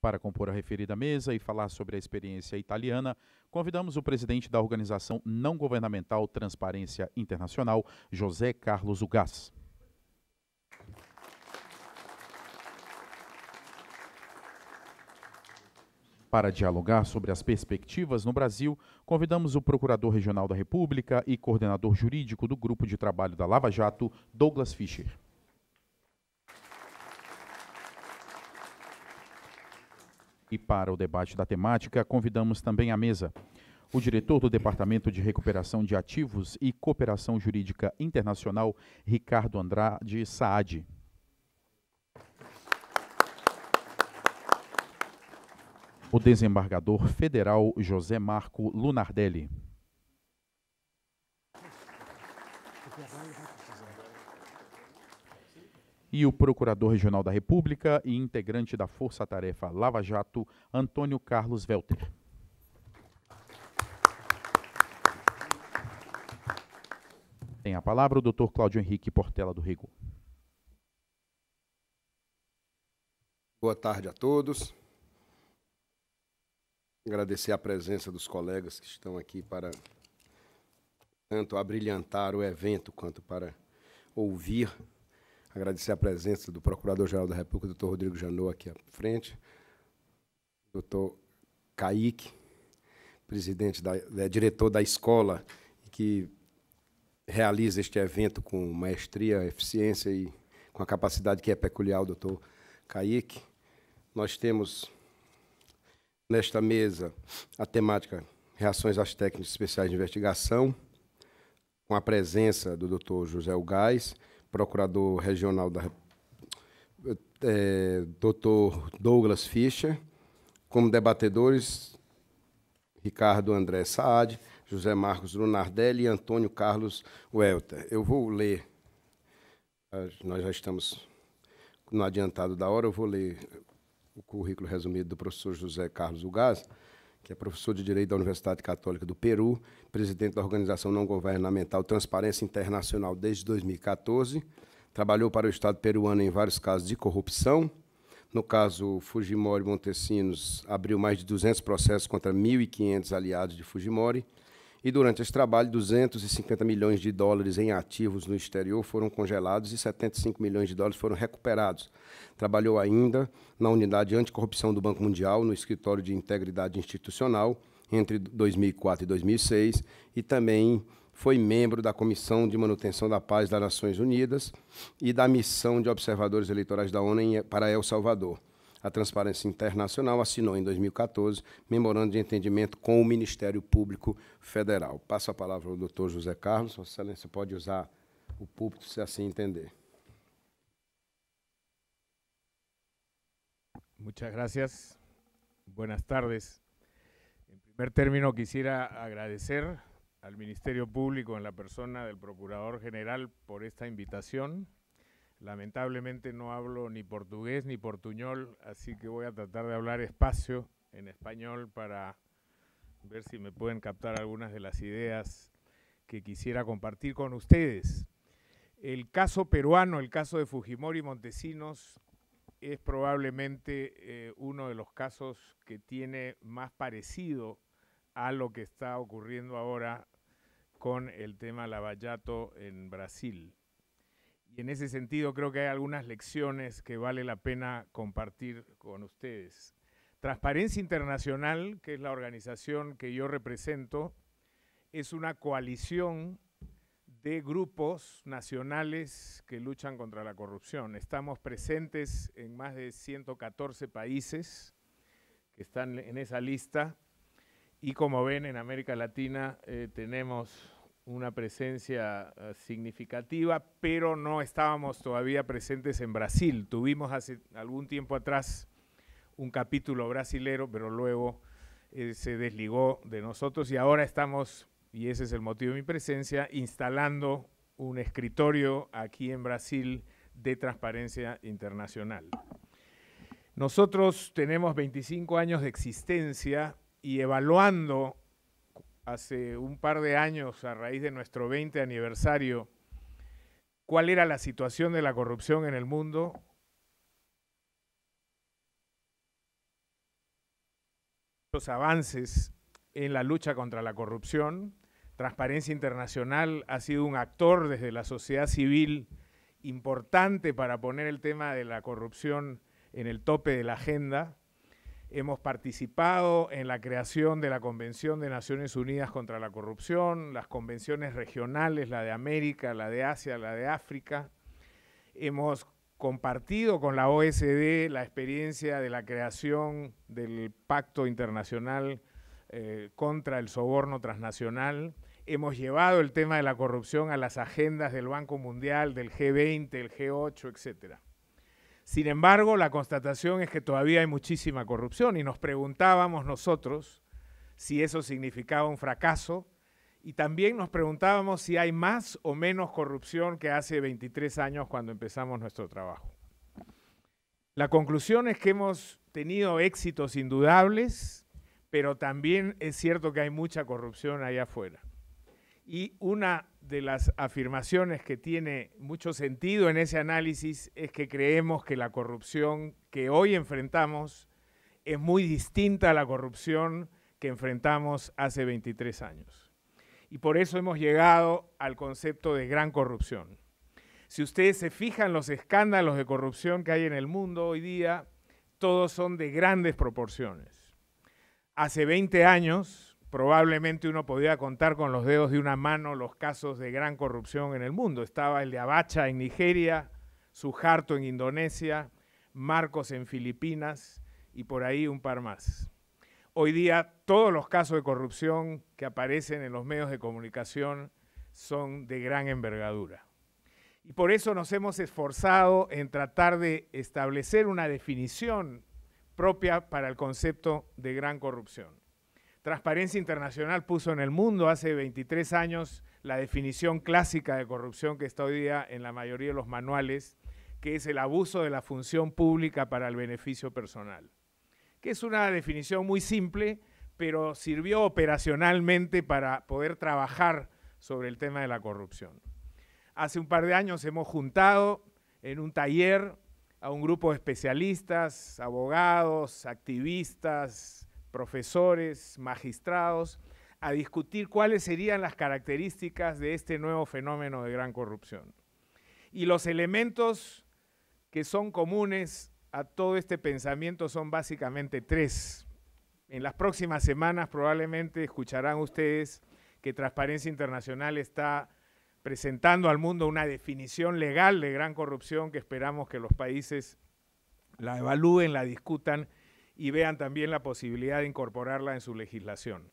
Para compor a referida mesa e falar sobre a experiência italiana, convidamos o presidente da organização não governamental Transparência Internacional, José Carlos Ugas. Para dialogar sobre as perspectivas no Brasil, convidamos o Procurador Regional da República e coordenador jurídico do Grupo de Trabalho da Lava Jato, Douglas Fischer. E para o debate da temática, convidamos também à mesa o diretor do Departamento de Recuperação de Ativos e Cooperação Jurídica Internacional, Ricardo Andrade Saad. o desembargador federal José Marco Lunardelli. E o Procurador Regional da República e integrante da Força Tarefa Lava Jato, Antônio Carlos Velter. Tem a palavra o doutor Cláudio Henrique Portela do Rego. Boa tarde a todos. Agradecer a presença dos colegas que estão aqui para tanto abrilhantar o evento quanto para ouvir agradecer a presença do Procurador-Geral da República, doutor Rodrigo Janot, aqui à frente, doutor Kaique, presidente da, é, diretor da escola, que realiza este evento com maestria, eficiência e com a capacidade que é peculiar, doutor Kaique. Nós temos nesta mesa a temática Reações às Técnicas Especiais de Investigação, com a presença do doutor José Ugás, procurador regional da é, doutor Douglas Fischer, como debatedores Ricardo André Saad, José Marcos Lunardelli e Antônio Carlos Welter. Eu vou ler, nós já estamos no adiantado da hora, eu vou ler o currículo resumido do professor José Carlos Ugaz, que é professor de Direito da Universidade Católica do Peru, presidente da organização não governamental Transparência Internacional desde 2014. Trabalhou para o Estado peruano em vários casos de corrupção. No caso Fujimori Montesinos, abriu mais de 200 processos contra 1.500 aliados de Fujimori. E durante esse trabalho, 250 milhões de dólares em ativos no exterior foram congelados e 75 milhões de dólares foram recuperados. Trabalhou ainda na unidade anticorrupção do Banco Mundial, no escritório de integridade institucional, entre 2004 e 2006, e também foi membro da Comissão de Manutenção da Paz das Nações Unidas e da Missão de Observadores Eleitorais da ONU para El Salvador a Transparência Internacional assinou em 2014 memorando de entendimento com o Ministério Público Federal. Passo a palavra ao doutor José Carlos. Sua Excelência pode usar o púlpito se assim entender. Muchas gracias. Buenas tardes. En primer término, quisiera agradecer al Ministerio Público en la persona del Procurador General por esta invitación Lamentablemente no hablo ni portugués ni portuñol, así que voy a tratar de hablar espacio en español para ver si me pueden captar algunas de las ideas que quisiera compartir con ustedes. El caso peruano, el caso de Fujimori Montesinos, es probablemente eh, uno de los casos que tiene más parecido a lo que está ocurriendo ahora con el tema Lavallato en Brasil. Y en ese sentido creo que hay algunas lecciones que vale la pena compartir con ustedes. Transparencia Internacional, que es la organización que yo represento, es una coalición de grupos nacionales que luchan contra la corrupción. Estamos presentes en más de 114 países que están en esa lista y como ven en América Latina eh, tenemos una presencia eh, significativa, pero no estábamos todavía presentes en Brasil. Tuvimos hace algún tiempo atrás un capítulo brasilero, pero luego eh, se desligó de nosotros y ahora estamos, y ese es el motivo de mi presencia, instalando un escritorio aquí en Brasil de transparencia internacional. Nosotros tenemos 25 años de existencia y evaluando hace un par de años a raíz de nuestro 20 aniversario cuál era la situación de la corrupción en el mundo. Los avances en la lucha contra la corrupción. Transparencia Internacional ha sido un actor desde la sociedad civil importante para poner el tema de la corrupción en el tope de la agenda. Hemos participado en la creación de la Convención de Naciones Unidas contra la Corrupción, las convenciones regionales, la de América, la de Asia, la de África. Hemos compartido con la OSD la experiencia de la creación del Pacto Internacional eh, contra el Soborno Transnacional. Hemos llevado el tema de la corrupción a las agendas del Banco Mundial, del G20, el G8, etcétera. Sin embargo, la constatación es que todavía hay muchísima corrupción y nos preguntábamos nosotros si eso significaba un fracaso y también nos preguntábamos si hay más o menos corrupción que hace 23 años cuando empezamos nuestro trabajo. La conclusión es que hemos tenido éxitos indudables, pero también es cierto que hay mucha corrupción allá afuera. Y una de las afirmaciones que tiene mucho sentido en ese análisis es que creemos que la corrupción que hoy enfrentamos es muy distinta a la corrupción que enfrentamos hace 23 años. Y por eso hemos llegado al concepto de gran corrupción. Si ustedes se fijan los escándalos de corrupción que hay en el mundo hoy día, todos son de grandes proporciones. Hace 20 años, probablemente uno podía contar con los dedos de una mano los casos de gran corrupción en el mundo. Estaba el de Abacha en Nigeria, Suharto en Indonesia, Marcos en Filipinas y por ahí un par más. Hoy día todos los casos de corrupción que aparecen en los medios de comunicación son de gran envergadura. Y por eso nos hemos esforzado en tratar de establecer una definición propia para el concepto de gran corrupción. Transparencia Internacional puso en el mundo hace 23 años la definición clásica de corrupción que está hoy día en la mayoría de los manuales, que es el abuso de la función pública para el beneficio personal, que es una definición muy simple, pero sirvió operacionalmente para poder trabajar sobre el tema de la corrupción. Hace un par de años hemos juntado en un taller a un grupo de especialistas, abogados, activistas, profesores, magistrados, a discutir cuáles serían las características de este nuevo fenómeno de gran corrupción. Y los elementos que son comunes a todo este pensamiento son básicamente tres. En las próximas semanas probablemente escucharán ustedes que Transparencia Internacional está presentando al mundo una definición legal de gran corrupción que esperamos que los países la evalúen, la discutan y vean también la posibilidad de incorporarla en su legislación.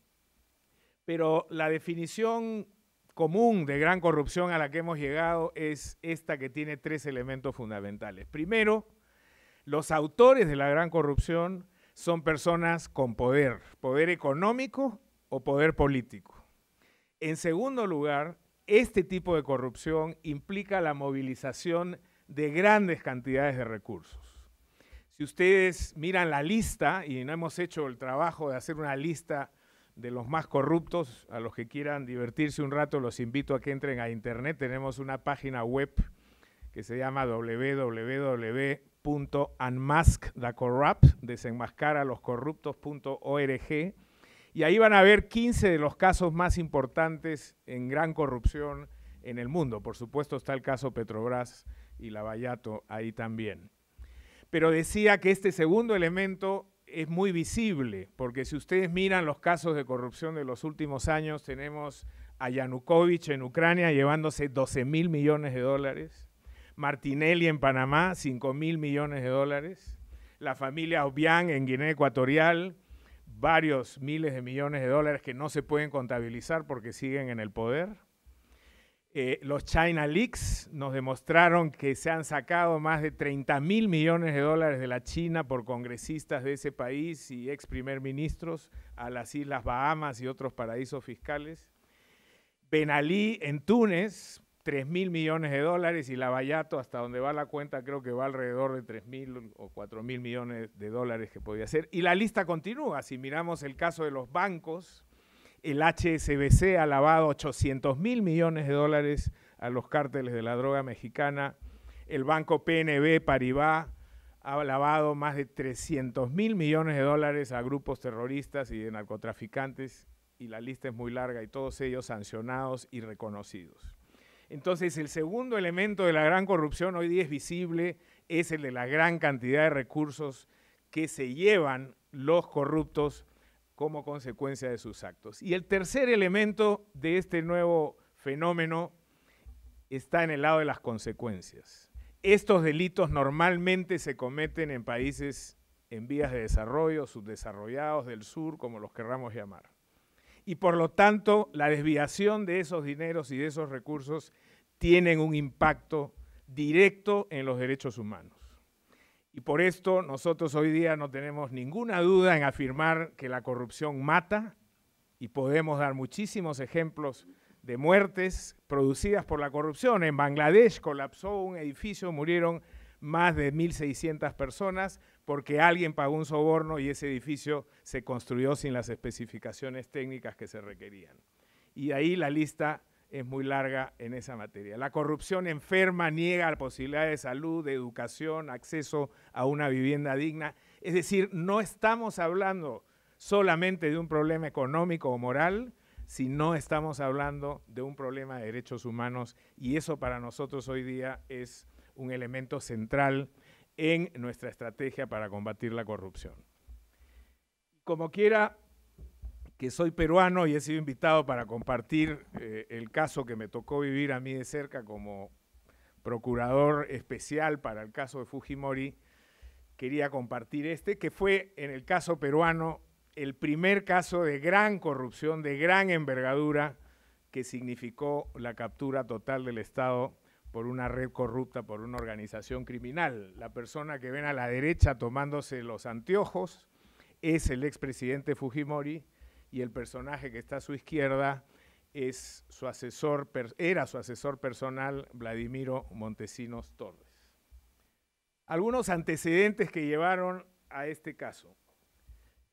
Pero la definición común de gran corrupción a la que hemos llegado es esta que tiene tres elementos fundamentales. Primero, los autores de la gran corrupción son personas con poder, poder económico o poder político. En segundo lugar, este tipo de corrupción implica la movilización de grandes cantidades de recursos. Si ustedes miran la lista, y no hemos hecho el trabajo de hacer una lista de los más corruptos, a los que quieran divertirse un rato, los invito a que entren a internet. Tenemos una página web que se llama www.unmaskthecorrupt, Y ahí van a ver 15 de los casos más importantes en gran corrupción en el mundo. Por supuesto está el caso Petrobras y Lavallato ahí también. Pero decía que este segundo elemento es muy visible, porque si ustedes miran los casos de corrupción de los últimos años, tenemos a Yanukovych en Ucrania llevándose 12 mil millones de dólares, Martinelli en Panamá 5 mil millones de dólares, la familia Obiang en Guinea Ecuatorial, varios miles de millones de dólares que no se pueden contabilizar porque siguen en el poder. Eh, los China Leaks nos demostraron que se han sacado más de 30 mil millones de dólares de la China por congresistas de ese país y ex primer ministros a las Islas Bahamas y otros paraísos fiscales. Ben en Túnez, 3 mil millones de dólares y Lavallato, hasta donde va la cuenta, creo que va alrededor de 3 mil o 4 mil millones de dólares que podía ser. Y la lista continúa. Si miramos el caso de los bancos, el HSBC ha lavado 800 mil millones de dólares a los cárteles de la droga mexicana. El banco PNB Paribas ha lavado más de 300 mil millones de dólares a grupos terroristas y de narcotraficantes, y la lista es muy larga, y todos ellos sancionados y reconocidos. Entonces, el segundo elemento de la gran corrupción hoy día es visible, es el de la gran cantidad de recursos que se llevan los corruptos como consecuencia de sus actos. Y el tercer elemento de este nuevo fenómeno está en el lado de las consecuencias. Estos delitos normalmente se cometen en países en vías de desarrollo, subdesarrollados del sur, como los querramos llamar. Y por lo tanto, la desviación de esos dineros y de esos recursos tienen un impacto directo en los derechos humanos. Y por esto nosotros hoy día no tenemos ninguna duda en afirmar que la corrupción mata y podemos dar muchísimos ejemplos de muertes producidas por la corrupción. En Bangladesh colapsó un edificio, murieron más de 1.600 personas porque alguien pagó un soborno y ese edificio se construyó sin las especificaciones técnicas que se requerían. Y ahí la lista es muy larga en esa materia. La corrupción enferma niega la posibilidad de salud, de educación, acceso a una vivienda digna. Es decir, no estamos hablando solamente de un problema económico o moral, sino estamos hablando de un problema de derechos humanos y eso para nosotros hoy día es un elemento central en nuestra estrategia para combatir la corrupción. Como quiera, que soy peruano y he sido invitado para compartir eh, el caso que me tocó vivir a mí de cerca como procurador especial para el caso de Fujimori, quería compartir este, que fue en el caso peruano el primer caso de gran corrupción, de gran envergadura, que significó la captura total del Estado por una red corrupta, por una organización criminal. La persona que ven a la derecha tomándose los anteojos es el expresidente Fujimori, y el personaje que está a su izquierda es su asesor, era su asesor personal, Vladimiro Montesinos Torres. Algunos antecedentes que llevaron a este caso.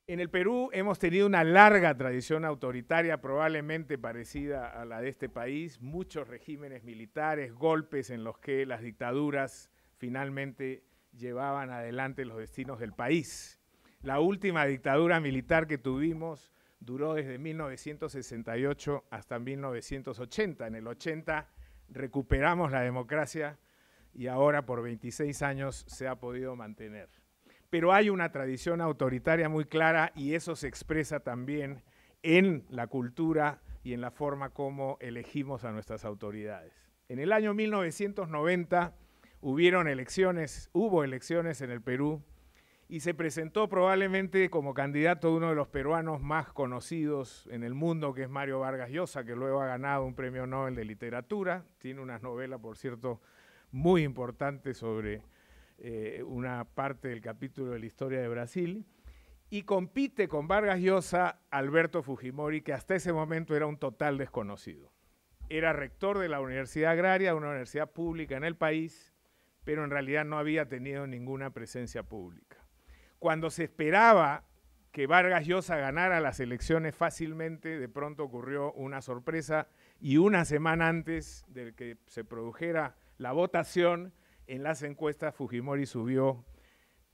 En el Perú hemos tenido una larga tradición autoritaria, probablemente parecida a la de este país, muchos regímenes militares, golpes en los que las dictaduras finalmente llevaban adelante los destinos del país. La última dictadura militar que tuvimos duró desde 1968 hasta 1980. En el 80 recuperamos la democracia y ahora por 26 años se ha podido mantener. Pero hay una tradición autoritaria muy clara y eso se expresa también en la cultura y en la forma como elegimos a nuestras autoridades. En el año 1990 hubieron elecciones, hubo elecciones en el Perú y se presentó probablemente como candidato de uno de los peruanos más conocidos en el mundo, que es Mario Vargas Llosa, que luego ha ganado un premio Nobel de Literatura. Tiene unas novelas, por cierto, muy importante sobre eh, una parte del capítulo de la historia de Brasil. Y compite con Vargas Llosa Alberto Fujimori, que hasta ese momento era un total desconocido. Era rector de la Universidad Agraria, una universidad pública en el país, pero en realidad no había tenido ninguna presencia pública cuando se esperaba que Vargas Llosa ganara las elecciones fácilmente, de pronto ocurrió una sorpresa y una semana antes de que se produjera la votación, en las encuestas Fujimori subió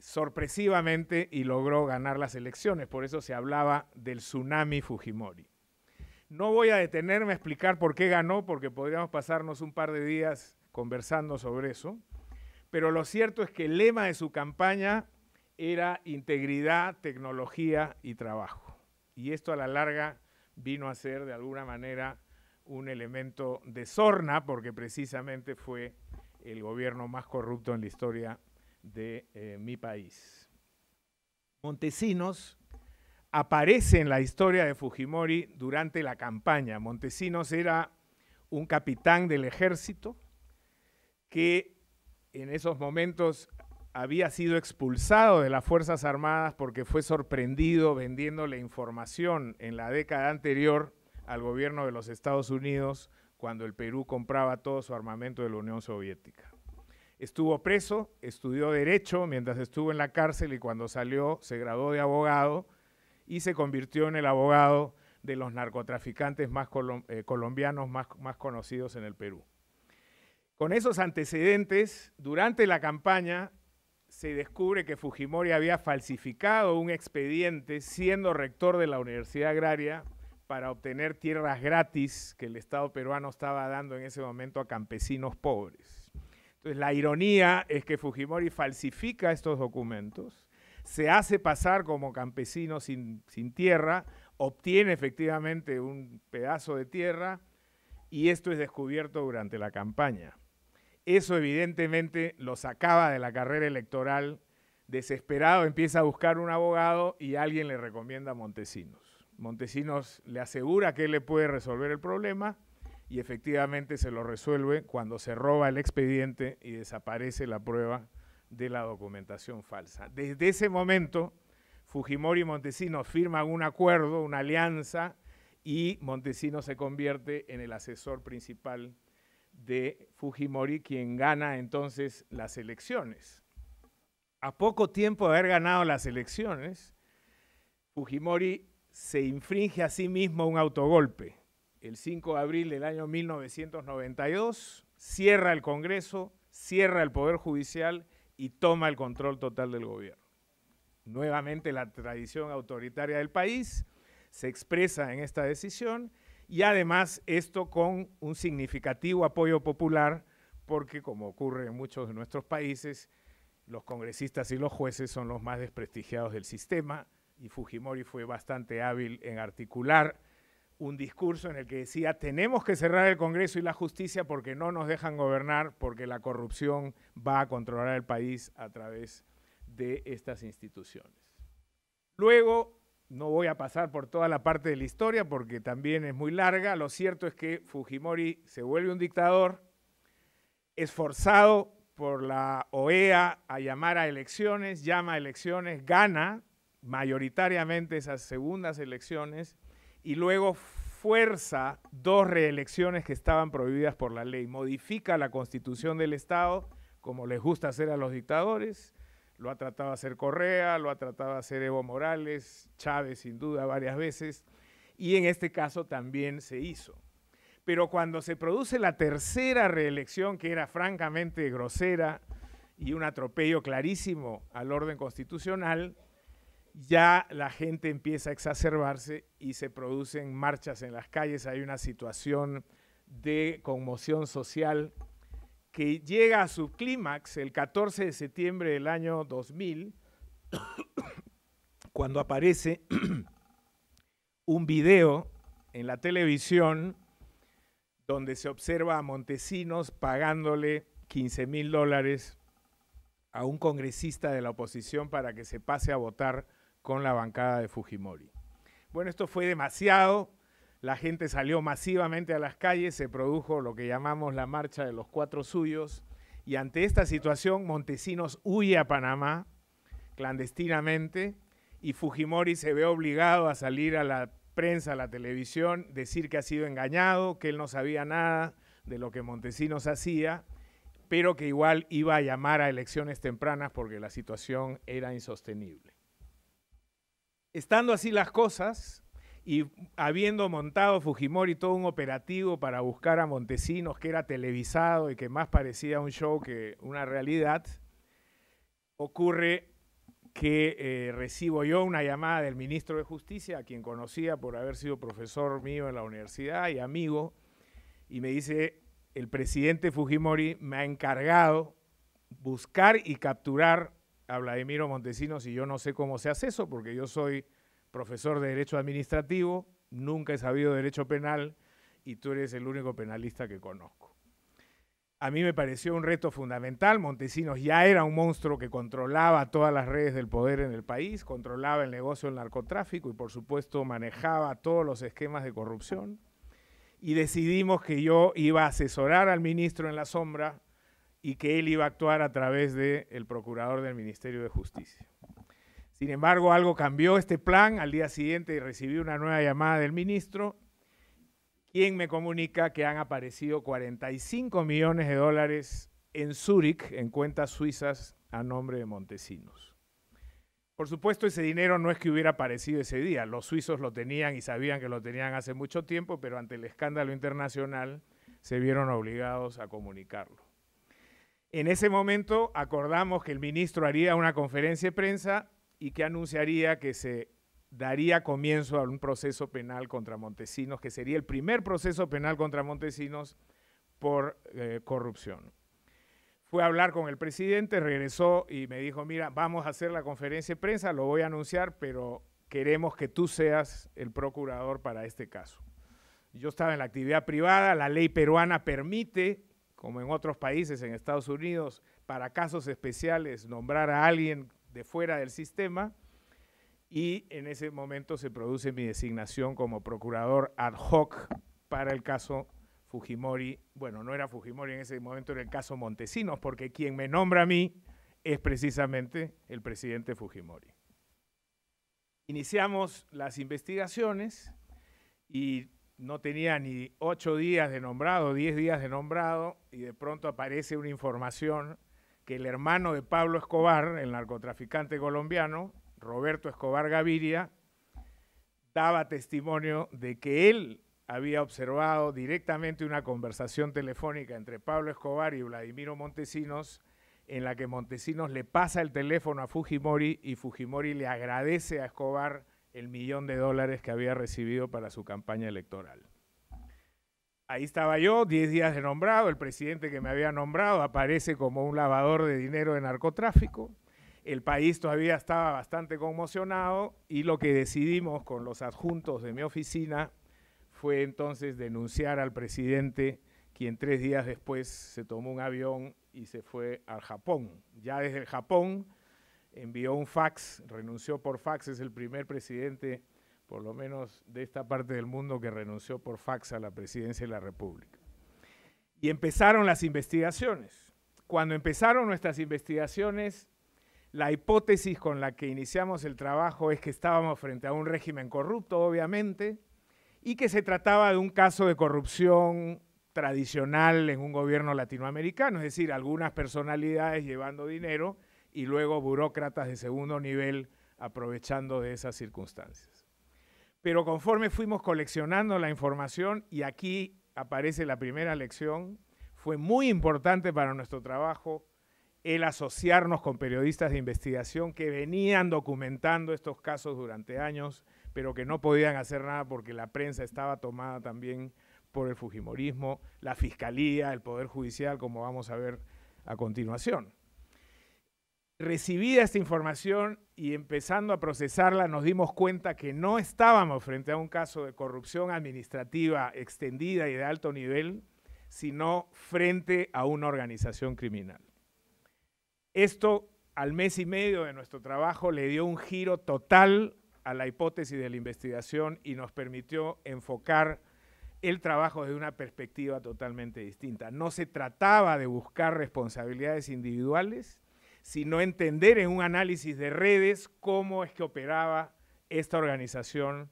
sorpresivamente y logró ganar las elecciones. Por eso se hablaba del tsunami Fujimori. No voy a detenerme a explicar por qué ganó, porque podríamos pasarnos un par de días conversando sobre eso. Pero lo cierto es que el lema de su campaña era integridad, tecnología y trabajo. Y esto a la larga vino a ser de alguna manera un elemento de sorna porque precisamente fue el gobierno más corrupto en la historia de eh, mi país. Montesinos aparece en la historia de Fujimori durante la campaña. Montesinos era un capitán del ejército que en esos momentos había sido expulsado de las Fuerzas Armadas porque fue sorprendido vendiéndole información en la década anterior al gobierno de los Estados Unidos cuando el Perú compraba todo su armamento de la Unión Soviética. Estuvo preso, estudió derecho mientras estuvo en la cárcel y cuando salió se graduó de abogado y se convirtió en el abogado de los narcotraficantes más eh, colombianos más, más conocidos en el Perú. Con esos antecedentes, durante la campaña se descubre que Fujimori había falsificado un expediente siendo rector de la Universidad Agraria para obtener tierras gratis que el Estado peruano estaba dando en ese momento a campesinos pobres. Entonces, la ironía es que Fujimori falsifica estos documentos, se hace pasar como campesino sin, sin tierra, obtiene efectivamente un pedazo de tierra y esto es descubierto durante la campaña. Eso evidentemente lo sacaba de la carrera electoral. Desesperado empieza a buscar un abogado y alguien le recomienda a Montesinos. Montesinos le asegura que él le puede resolver el problema y efectivamente se lo resuelve cuando se roba el expediente y desaparece la prueba de la documentación falsa. Desde ese momento, Fujimori y Montesinos firman un acuerdo, una alianza, y Montesinos se convierte en el asesor principal de Fujimori quien gana entonces las elecciones. A poco tiempo de haber ganado las elecciones, Fujimori se infringe a sí mismo un autogolpe. El 5 de abril del año 1992 cierra el Congreso, cierra el Poder Judicial y toma el control total del gobierno. Nuevamente la tradición autoritaria del país se expresa en esta decisión y además esto con un significativo apoyo popular, porque como ocurre en muchos de nuestros países, los congresistas y los jueces son los más desprestigiados del sistema y Fujimori fue bastante hábil en articular un discurso en el que decía, tenemos que cerrar el Congreso y la justicia porque no nos dejan gobernar, porque la corrupción va a controlar el país a través de estas instituciones. Luego no voy a pasar por toda la parte de la historia porque también es muy larga. Lo cierto es que Fujimori se vuelve un dictador, es forzado por la OEA a llamar a elecciones, llama a elecciones, gana mayoritariamente esas segundas elecciones y luego fuerza dos reelecciones que estaban prohibidas por la ley, modifica la constitución del Estado, como les gusta hacer a los dictadores, lo ha tratado a hacer Correa, lo ha tratado a hacer Evo Morales, Chávez sin duda varias veces, y en este caso también se hizo. Pero cuando se produce la tercera reelección, que era francamente grosera y un atropello clarísimo al orden constitucional, ya la gente empieza a exacerbarse y se producen marchas en las calles, hay una situación de conmoción social que llega a su clímax el 14 de septiembre del año 2000, cuando aparece un video en la televisión donde se observa a Montesinos pagándole 15 mil dólares a un congresista de la oposición para que se pase a votar con la bancada de Fujimori. Bueno, esto fue demasiado la gente salió masivamente a las calles, se produjo lo que llamamos la marcha de los cuatro suyos, y ante esta situación Montesinos huye a Panamá clandestinamente y Fujimori se ve obligado a salir a la prensa, a la televisión, decir que ha sido engañado, que él no sabía nada de lo que Montesinos hacía, pero que igual iba a llamar a elecciones tempranas porque la situación era insostenible. Estando así las cosas, y habiendo montado Fujimori todo un operativo para buscar a Montesinos, que era televisado y que más parecía un show que una realidad, ocurre que eh, recibo yo una llamada del ministro de Justicia, a quien conocía por haber sido profesor mío en la universidad y amigo, y me dice, el presidente Fujimori me ha encargado buscar y capturar a Vladimiro Montesinos y yo no sé cómo se hace eso porque yo soy profesor de Derecho Administrativo, nunca he sabido Derecho Penal y tú eres el único penalista que conozco. A mí me pareció un reto fundamental. Montesinos ya era un monstruo que controlaba todas las redes del poder en el país, controlaba el negocio del narcotráfico y por supuesto manejaba todos los esquemas de corrupción. Y decidimos que yo iba a asesorar al ministro en la sombra y que él iba a actuar a través del el procurador del Ministerio de Justicia. Sin embargo, algo cambió este plan. Al día siguiente y recibí una nueva llamada del ministro, quien me comunica que han aparecido 45 millones de dólares en Zúrich, en cuentas suizas, a nombre de Montesinos. Por supuesto, ese dinero no es que hubiera aparecido ese día. Los suizos lo tenían y sabían que lo tenían hace mucho tiempo, pero ante el escándalo internacional se vieron obligados a comunicarlo. En ese momento acordamos que el ministro haría una conferencia de prensa y que anunciaría que se daría comienzo a un proceso penal contra Montesinos, que sería el primer proceso penal contra Montesinos por eh, corrupción. Fue a hablar con el presidente, regresó y me dijo, mira, vamos a hacer la conferencia de prensa, lo voy a anunciar, pero queremos que tú seas el procurador para este caso. Yo estaba en la actividad privada, la ley peruana permite, como en otros países, en Estados Unidos, para casos especiales, nombrar a alguien de fuera del sistema y en ese momento se produce mi designación como procurador ad hoc para el caso Fujimori. Bueno, no era Fujimori en ese momento, era el caso Montesinos, porque quien me nombra a mí es precisamente el presidente Fujimori. Iniciamos las investigaciones y no tenía ni ocho días de nombrado, diez días de nombrado, y de pronto aparece una información que el hermano de Pablo Escobar, el narcotraficante colombiano, Roberto Escobar Gaviria, daba testimonio de que él había observado directamente una conversación telefónica entre Pablo Escobar y Vladimiro Montesinos, en la que Montesinos le pasa el teléfono a Fujimori y Fujimori le agradece a Escobar el millón de dólares que había recibido para su campaña electoral. Ahí estaba yo, 10 días de nombrado, el presidente que me había nombrado aparece como un lavador de dinero de narcotráfico. El país todavía estaba bastante conmocionado y lo que decidimos con los adjuntos de mi oficina fue entonces denunciar al presidente, quien tres días después se tomó un avión y se fue al Japón. Ya desde el Japón envió un fax, renunció por fax, es el primer presidente por lo menos de esta parte del mundo que renunció por fax a la presidencia de la República. Y empezaron las investigaciones. Cuando empezaron nuestras investigaciones, la hipótesis con la que iniciamos el trabajo es que estábamos frente a un régimen corrupto, obviamente, y que se trataba de un caso de corrupción tradicional en un gobierno latinoamericano, es decir, algunas personalidades llevando dinero y luego burócratas de segundo nivel aprovechando de esas circunstancias. Pero conforme fuimos coleccionando la información, y aquí aparece la primera lección, fue muy importante para nuestro trabajo el asociarnos con periodistas de investigación que venían documentando estos casos durante años, pero que no podían hacer nada porque la prensa estaba tomada también por el Fujimorismo, la Fiscalía, el Poder Judicial, como vamos a ver a continuación recibida esta información y empezando a procesarla, nos dimos cuenta que no estábamos frente a un caso de corrupción administrativa extendida y de alto nivel, sino frente a una organización criminal. Esto, al mes y medio de nuestro trabajo, le dio un giro total a la hipótesis de la investigación y nos permitió enfocar el trabajo desde una perspectiva totalmente distinta. No se trataba de buscar responsabilidades individuales, sino entender en un análisis de redes cómo es que operaba esta organización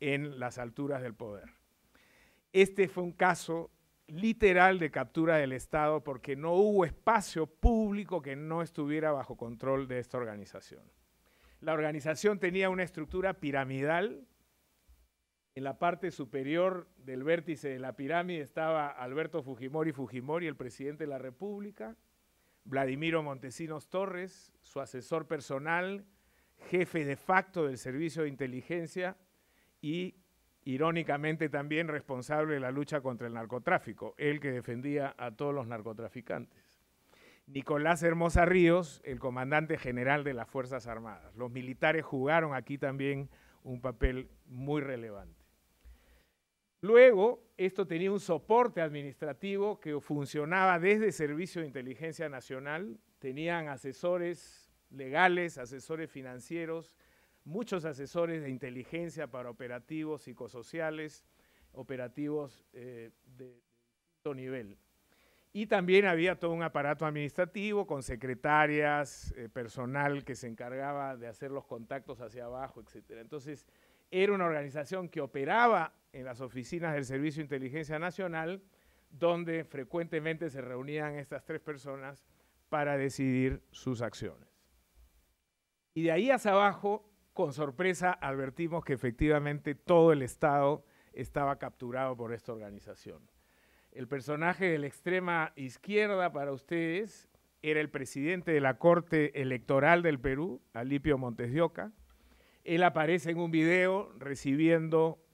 en las alturas del poder. Este fue un caso literal de captura del Estado porque no hubo espacio público que no estuviera bajo control de esta organización. La organización tenía una estructura piramidal. En la parte superior del vértice de la pirámide estaba Alberto Fujimori Fujimori, el presidente de la República. Vladimiro Montesinos Torres, su asesor personal, jefe de facto del Servicio de Inteligencia y, irónicamente, también responsable de la lucha contra el narcotráfico, el que defendía a todos los narcotraficantes. Nicolás Hermosa Ríos, el comandante general de las Fuerzas Armadas. Los militares jugaron aquí también un papel muy relevante. Luego, esto tenía un soporte administrativo que funcionaba desde Servicio de Inteligencia Nacional, tenían asesores legales, asesores financieros, muchos asesores de inteligencia para operativos psicosociales, operativos eh, de alto nivel. Y también había todo un aparato administrativo con secretarias, eh, personal que se encargaba de hacer los contactos hacia abajo, etc. Entonces, era una organización que operaba en las oficinas del Servicio de Inteligencia Nacional, donde frecuentemente se reunían estas tres personas para decidir sus acciones. Y de ahí hacia abajo, con sorpresa, advertimos que efectivamente todo el Estado estaba capturado por esta organización. El personaje de la extrema izquierda para ustedes era el presidente de la Corte Electoral del Perú, Alipio Montes él aparece en un video recibiendo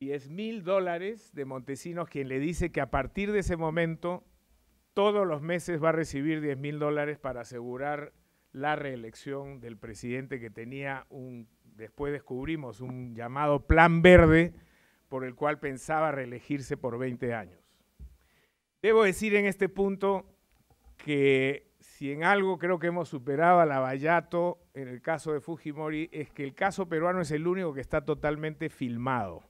10 mil dólares de Montesinos, quien le dice que a partir de ese momento, todos los meses va a recibir 10 mil dólares para asegurar la reelección del presidente que tenía un, después descubrimos, un llamado plan verde por el cual pensaba reelegirse por 20 años. Debo decir en este punto que si en algo creo que hemos superado a vallato en el caso de Fujimori, es que el caso peruano es el único que está totalmente filmado.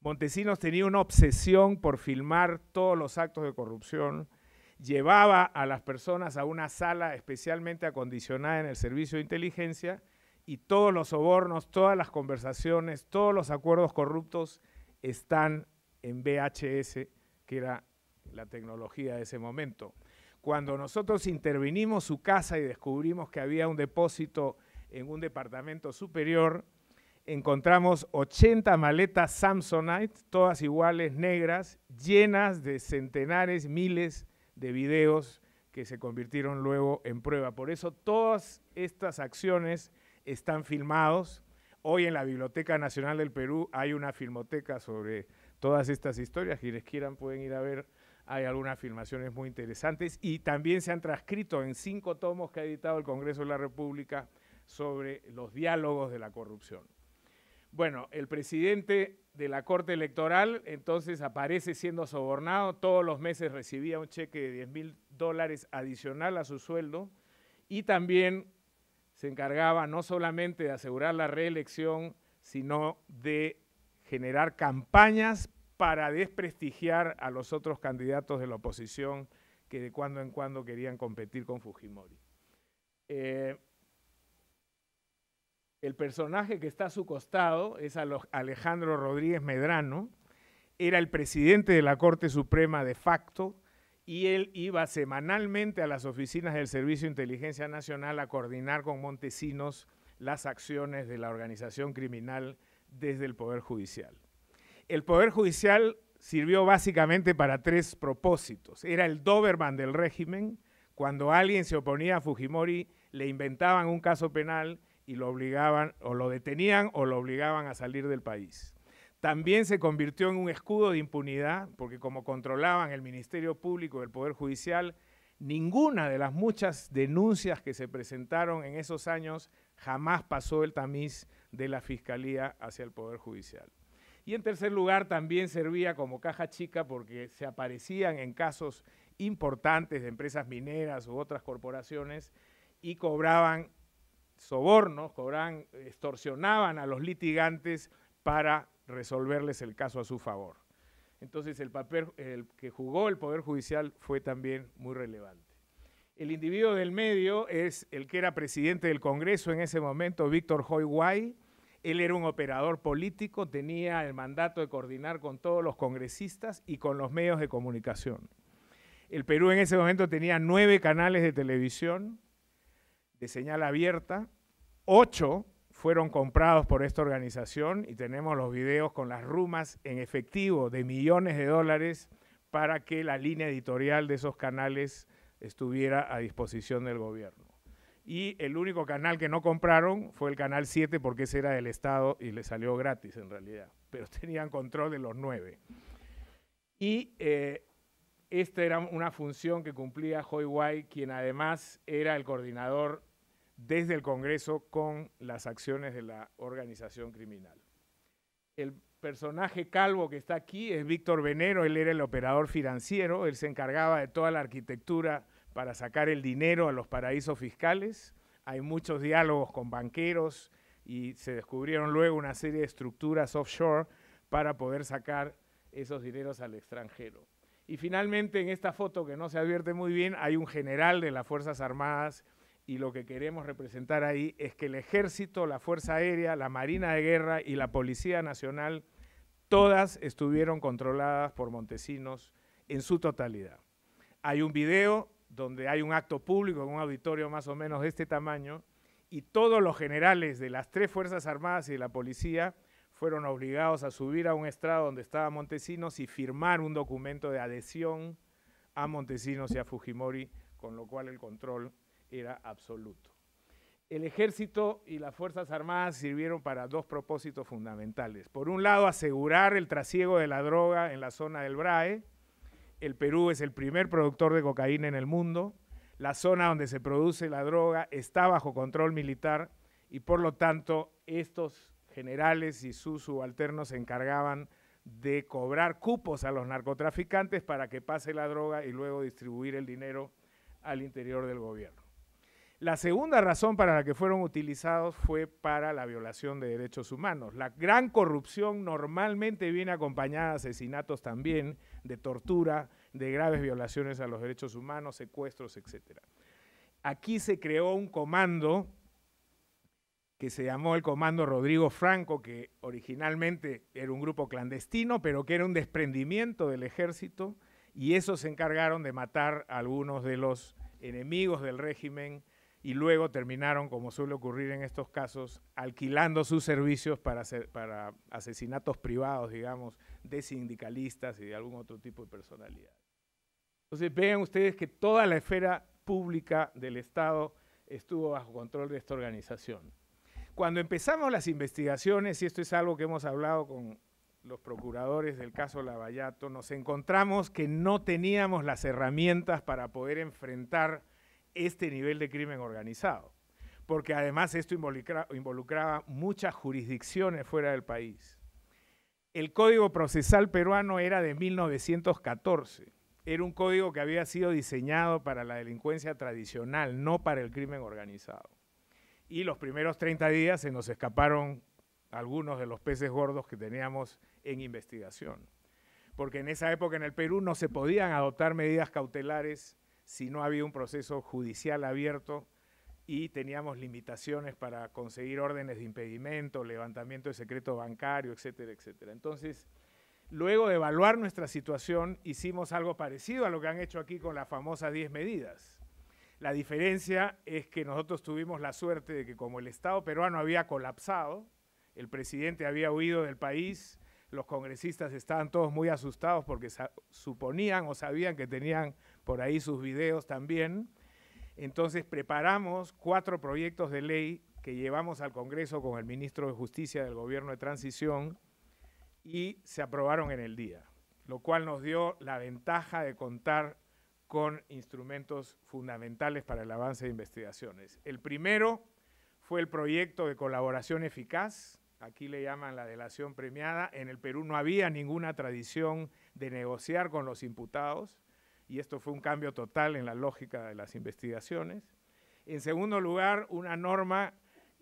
Montesinos tenía una obsesión por filmar todos los actos de corrupción, llevaba a las personas a una sala especialmente acondicionada en el servicio de inteligencia y todos los sobornos, todas las conversaciones, todos los acuerdos corruptos están en VHS, que era la tecnología de ese momento. Cuando nosotros intervinimos su casa y descubrimos que había un depósito en un departamento superior, encontramos 80 maletas Samsonite, todas iguales, negras, llenas de centenares, miles de videos que se convirtieron luego en prueba. Por eso todas estas acciones están filmados. Hoy en la Biblioteca Nacional del Perú hay una filmoteca sobre todas estas historias. Quienes quieran pueden ir a ver hay algunas afirmaciones muy interesantes y también se han transcrito en cinco tomos que ha editado el Congreso de la República sobre los diálogos de la corrupción. Bueno, el presidente de la Corte Electoral entonces aparece siendo sobornado, todos los meses recibía un cheque de 10 mil dólares adicional a su sueldo y también se encargaba no solamente de asegurar la reelección, sino de generar campañas para desprestigiar a los otros candidatos de la oposición que de cuando en cuando querían competir con Fujimori. Eh, el personaje que está a su costado es Alejandro Rodríguez Medrano, era el presidente de la Corte Suprema de facto y él iba semanalmente a las oficinas del Servicio de Inteligencia Nacional a coordinar con Montesinos las acciones de la organización criminal desde el Poder Judicial el Poder Judicial sirvió básicamente para tres propósitos. Era el Doberman del régimen. Cuando alguien se oponía a Fujimori, le inventaban un caso penal y lo obligaban, o lo detenían, o lo obligaban a salir del país. También se convirtió en un escudo de impunidad, porque como controlaban el Ministerio Público y el Poder Judicial, ninguna de las muchas denuncias que se presentaron en esos años jamás pasó el tamiz de la Fiscalía hacia el Poder Judicial. Y en tercer lugar, también servía como caja chica porque se aparecían en casos importantes de empresas mineras u otras corporaciones y cobraban sobornos, cobraban, extorsionaban a los litigantes para resolverles el caso a su favor. Entonces el papel que jugó el Poder Judicial fue también muy relevante. El individuo del medio es el que era presidente del Congreso en ese momento, Víctor Hoy él era un operador político, tenía el mandato de coordinar con todos los congresistas y con los medios de comunicación. El Perú en ese momento tenía nueve canales de televisión de señal abierta, ocho fueron comprados por esta organización y tenemos los videos con las rumas en efectivo de millones de dólares para que la línea editorial de esos canales estuviera a disposición del gobierno. Y el único canal que no compraron fue el canal 7 porque ese era del Estado y le salió gratis en realidad. Pero tenían control de los nueve. Y eh, esta era una función que cumplía Joy Wai, quien además era el coordinador desde el Congreso con las acciones de la organización criminal. El personaje calvo que está aquí es Víctor Venero, él era el operador financiero, él se encargaba de toda la arquitectura para sacar el dinero a los paraísos fiscales. Hay muchos diálogos con banqueros y se descubrieron luego una serie de estructuras offshore para poder sacar esos dineros al extranjero. Y finalmente en esta foto que no se advierte muy bien hay un general de las Fuerzas Armadas y lo que queremos representar ahí es que el ejército, la Fuerza Aérea, la Marina de Guerra y la Policía Nacional, todas estuvieron controladas por Montesinos en su totalidad. Hay un video donde hay un acto público en un auditorio más o menos de este tamaño, y todos los generales de las tres Fuerzas Armadas y de la policía fueron obligados a subir a un estrado donde estaba Montesinos y firmar un documento de adhesión a Montesinos y a Fujimori, con lo cual el control era absoluto. El ejército y las Fuerzas Armadas sirvieron para dos propósitos fundamentales. Por un lado, asegurar el trasiego de la droga en la zona del BRAE, el Perú es el primer productor de cocaína en el mundo. La zona donde se produce la droga está bajo control militar y por lo tanto estos generales y sus subalternos se encargaban de cobrar cupos a los narcotraficantes para que pase la droga y luego distribuir el dinero al interior del gobierno. La segunda razón para la que fueron utilizados fue para la violación de derechos humanos. La gran corrupción normalmente viene acompañada de asesinatos también de tortura, de graves violaciones a los derechos humanos, secuestros, etc. Aquí se creó un comando que se llamó el Comando Rodrigo Franco, que originalmente era un grupo clandestino, pero que era un desprendimiento del ejército, y esos se encargaron de matar a algunos de los enemigos del régimen y luego terminaron, como suele ocurrir en estos casos, alquilando sus servicios para, hacer, para asesinatos privados, digamos, de sindicalistas y de algún otro tipo de personalidad. Entonces vean ustedes que toda la esfera pública del Estado estuvo bajo control de esta organización. Cuando empezamos las investigaciones, y esto es algo que hemos hablado con los procuradores del caso Lavallato, nos encontramos que no teníamos las herramientas para poder enfrentar este nivel de crimen organizado, porque además esto involucraba muchas jurisdicciones fuera del país. El Código Procesal peruano era de 1914. Era un código que había sido diseñado para la delincuencia tradicional, no para el crimen organizado. Y los primeros 30 días se nos escaparon algunos de los peces gordos que teníamos en investigación. Porque en esa época en el Perú no se podían adoptar medidas cautelares si no había un proceso judicial abierto y teníamos limitaciones para conseguir órdenes de impedimento, levantamiento de secreto bancario, etcétera, etcétera. Entonces, luego de evaluar nuestra situación, hicimos algo parecido a lo que han hecho aquí con las famosas 10 medidas. La diferencia es que nosotros tuvimos la suerte de que como el Estado peruano había colapsado, el presidente había huido del país, los congresistas estaban todos muy asustados porque suponían o sabían que tenían por ahí sus videos también. Entonces preparamos cuatro proyectos de ley que llevamos al Congreso con el ministro de Justicia del Gobierno de Transición y se aprobaron en el día, lo cual nos dio la ventaja de contar con instrumentos fundamentales para el avance de investigaciones. El primero fue el proyecto de colaboración eficaz, aquí le llaman la delación premiada. En el Perú no había ninguna tradición de negociar con los imputados y esto fue un cambio total en la lógica de las investigaciones. En segundo lugar, una norma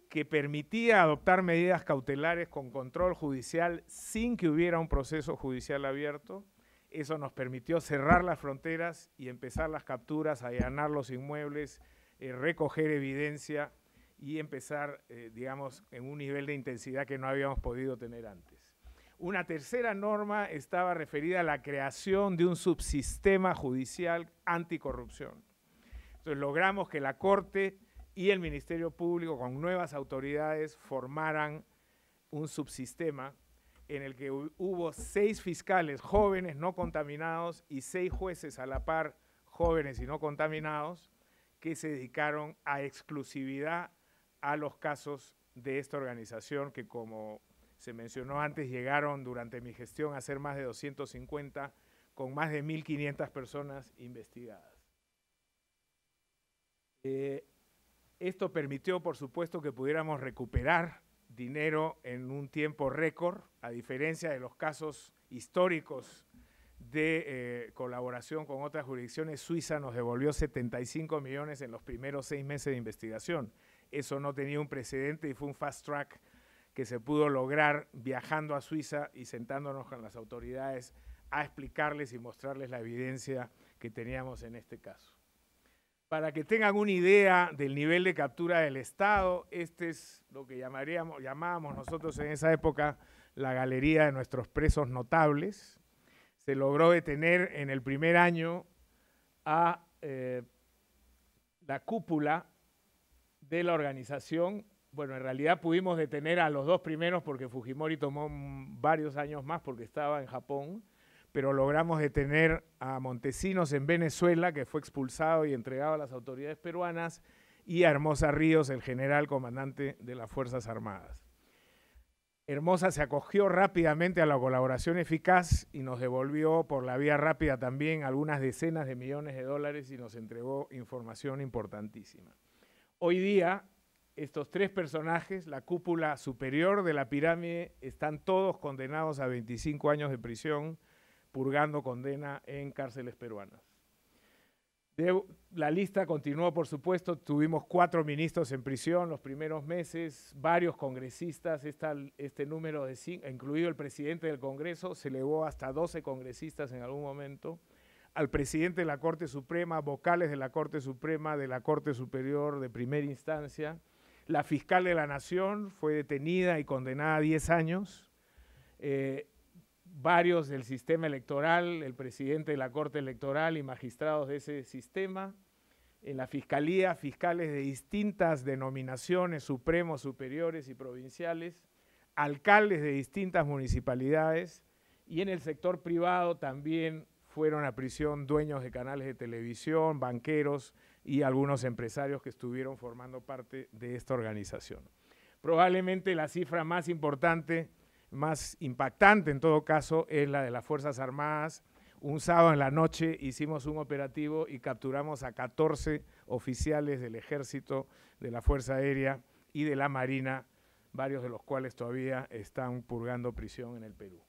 que permitía adoptar medidas cautelares con control judicial sin que hubiera un proceso judicial abierto. Eso nos permitió cerrar las fronteras y empezar las capturas, allanar los inmuebles, eh, recoger evidencia y empezar, eh, digamos, en un nivel de intensidad que no habíamos podido tener antes. Una tercera norma estaba referida a la creación de un subsistema judicial anticorrupción. Entonces logramos que la Corte y el Ministerio Público con nuevas autoridades formaran un subsistema en el que hubo seis fiscales jóvenes no contaminados y seis jueces a la par jóvenes y no contaminados que se dedicaron a exclusividad a los casos de esta organización que como se mencionó antes, llegaron durante mi gestión a ser más de 250, con más de 1.500 personas investigadas. Eh, esto permitió, por supuesto, que pudiéramos recuperar dinero en un tiempo récord, a diferencia de los casos históricos de eh, colaboración con otras jurisdicciones. Suiza nos devolvió 75 millones en los primeros seis meses de investigación. Eso no tenía un precedente y fue un fast track que se pudo lograr viajando a Suiza y sentándonos con las autoridades a explicarles y mostrarles la evidencia que teníamos en este caso. Para que tengan una idea del nivel de captura del Estado, este es lo que llamaríamos, llamábamos nosotros en esa época la galería de nuestros presos notables. Se logró detener en el primer año a eh, la cúpula de la organización bueno, en realidad pudimos detener a los dos primeros porque Fujimori tomó varios años más porque estaba en Japón, pero logramos detener a Montesinos en Venezuela, que fue expulsado y entregado a las autoridades peruanas, y a Hermosa Ríos, el general comandante de las Fuerzas Armadas. Hermosa se acogió rápidamente a la colaboración eficaz y nos devolvió por la vía rápida también algunas decenas de millones de dólares y nos entregó información importantísima. Hoy día estos tres personajes, la cúpula superior de la pirámide, están todos condenados a 25 años de prisión, purgando condena en cárceles peruanas. la lista continuó, por supuesto, tuvimos cuatro ministros en prisión los primeros meses, varios congresistas, este número, de cinco, incluido el presidente del Congreso, se elevó hasta 12 congresistas en algún momento al presidente de la Corte Suprema, vocales de la Corte Suprema, de la Corte Superior de primera instancia, la fiscal de la Nación fue detenida y condenada a 10 años. Eh, varios del sistema electoral, el presidente de la Corte Electoral y magistrados de ese sistema. En la Fiscalía, fiscales de distintas denominaciones, supremos, superiores y provinciales, alcaldes de distintas municipalidades y en el sector privado también fueron a prisión dueños de canales de televisión, banqueros, y algunos empresarios que estuvieron formando parte de esta organización. Probablemente la cifra más importante, más impactante en todo caso, es la de las Fuerzas Armadas. Un sábado en la noche hicimos un operativo y capturamos a 14 oficiales del Ejército, de la Fuerza Aérea y de la Marina, varios de los cuales todavía están purgando prisión en el Perú.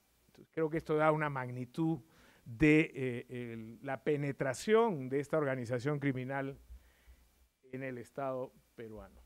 creo que esto da una magnitud de eh, la penetración de esta organización criminal en el Estado peruano.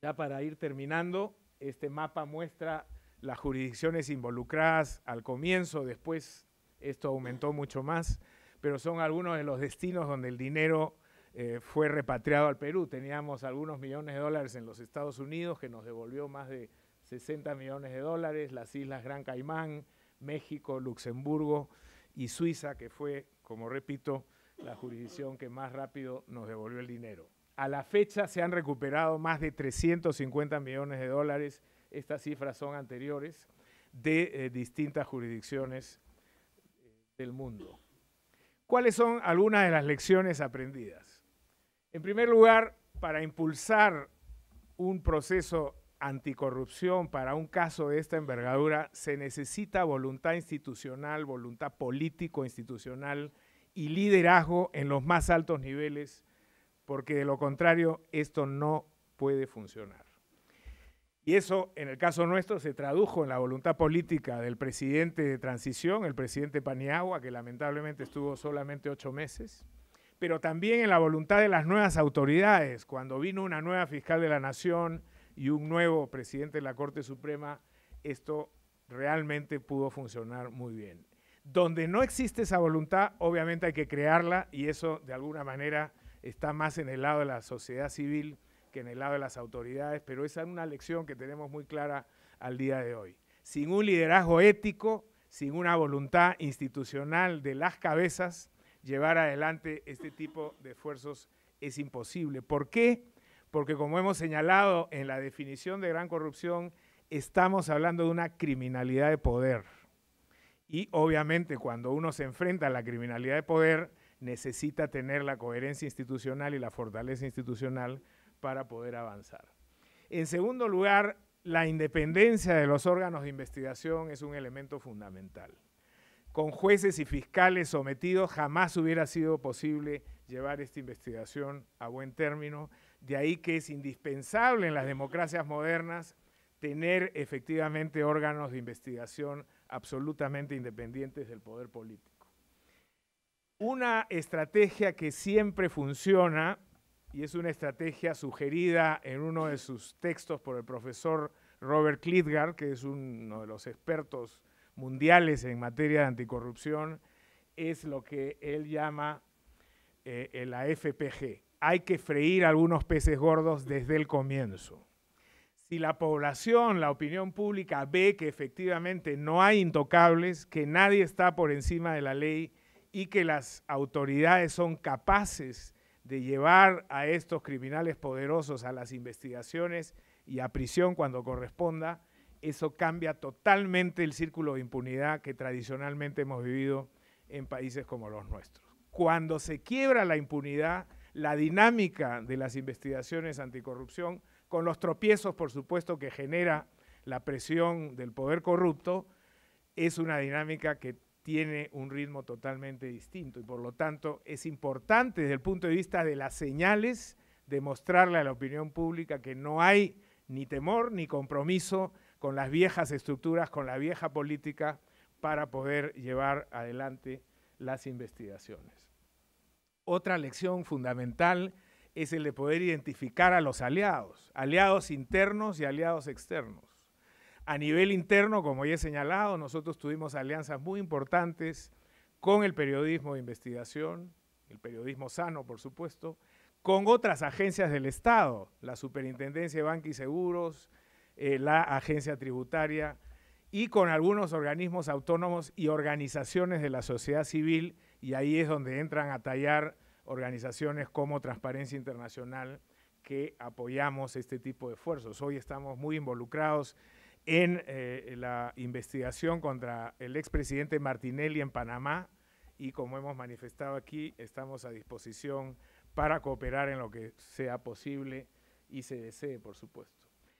Ya para ir terminando, este mapa muestra las jurisdicciones involucradas al comienzo, después esto aumentó mucho más, pero son algunos de los destinos donde el dinero eh, fue repatriado al Perú. Teníamos algunos millones de dólares en los Estados Unidos, que nos devolvió más de 60 millones de dólares, las Islas Gran Caimán, México, Luxemburgo y Suiza, que fue, como repito, la jurisdicción que más rápido nos devolvió el dinero. A la fecha se han recuperado más de 350 millones de dólares, estas cifras son anteriores, de eh, distintas jurisdicciones eh, del mundo. ¿Cuáles son algunas de las lecciones aprendidas? En primer lugar, para impulsar un proceso anticorrupción para un caso de esta envergadura se necesita voluntad institucional, voluntad político-institucional y liderazgo en los más altos niveles, porque de lo contrario esto no puede funcionar. Y eso, en el caso nuestro, se tradujo en la voluntad política del presidente de transición, el presidente Paniagua, que lamentablemente estuvo solamente ocho meses, pero también en la voluntad de las nuevas autoridades, cuando vino una nueva fiscal de la Nación y un nuevo presidente de la Corte Suprema, esto realmente pudo funcionar muy bien. Donde no existe esa voluntad, obviamente hay que crearla y eso de alguna manera está más en el lado de la sociedad civil que en el lado de las autoridades, pero esa es una lección que tenemos muy clara al día de hoy. Sin un liderazgo ético, sin una voluntad institucional de las cabezas, llevar adelante este tipo de esfuerzos es imposible. ¿Por qué? Porque como hemos señalado en la definición de gran corrupción, estamos hablando de una criminalidad de poder. Y obviamente cuando uno se enfrenta a la criminalidad de poder, necesita tener la coherencia institucional y la fortaleza institucional para poder avanzar. En segundo lugar, la independencia de los órganos de investigación es un elemento fundamental. Con jueces y fiscales sometidos jamás hubiera sido posible llevar esta investigación a buen término. De ahí que es indispensable en las democracias modernas tener efectivamente órganos de investigación absolutamente independientes del poder político. Una estrategia que siempre funciona, y es una estrategia sugerida en uno de sus textos por el profesor Robert Klitgar, que es uno de los expertos mundiales en materia de anticorrupción, es lo que él llama eh, la FPG. Hay que freír algunos peces gordos desde el comienzo si la población, la opinión pública ve que efectivamente no hay intocables, que nadie está por encima de la ley y que las autoridades son capaces de llevar a estos criminales poderosos a las investigaciones y a prisión cuando corresponda, eso cambia totalmente el círculo de impunidad que tradicionalmente hemos vivido en países como los nuestros. Cuando se quiebra la impunidad, la dinámica de las investigaciones anticorrupción con los tropiezos, por supuesto, que genera la presión del poder corrupto, es una dinámica que tiene un ritmo totalmente distinto y por lo tanto es importante desde el punto de vista de las señales demostrarle a la opinión pública que no hay ni temor ni compromiso con las viejas estructuras, con la vieja política para poder llevar adelante las investigaciones. Otra lección fundamental es el de poder identificar a los aliados, aliados internos y aliados externos. A nivel interno, como ya he señalado, nosotros tuvimos alianzas muy importantes con el periodismo de investigación, el periodismo sano, por supuesto, con otras agencias del Estado, la Superintendencia de Banca y Seguros, eh, la Agencia Tributaria y con algunos organismos autónomos y organizaciones de la sociedad civil, y ahí es donde entran a tallar organizaciones como Transparencia Internacional que apoyamos este tipo de esfuerzos. Hoy estamos muy involucrados en eh, la investigación contra el expresidente Martinelli en Panamá y como hemos manifestado aquí, estamos a disposición para cooperar en lo que sea posible y se desee, por supuesto.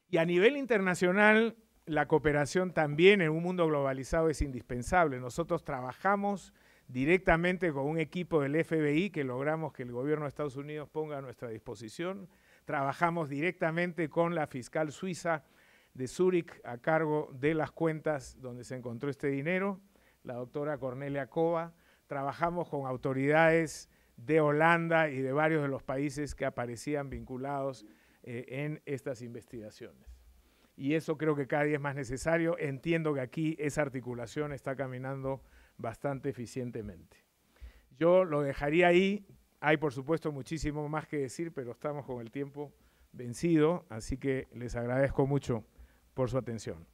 Y a nivel internacional, la cooperación también en un mundo globalizado es indispensable. Nosotros trabajamos directamente con un equipo del FBI que logramos que el gobierno de Estados Unidos ponga a nuestra disposición. Trabajamos directamente con la fiscal suiza de Zúrich a cargo de las cuentas donde se encontró este dinero, la doctora Cornelia Cova. Trabajamos con autoridades de Holanda y de varios de los países que aparecían vinculados eh, en estas investigaciones. Y eso creo que cada día es más necesario. Entiendo que aquí esa articulación está caminando bastante eficientemente. Yo lo dejaría ahí. Hay, por supuesto, muchísimo más que decir, pero estamos con el tiempo vencido, así que les agradezco mucho por su atención.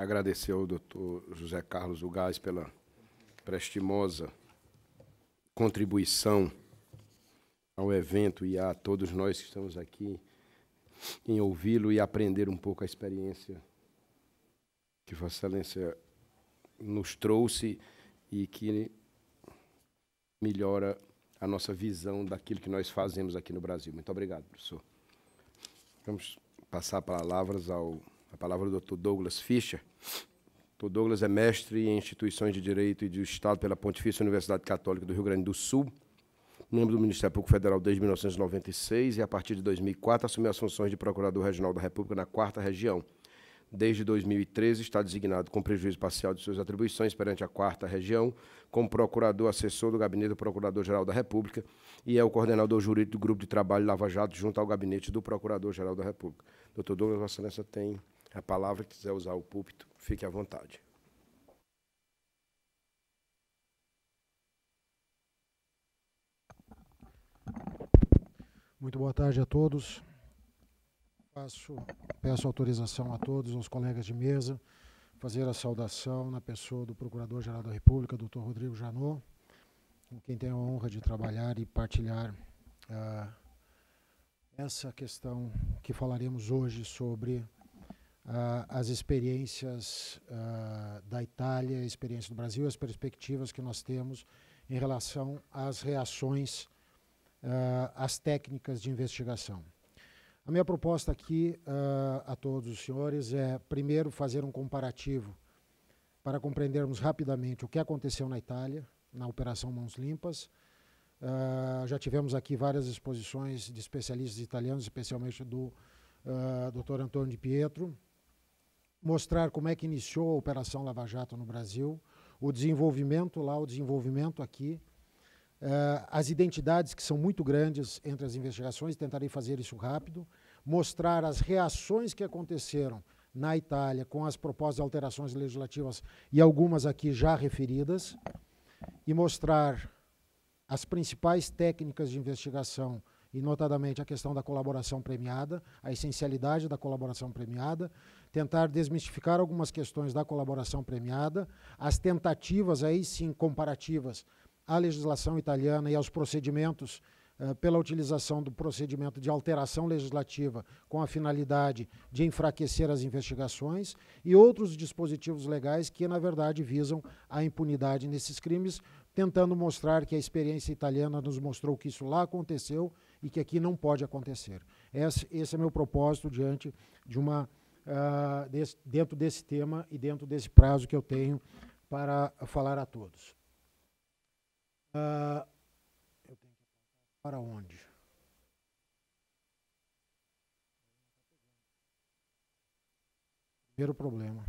agradecer ao doutor José Carlos Ugaz pela prestimosa contribuição ao evento e a todos nós que estamos aqui em ouvi-lo e aprender um pouco a experiência que Vossa Excelência nos trouxe e que melhora a nossa visão daquilo que nós fazemos aqui no Brasil. Muito obrigado, professor. Vamos passar palavras ao a palavra do Dr. Douglas Fischer. Dr. Douglas é mestre em instituições de direito e de Estado pela Pontifícia Universidade Católica do Rio Grande do Sul, membro do Ministério Público Federal desde 1996 e, a partir de 2004, assumiu as funções de Procurador Regional da República na Quarta Região. Desde 2013, está designado com prejuízo parcial de suas atribuições perante a Quarta Região, como procurador assessor do Gabinete do Procurador-Geral da República e é o coordenador jurídico do Grupo de Trabalho Lava Jato junto ao Gabinete do Procurador-Geral da República. Doutor Douglas, Vossa Excelência tem a palavra, quiser usar o púlpito, fique à vontade. Muito boa tarde a todos. Passo, peço autorização a todos, aos colegas de mesa, fazer a saudação na pessoa do Procurador-Geral da República, Dr. Rodrigo Janot, com quem tenho a honra de trabalhar e partilhar uh, essa questão que falaremos hoje sobre ah, as experiências ah, da Itália, a experiência do Brasil, as perspectivas que nós temos em relação às reações ah, às técnicas de investigação. A minha proposta aqui a todos os senhores é, primeiro, fazer um comparativo para compreendermos rapidamente o que aconteceu na Itália, na Operação Mãos Limpas, Uh, já tivemos aqui várias exposições de especialistas italianos, especialmente do uh, Dr. Antônio de Pietro, mostrar como é que iniciou a Operação Lava Jato no Brasil, o desenvolvimento lá, o desenvolvimento aqui, uh, as identidades que são muito grandes entre as investigações, tentarei fazer isso rápido, mostrar as reações que aconteceram na Itália com as propostas de alterações legislativas e algumas aqui já referidas, e mostrar as principais técnicas de investigação e, notadamente, a questão da colaboração premiada, a essencialidade da colaboração premiada, tentar desmistificar algumas questões da colaboração premiada, as tentativas aí sim comparativas à legislação italiana e aos procedimentos eh, pela utilização do procedimento de alteração legislativa com a finalidade de enfraquecer as investigações e outros dispositivos legais que, na verdade, visam a impunidade nesses crimes, tentando mostrar que a experiência italiana nos mostrou que isso lá aconteceu e que aqui não pode acontecer. Esse, esse é meu propósito diante de uma uh, desse, dentro desse tema e dentro desse prazo que eu tenho para falar a todos. Uh, para onde? Primeiro problema.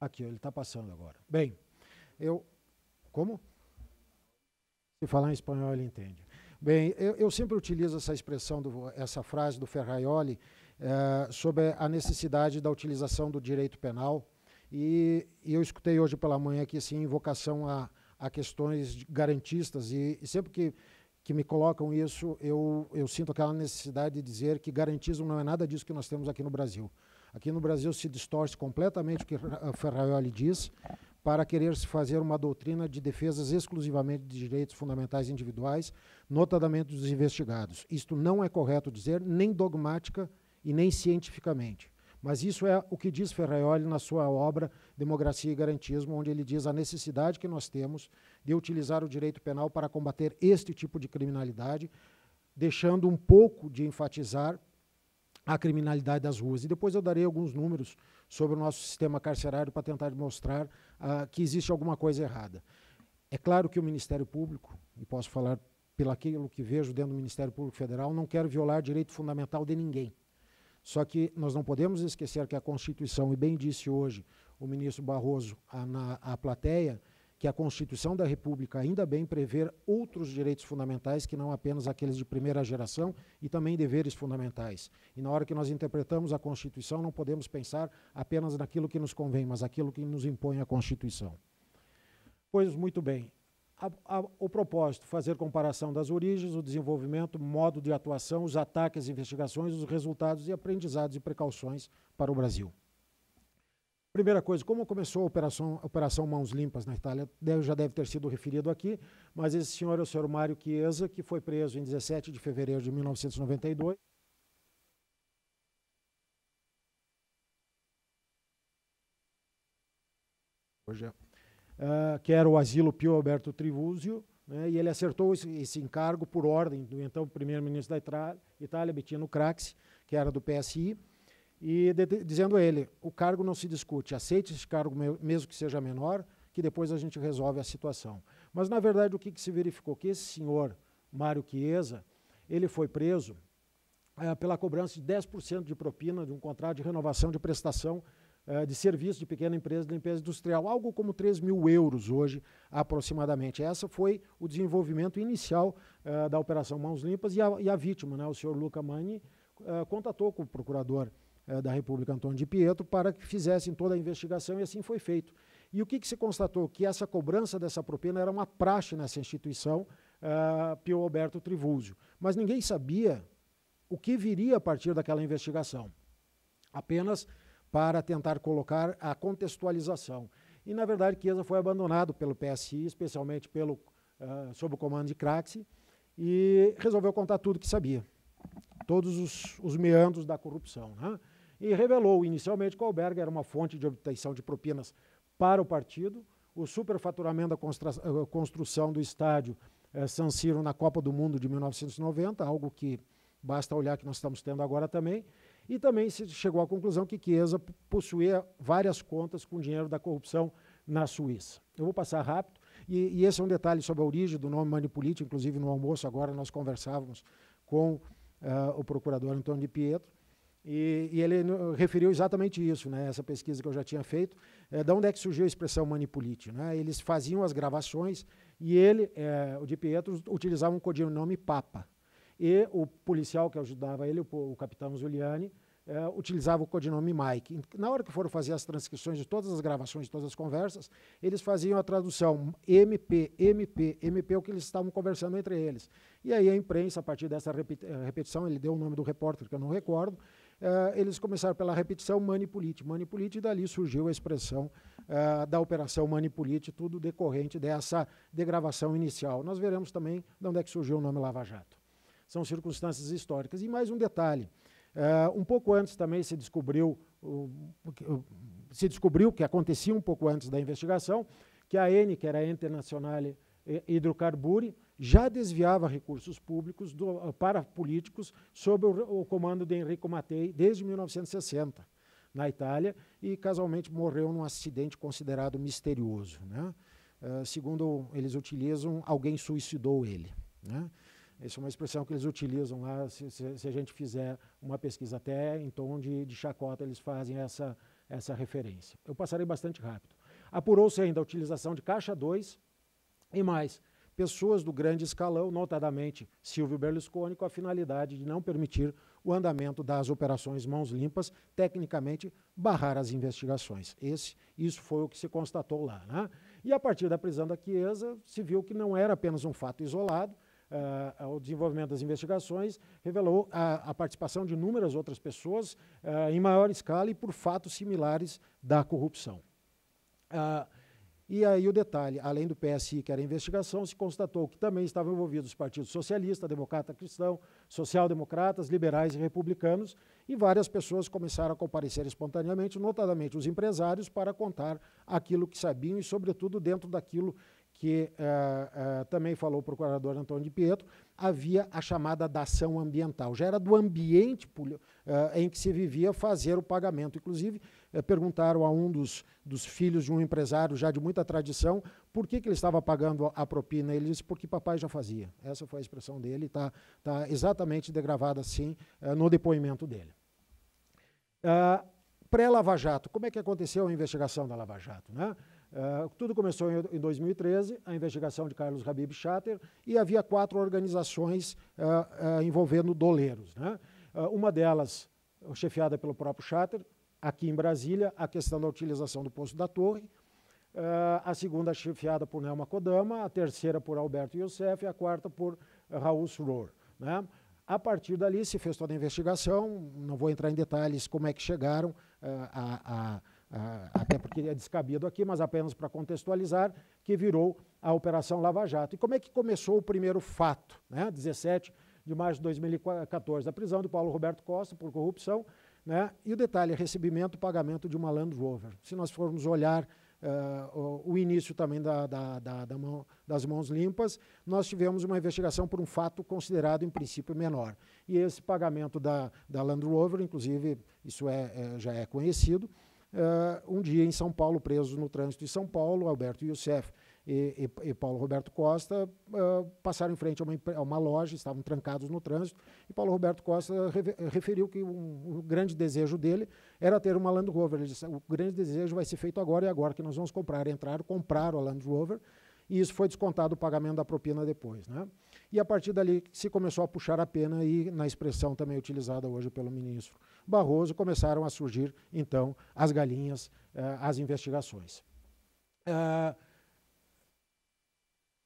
Aqui, ele está passando agora. Bem, eu como? Se falar em espanhol, ele entende. Bem, eu, eu sempre utilizo essa expressão, do, essa frase do Ferraioli, é, sobre a necessidade da utilização do direito penal. E, e eu escutei hoje pela manhã aqui, sim, invocação a, a questões garantistas. E, e sempre que, que me colocam isso, eu, eu sinto aquela necessidade de dizer que garantismo não é nada disso que nós temos aqui no Brasil. Aqui no Brasil se distorce completamente o que Ferraioli diz, para querer se fazer uma doutrina de defesas exclusivamente de direitos fundamentais individuais, notadamente dos investigados. Isto não é correto dizer, nem dogmática e nem cientificamente. Mas isso é o que diz Ferraioli na sua obra Democracia e Garantismo, onde ele diz a necessidade que nós temos de utilizar o direito penal para combater este tipo de criminalidade, deixando um pouco de enfatizar a criminalidade das ruas. E depois eu darei alguns números sobre o nosso sistema carcerário para tentar demonstrar ah, que existe alguma coisa errada. É claro que o Ministério Público, e posso falar pelaquilo que vejo dentro do Ministério Público Federal, não quero violar direito fundamental de ninguém. Só que nós não podemos esquecer que a Constituição, e bem disse hoje o ministro Barroso a, ah, na a plateia, que a Constituição da República ainda bem prever outros direitos fundamentais que não apenas aqueles de primeira geração e também deveres fundamentais. E na hora que nós interpretamos a Constituição, não podemos pensar apenas naquilo que nos convém, mas aquilo que nos impõe a Constituição. Pois muito bem. A, a, o propósito, fazer comparação das origens, o desenvolvimento, modo de atuação, os ataques, investigações, os resultados e aprendizados e precauções para o Brasil. Primeira coisa, como começou a operação, a operação Mãos Limpas na Itália, deve, já deve ter sido referido aqui, mas esse senhor é o senhor Mário Chiesa, que foi preso em 17 de fevereiro de 1992. Hoje, uh, que era o asilo Pio Alberto Trivulzio, né, e ele acertou esse, esse, encargo por ordem do então primeiro-ministro da Itália, Itália Bettino Craxi, que era do PSI, e de, de, dizendo ele, o cargo não se discute, aceite esse cargo me, mesmo que seja menor, que depois a gente resolve a situação. Mas, na verdade, o que, que se verificou? Que esse senhor, Mário Chiesa, ele foi preso é, pela cobrança de 10% de propina de um contrato de renovação de prestação é, de serviço de pequena empresa de limpeza industrial, algo como 3 mil euros hoje, aproximadamente. Essa foi o desenvolvimento inicial é, da Operação Mãos Limpas e a, e a vítima, né, o senhor Luca Mani, contatou com o procurador eh, da República Antônio de Pietro para que fizessem toda a investigação e assim foi feito. E o que, que se constatou? Que essa cobrança dessa propina era uma praxe nessa instituição, eh, Pio Alberto Trivulzio. Mas ninguém sabia o que viria a partir daquela investigação, apenas para tentar colocar a contextualização. E, na verdade, Chiesa foi abandonado pelo PSI, especialmente pelo, uh, sob o comando de Craxi, e resolveu contar tudo que sabia, todos os, os meandros da corrupção. Né? e revelou inicialmente que o albergue era uma fonte de obtenção de propinas para o partido, o superfaturamento da eh, construção do estádio eh, San Siro na Copa do Mundo de 1990, algo que basta olhar que nós estamos tendo agora também, e também se chegou à conclusão que Chiesa possuía várias contas com dinheiro da corrupção na Suíça. Eu vou passar rápido, e, e esse é um detalhe sobre a origem do nome Manipulite, inclusive no almoço agora nós conversávamos com uh, o procurador Antônio de Pietro, e, e, ele referiu exatamente isso, né, essa pesquisa que eu já tinha feito, é, de onde é que surgiu a expressão manipulite. Né? Eles faziam as gravações e ele, é, o Di Pietro, utilizava um codinome Papa. E o policial que ajudava ele, o, o capitão Zuliani, é, utilizava o codinome Mike. Na hora que foram fazer as transcrições de todas as gravações, de todas as conversas, eles faziam a tradução MP, MP, MP, o que eles estavam conversando entre eles. E aí a imprensa, a partir dessa eh, repetição, ele deu o nome do repórter, que eu não recordo, uh, eles começaram pela repetição manipulite, manipulite, e dali surgiu a expressão uh, da operação manipulite, tudo decorrente dessa degravação inicial. Nós veremos também de onde é que surgiu o nome Lava Jato. São circunstâncias históricas. E mais um detalhe, uh, um pouco antes também se descobriu, se descobriu que acontecia um pouco antes da investigação, que a ENE, que era a Internationale Hydrocarburi, já desviava recursos públicos do, ah, para políticos sob o, o comando de Enrico Mattei desde 1960 na Itália e casualmente morreu num acidente considerado misterioso. Né? Uh, segundo eles utilizam, alguém suicidou ele. Né? Essa é uma expressão que eles utilizam lá. Se, se, se a gente fizer uma pesquisa até em tom de, de, chacota, eles fazem essa, essa referência. Eu passarei bastante rápido. Apurou-se ainda a utilização de caixa 2 e mais pessoas do grande escalão, notadamente Silvio Berlusconi, com a finalidade de não permitir o andamento das operações mãos limpas, tecnicamente barrar as investigações. Esse, isso foi o que se constatou lá. Né? E a partir da prisão da Chiesa, se viu que não era apenas um fato isolado, Uh, o desenvolvimento das investigações revelou a, a participação de inúmeras outras pessoas uh, em maior escala e por fatos similares da corrupção. Uh, e aí o detalhe, além do PSI, que era investigação, se constatou que também estavam envolvidos os partidos socialista, democrata cristão, social-democratas, liberais e republicanos, e várias pessoas começaram a comparecer espontaneamente, notadamente os empresários, para contar aquilo que sabiam e, sobretudo, dentro daquilo que uh, uh, também falou o procurador Antônio de Pietro, havia a chamada dação ambiental. Já era do ambiente uh, em que se vivia fazer o pagamento. Inclusive, perguntaram a um dos, dos, filhos de um empresário já de muita tradição por que, que ele estava pagando a, propina. Ele disse, porque papai já fazia. Essa foi a expressão dele, está tá exatamente degravada assim no depoimento dele. Ah, Pré-Lava Jato, como é que aconteceu a investigação da Lava Jato? Né? Uh, tudo começou em, em, 2013, a investigação de Carlos Habib Chatter, e havia quatro organizações uh, uh, envolvendo doleiros. Né? uma delas, chefiada pelo próprio Chatter, aqui em Brasília, a questão da utilização do posto da torre. a segunda, chefiada por Nelma Kodama, a terceira por Alberto Youssef e a quarta por Raul Suror. Né? A partir dali se fez toda a investigação, não vou entrar em detalhes como é que chegaram a, a ah, até porque é descabido aqui, mas apenas para contextualizar, que virou a Operação Lava Jato. E como é que começou o primeiro fato? Né? 17 de março de 2014, a prisão do Paulo Roberto Costa por corrupção, né? e o detalhe, recebimento, e pagamento de uma Land Rover. Se nós formos olhar uh, o início também da, da, da, mão, das mãos limpas, nós tivemos uma investigação por um fato considerado em princípio menor. E esse pagamento da, Land Rover, inclusive, isso é, é já é conhecido, uh, um dia em São Paulo, presos no trânsito de São Paulo, Alberto Youssef e, e, e Paulo Roberto Costa uh, passaram em frente a uma, a uma, loja, estavam trancados no trânsito, e Paulo Roberto Costa re, referiu que um, um, grande desejo dele era ter uma Land Rover. Ele disse, o grande desejo vai ser feito agora e agora que nós vamos comprar. entrar comprar a Land Rover, e isso foi descontado o pagamento da propina depois. Né? E a partir dali se começou a puxar a pena e, na expressão também utilizada hoje pelo ministro Barroso, começaram a surgir, então, as galinhas, eh, as investigações. Uh,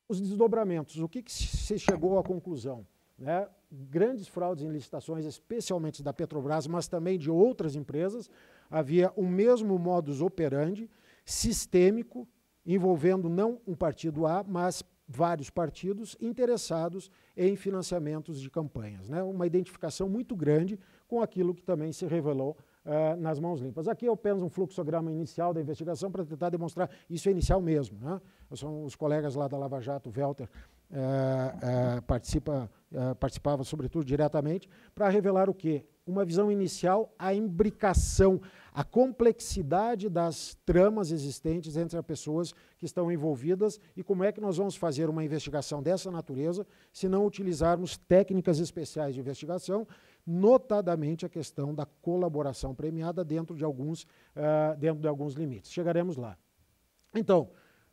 os desdobramentos, o que, que se chegou à conclusão? Né? Grandes fraudes em licitações, especialmente da Petrobras, mas também de outras empresas, havia o mesmo modus operandi sistêmico, envolvendo não um partido A, mas vários partidos interessados em financiamentos de campanhas. Né? Uma identificação muito grande com aquilo que também se revelou uh, nas mãos limpas. Aqui é apenas um fluxograma inicial da investigação para tentar demonstrar isso é inicial mesmo. Né? São os colegas lá da Lava Jato, Welter, uh, uh, participa uh, participava sobretudo diretamente, para revelar o quê? Uma visão inicial, a imbricação, a complexidade das tramas existentes entre as pessoas que estão envolvidas e como é que nós vamos fazer uma investigação dessa natureza se não utilizarmos técnicas especiais de investigação, notadamente a questão da colaboração premiada dentro de alguns, uh, dentro de alguns limites. Chegaremos lá. Então,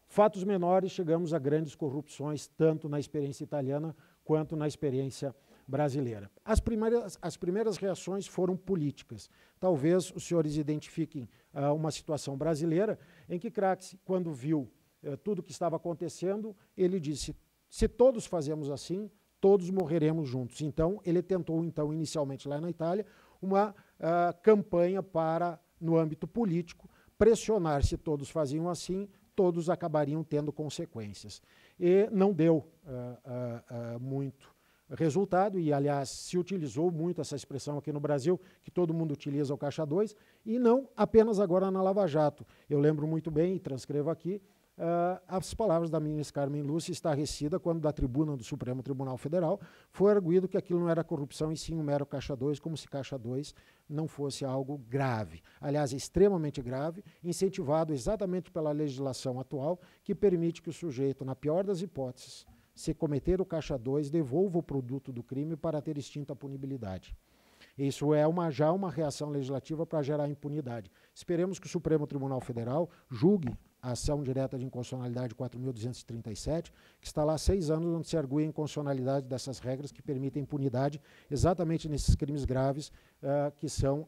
fatos menores, chegamos a grandes corrupções, tanto na experiência italiana quanto na experiência brasileira. As primeiras, as primeiras reações foram políticas. Talvez os senhores identifiquem uh, uma situação brasileira em que Crax, quando viu uh, tudo o que estava acontecendo, ele disse: se todos fazemos assim, todos morreremos juntos. Então, ele tentou, então, inicialmente lá na Itália, uma uh, campanha para, no âmbito político, pressionar se todos faziam assim, todos acabariam tendo consequências. E não deu uh, uh, uh, muito resultado, e aliás, se utilizou muito essa expressão aqui no Brasil, que todo mundo utiliza o caixa 2, e não apenas agora na Lava Jato. Eu lembro muito bem, e transcrevo aqui, Uh, as palavras da ministra Carmen Lúcia, estarrecida quando da tribuna do Supremo Tribunal Federal foi arguído que aquilo não era corrupção e sim um mero Caixa 2, como se Caixa 2 não fosse algo grave. Aliás, é extremamente grave, incentivado exatamente pela legislação atual, que permite que o sujeito, na pior das hipóteses, se cometer o Caixa 2, devolva o produto do crime para ter extinta a punibilidade. Isso é uma, já uma reação legislativa para gerar impunidade. Esperemos que o Supremo Tribunal Federal julgue a ação direta de inconstitucionalidade 4.237, que está lá há seis anos, onde se argui a inconstitucionalidade dessas regras que permitem impunidade exatamente nesses crimes graves uh, que são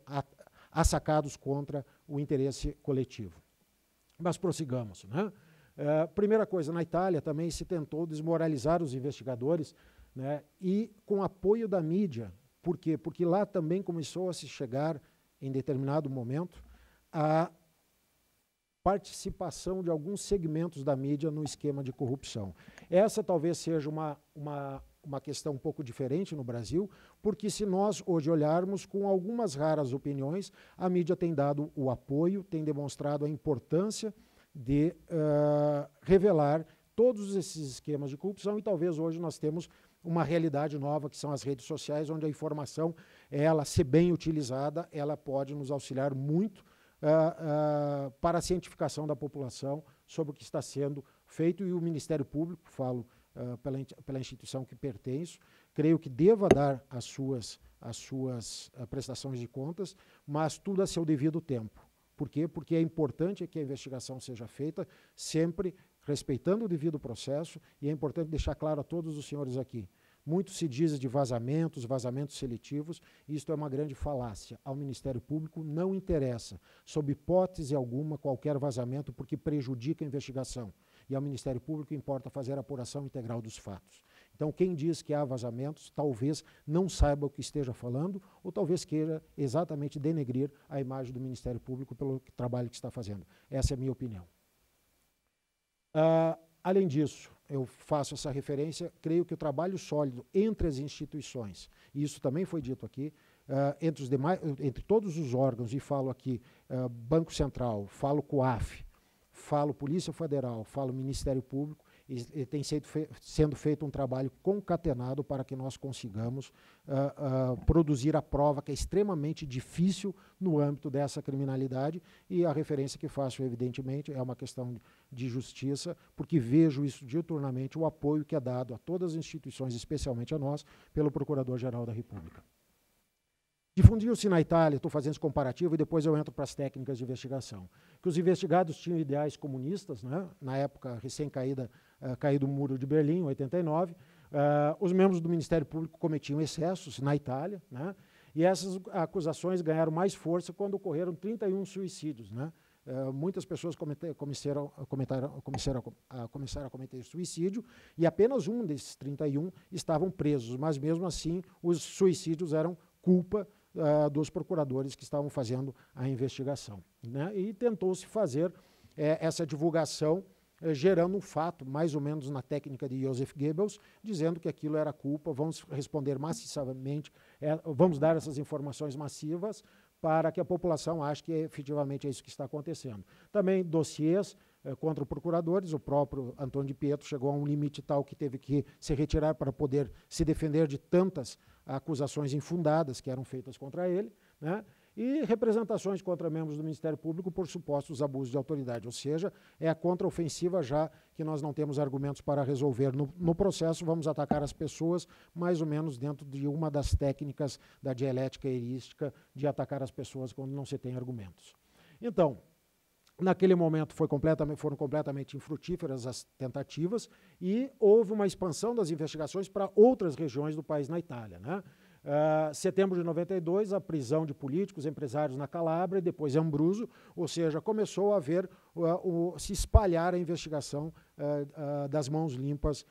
assacados contra o interesse coletivo. Mas prossigamos. Né? Uh, primeira coisa, na Itália também se tentou desmoralizar os investigadores né, e com apoio da mídia. Por quê? Porque lá também começou a se chegar, em determinado momento, a participação de alguns segmentos da mídia no esquema de corrupção. Essa talvez seja uma, uma, uma questão um pouco diferente no Brasil, porque se nós hoje olharmos com algumas raras opiniões, a mídia tem dado o apoio, tem demonstrado a importância de uh, revelar todos esses esquemas de corrupção e talvez hoje nós temos uma realidade nova que são as redes sociais, onde a informação, ela, se bem utilizada, ela pode nos auxiliar muito uh, para a cientificação da população sobre o que está sendo feito e o Ministério Público, falo uh, pela, pela instituição que pertenço, creio que deva dar as suas, as suas prestações de contas, mas tudo a seu devido tempo. Por quê? Porque é importante que a investigação seja feita sempre respeitando o devido processo e é importante deixar claro a todos os senhores aqui, muito se diz de vazamentos, vazamentos seletivos, e isto é uma grande falácia. Ao Ministério Público não interessa, sob hipótese alguma, qualquer vazamento, porque prejudica a investigação. E ao Ministério Público importa fazer a apuração integral dos fatos. Então, quem diz que há vazamentos, talvez não saiba o que esteja falando, ou talvez queira exatamente denegrir a imagem do Ministério Público pelo trabalho que está fazendo. Essa é a minha opinião. Uh, além disso, eu faço essa referência, creio que o trabalho sólido entre as instituições, e isso também foi dito aqui, uh, entre, os demais, entre todos os órgãos, e falo aqui uh, Banco Central, falo COAF, falo Polícia Federal, falo Ministério Público, e, e tem sido fe sendo feito um trabalho concatenado para que nós consigamos uh, uh, produzir a prova que é extremamente difícil no âmbito dessa criminalidade e a referência que faço, evidentemente, é uma questão de, justiça, porque vejo isso diuturnamente, o apoio que é dado a todas as instituições, especialmente a nós, pelo Procurador-Geral da República. Difundiu-se na Itália, estou fazendo esse comparativo e depois eu entro para as técnicas de investigação, que os investigados tinham ideais comunistas, né? na época recém-caída eh, caído o muro de Berlim, em 89, uh, eh, os membros do Ministério Público cometiam excessos na Itália, né? E essas acusações ganharam mais força quando ocorreram 31 suicídios, né? Uh, muitas pessoas cometeram, cometaram, começaram, a, começaram a cometer suicídio e apenas um desses 31 estavam presos, mas mesmo assim os suicídios eram culpa uh, dos procuradores que estavam fazendo a investigação. Né? E tentou-se fazer essa divulgação eh, gerando um fato, mais ou menos na técnica de Joseph Goebbels, dizendo que aquilo era culpa, vamos responder massivamente, é, vamos dar essas informações massivas para que a população ache que efetivamente é isso que está acontecendo. Também dossiês eh, contra procuradores, o próprio Antônio de Pietro chegou a um limite tal que teve que se retirar para poder se defender de tantas acusações infundadas que eram feitas contra ele. Né? e representações contra membros do Ministério Público por supostos abusos de autoridade. Ou seja, é a contraofensiva já que nós não temos argumentos para resolver. No, no, processo, vamos atacar as pessoas, mais ou menos dentro de uma das técnicas da dialética heurística de atacar as pessoas quando não se tem argumentos. Então, Naquele momento completamente, foram completamente infrutíferas as tentativas e houve uma expansão das investigações para outras regiões do país, na Itália. Né? Uh, setembro de 92, a prisão de políticos, empresários na Calabria e depois Ambruso, ou seja, começou a ver uh, ah, o, se espalhar a investigação uh, das mãos limpas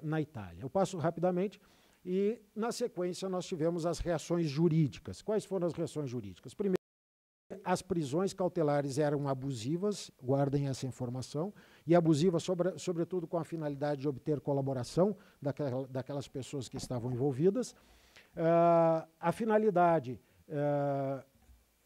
na Itália. Eu passo rapidamente e, na sequência, nós tivemos as reações jurídicas. Quais foram as reações jurídicas? Primeiro, as prisões cautelares eram abusivas, guardem essa informação, e abusivas, sobre, sobretudo, com a finalidade de obter colaboração daquela, daquelas pessoas que estavam envolvidas. Uh, a finalidade uh,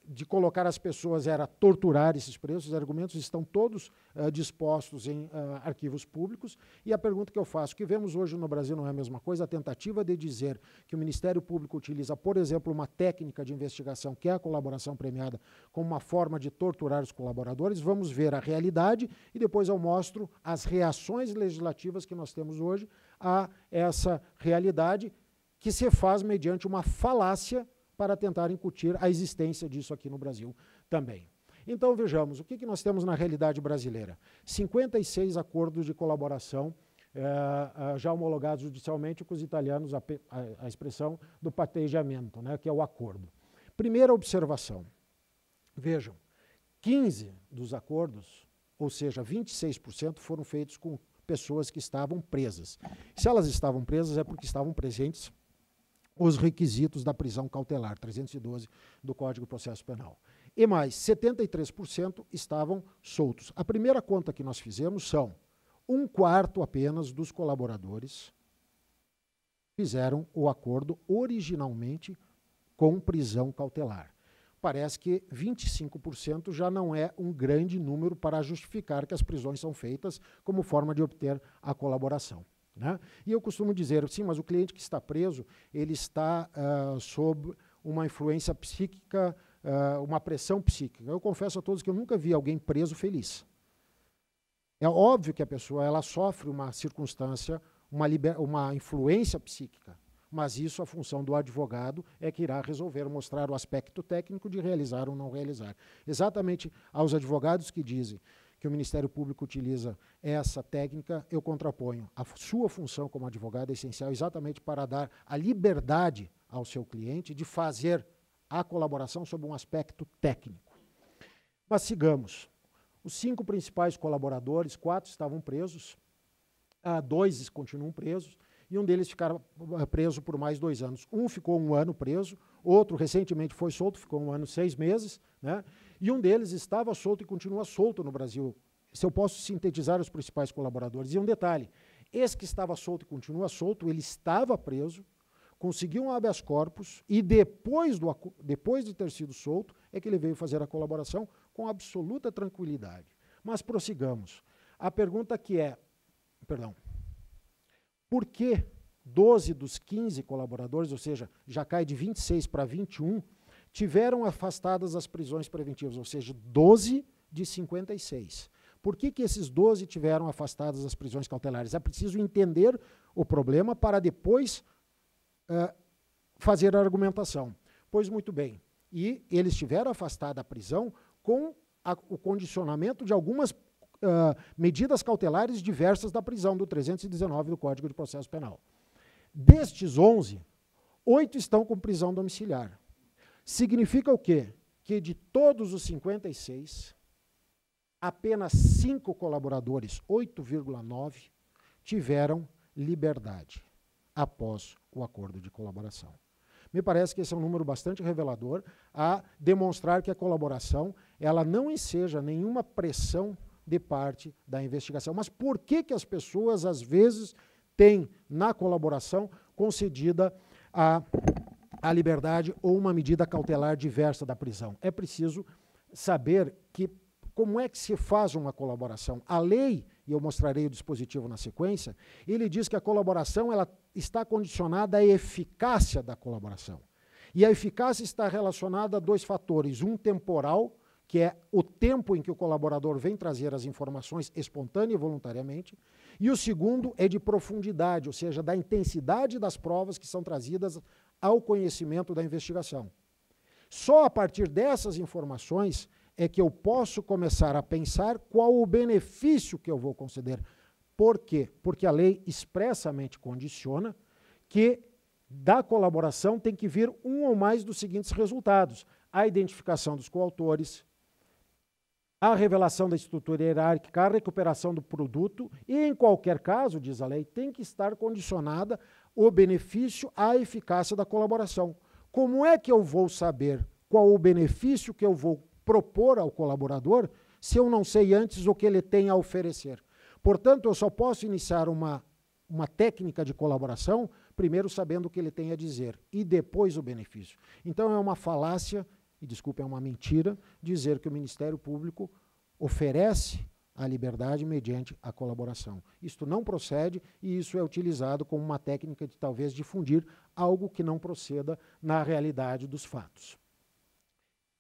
de colocar as pessoas era torturar esses presos. Os argumentos estão todos uh, dispostos em uh, arquivos públicos. E a pergunta que eu faço, que vemos hoje no Brasil não é a mesma coisa, a tentativa de dizer que o Ministério Público utiliza, por exemplo, uma técnica de investigação, que é a colaboração premiada, como uma forma de torturar os colaboradores. Vamos ver a realidade e depois eu mostro as reações legislativas que nós temos hoje a essa realidade que se faz mediante uma falácia para tentar incutir a existência disso aqui no Brasil também. Então vejamos, o que, que nós temos na realidade brasileira? 56 acordos de colaboração eh, ah, já homologados judicialmente com os italianos, a, a, a expressão do patejamento, né, que é o acordo. Primeira observação, vejam, 15 dos acordos, ou seja, 26% foram feitos com pessoas que estavam presas. Se elas estavam presas é porque estavam presentes os requisitos da prisão cautelar, 312 do Código de Processo Penal. E mais, 73% estavam soltos. A primeira conta que nós fizemos são um quarto apenas dos colaboradores fizeram o acordo originalmente com prisão cautelar. Parece que 25% já não é um grande número para justificar que as prisões são feitas como forma de obter a colaboração. Né? E eu costumo dizer, sim, mas o cliente que está preso, ele está uh, sob uma influência psíquica, uh, uma pressão psíquica. Eu confesso a todos que eu nunca vi alguém preso feliz. É óbvio que a pessoa ela sofre uma circunstância, uma, uma influência psíquica, mas isso a função do advogado é que irá resolver, mostrar o aspecto técnico de realizar ou não realizar. Exatamente aos advogados que dizem, que o Ministério Público utiliza essa técnica, eu contraponho. A sua função como advogado é essencial exatamente para dar a liberdade ao seu cliente de fazer a colaboração sob um aspecto técnico. Mas sigamos. Os cinco principais colaboradores, quatro estavam presos, ah, dois continuam presos, e um deles ficará ah, preso por mais dois anos. Um ficou um ano preso, outro recentemente foi solto, ficou um ano seis meses, né? E um deles estava solto e continua solto no Brasil. Se eu posso sintetizar os principais colaboradores. E um detalhe: esse que estava solto e continua solto, ele estava preso, conseguiu um habeas corpus e depois, do, depois de ter sido solto, é que ele veio fazer a colaboração com absoluta tranquilidade. Mas prossigamos. A pergunta que é, perdão, por que 12 dos 15 colaboradores, ou seja, já cai de 26 para 21, tiveram afastadas as prisões preventivas, ou seja, 12 de 56. Por que, que esses 12 tiveram afastadas as prisões cautelares? É preciso entender o problema para depois uh, fazer a argumentação. Pois muito bem, e eles tiveram afastada a prisão com a, o condicionamento de algumas uh, medidas cautelares diversas da prisão do 319 do Código de Processo Penal. Destes 11, oito estão com prisão domiciliar. Significa o quê? Que de todos os 56, apenas cinco colaboradores, 8,9, tiveram liberdade após o acordo de colaboração. Me parece que esse é um número bastante revelador a demonstrar que a colaboração ela não enseja nenhuma pressão de parte da investigação. Mas por que, que as pessoas, às vezes, têm na colaboração concedida a a liberdade ou uma medida cautelar diversa da prisão. É preciso saber que como é que se faz uma colaboração. A lei, e eu mostrarei o dispositivo na sequência, ele diz que a colaboração ela está condicionada à eficácia da colaboração. E a eficácia está relacionada a dois fatores, um temporal, que é o tempo em que o colaborador vem trazer as informações espontânea e voluntariamente, e o segundo é de profundidade, ou seja, da intensidade das provas que são trazidas ao conhecimento da investigação. Só a partir dessas informações é que eu posso começar a pensar qual o benefício que eu vou conceder. Por quê? Porque a lei expressamente condiciona que da colaboração tem que vir um ou mais dos seguintes resultados: a identificação dos coautores, a revelação da estrutura hierárquica, a recuperação do produto e, em qualquer caso, diz a lei, tem que estar condicionada o benefício à eficácia da colaboração. Como é que eu vou saber qual o benefício que eu vou propor ao colaborador se eu não sei antes o que ele tem a oferecer? Portanto, eu só posso iniciar uma, uma técnica de colaboração primeiro sabendo o que ele tem a dizer e depois o benefício. Então, é uma falácia, e desculpe é uma mentira, dizer que o Ministério Público oferece a liberdade mediante a colaboração. Isto não procede e isso é utilizado como uma técnica de talvez difundir algo que não proceda na realidade dos fatos.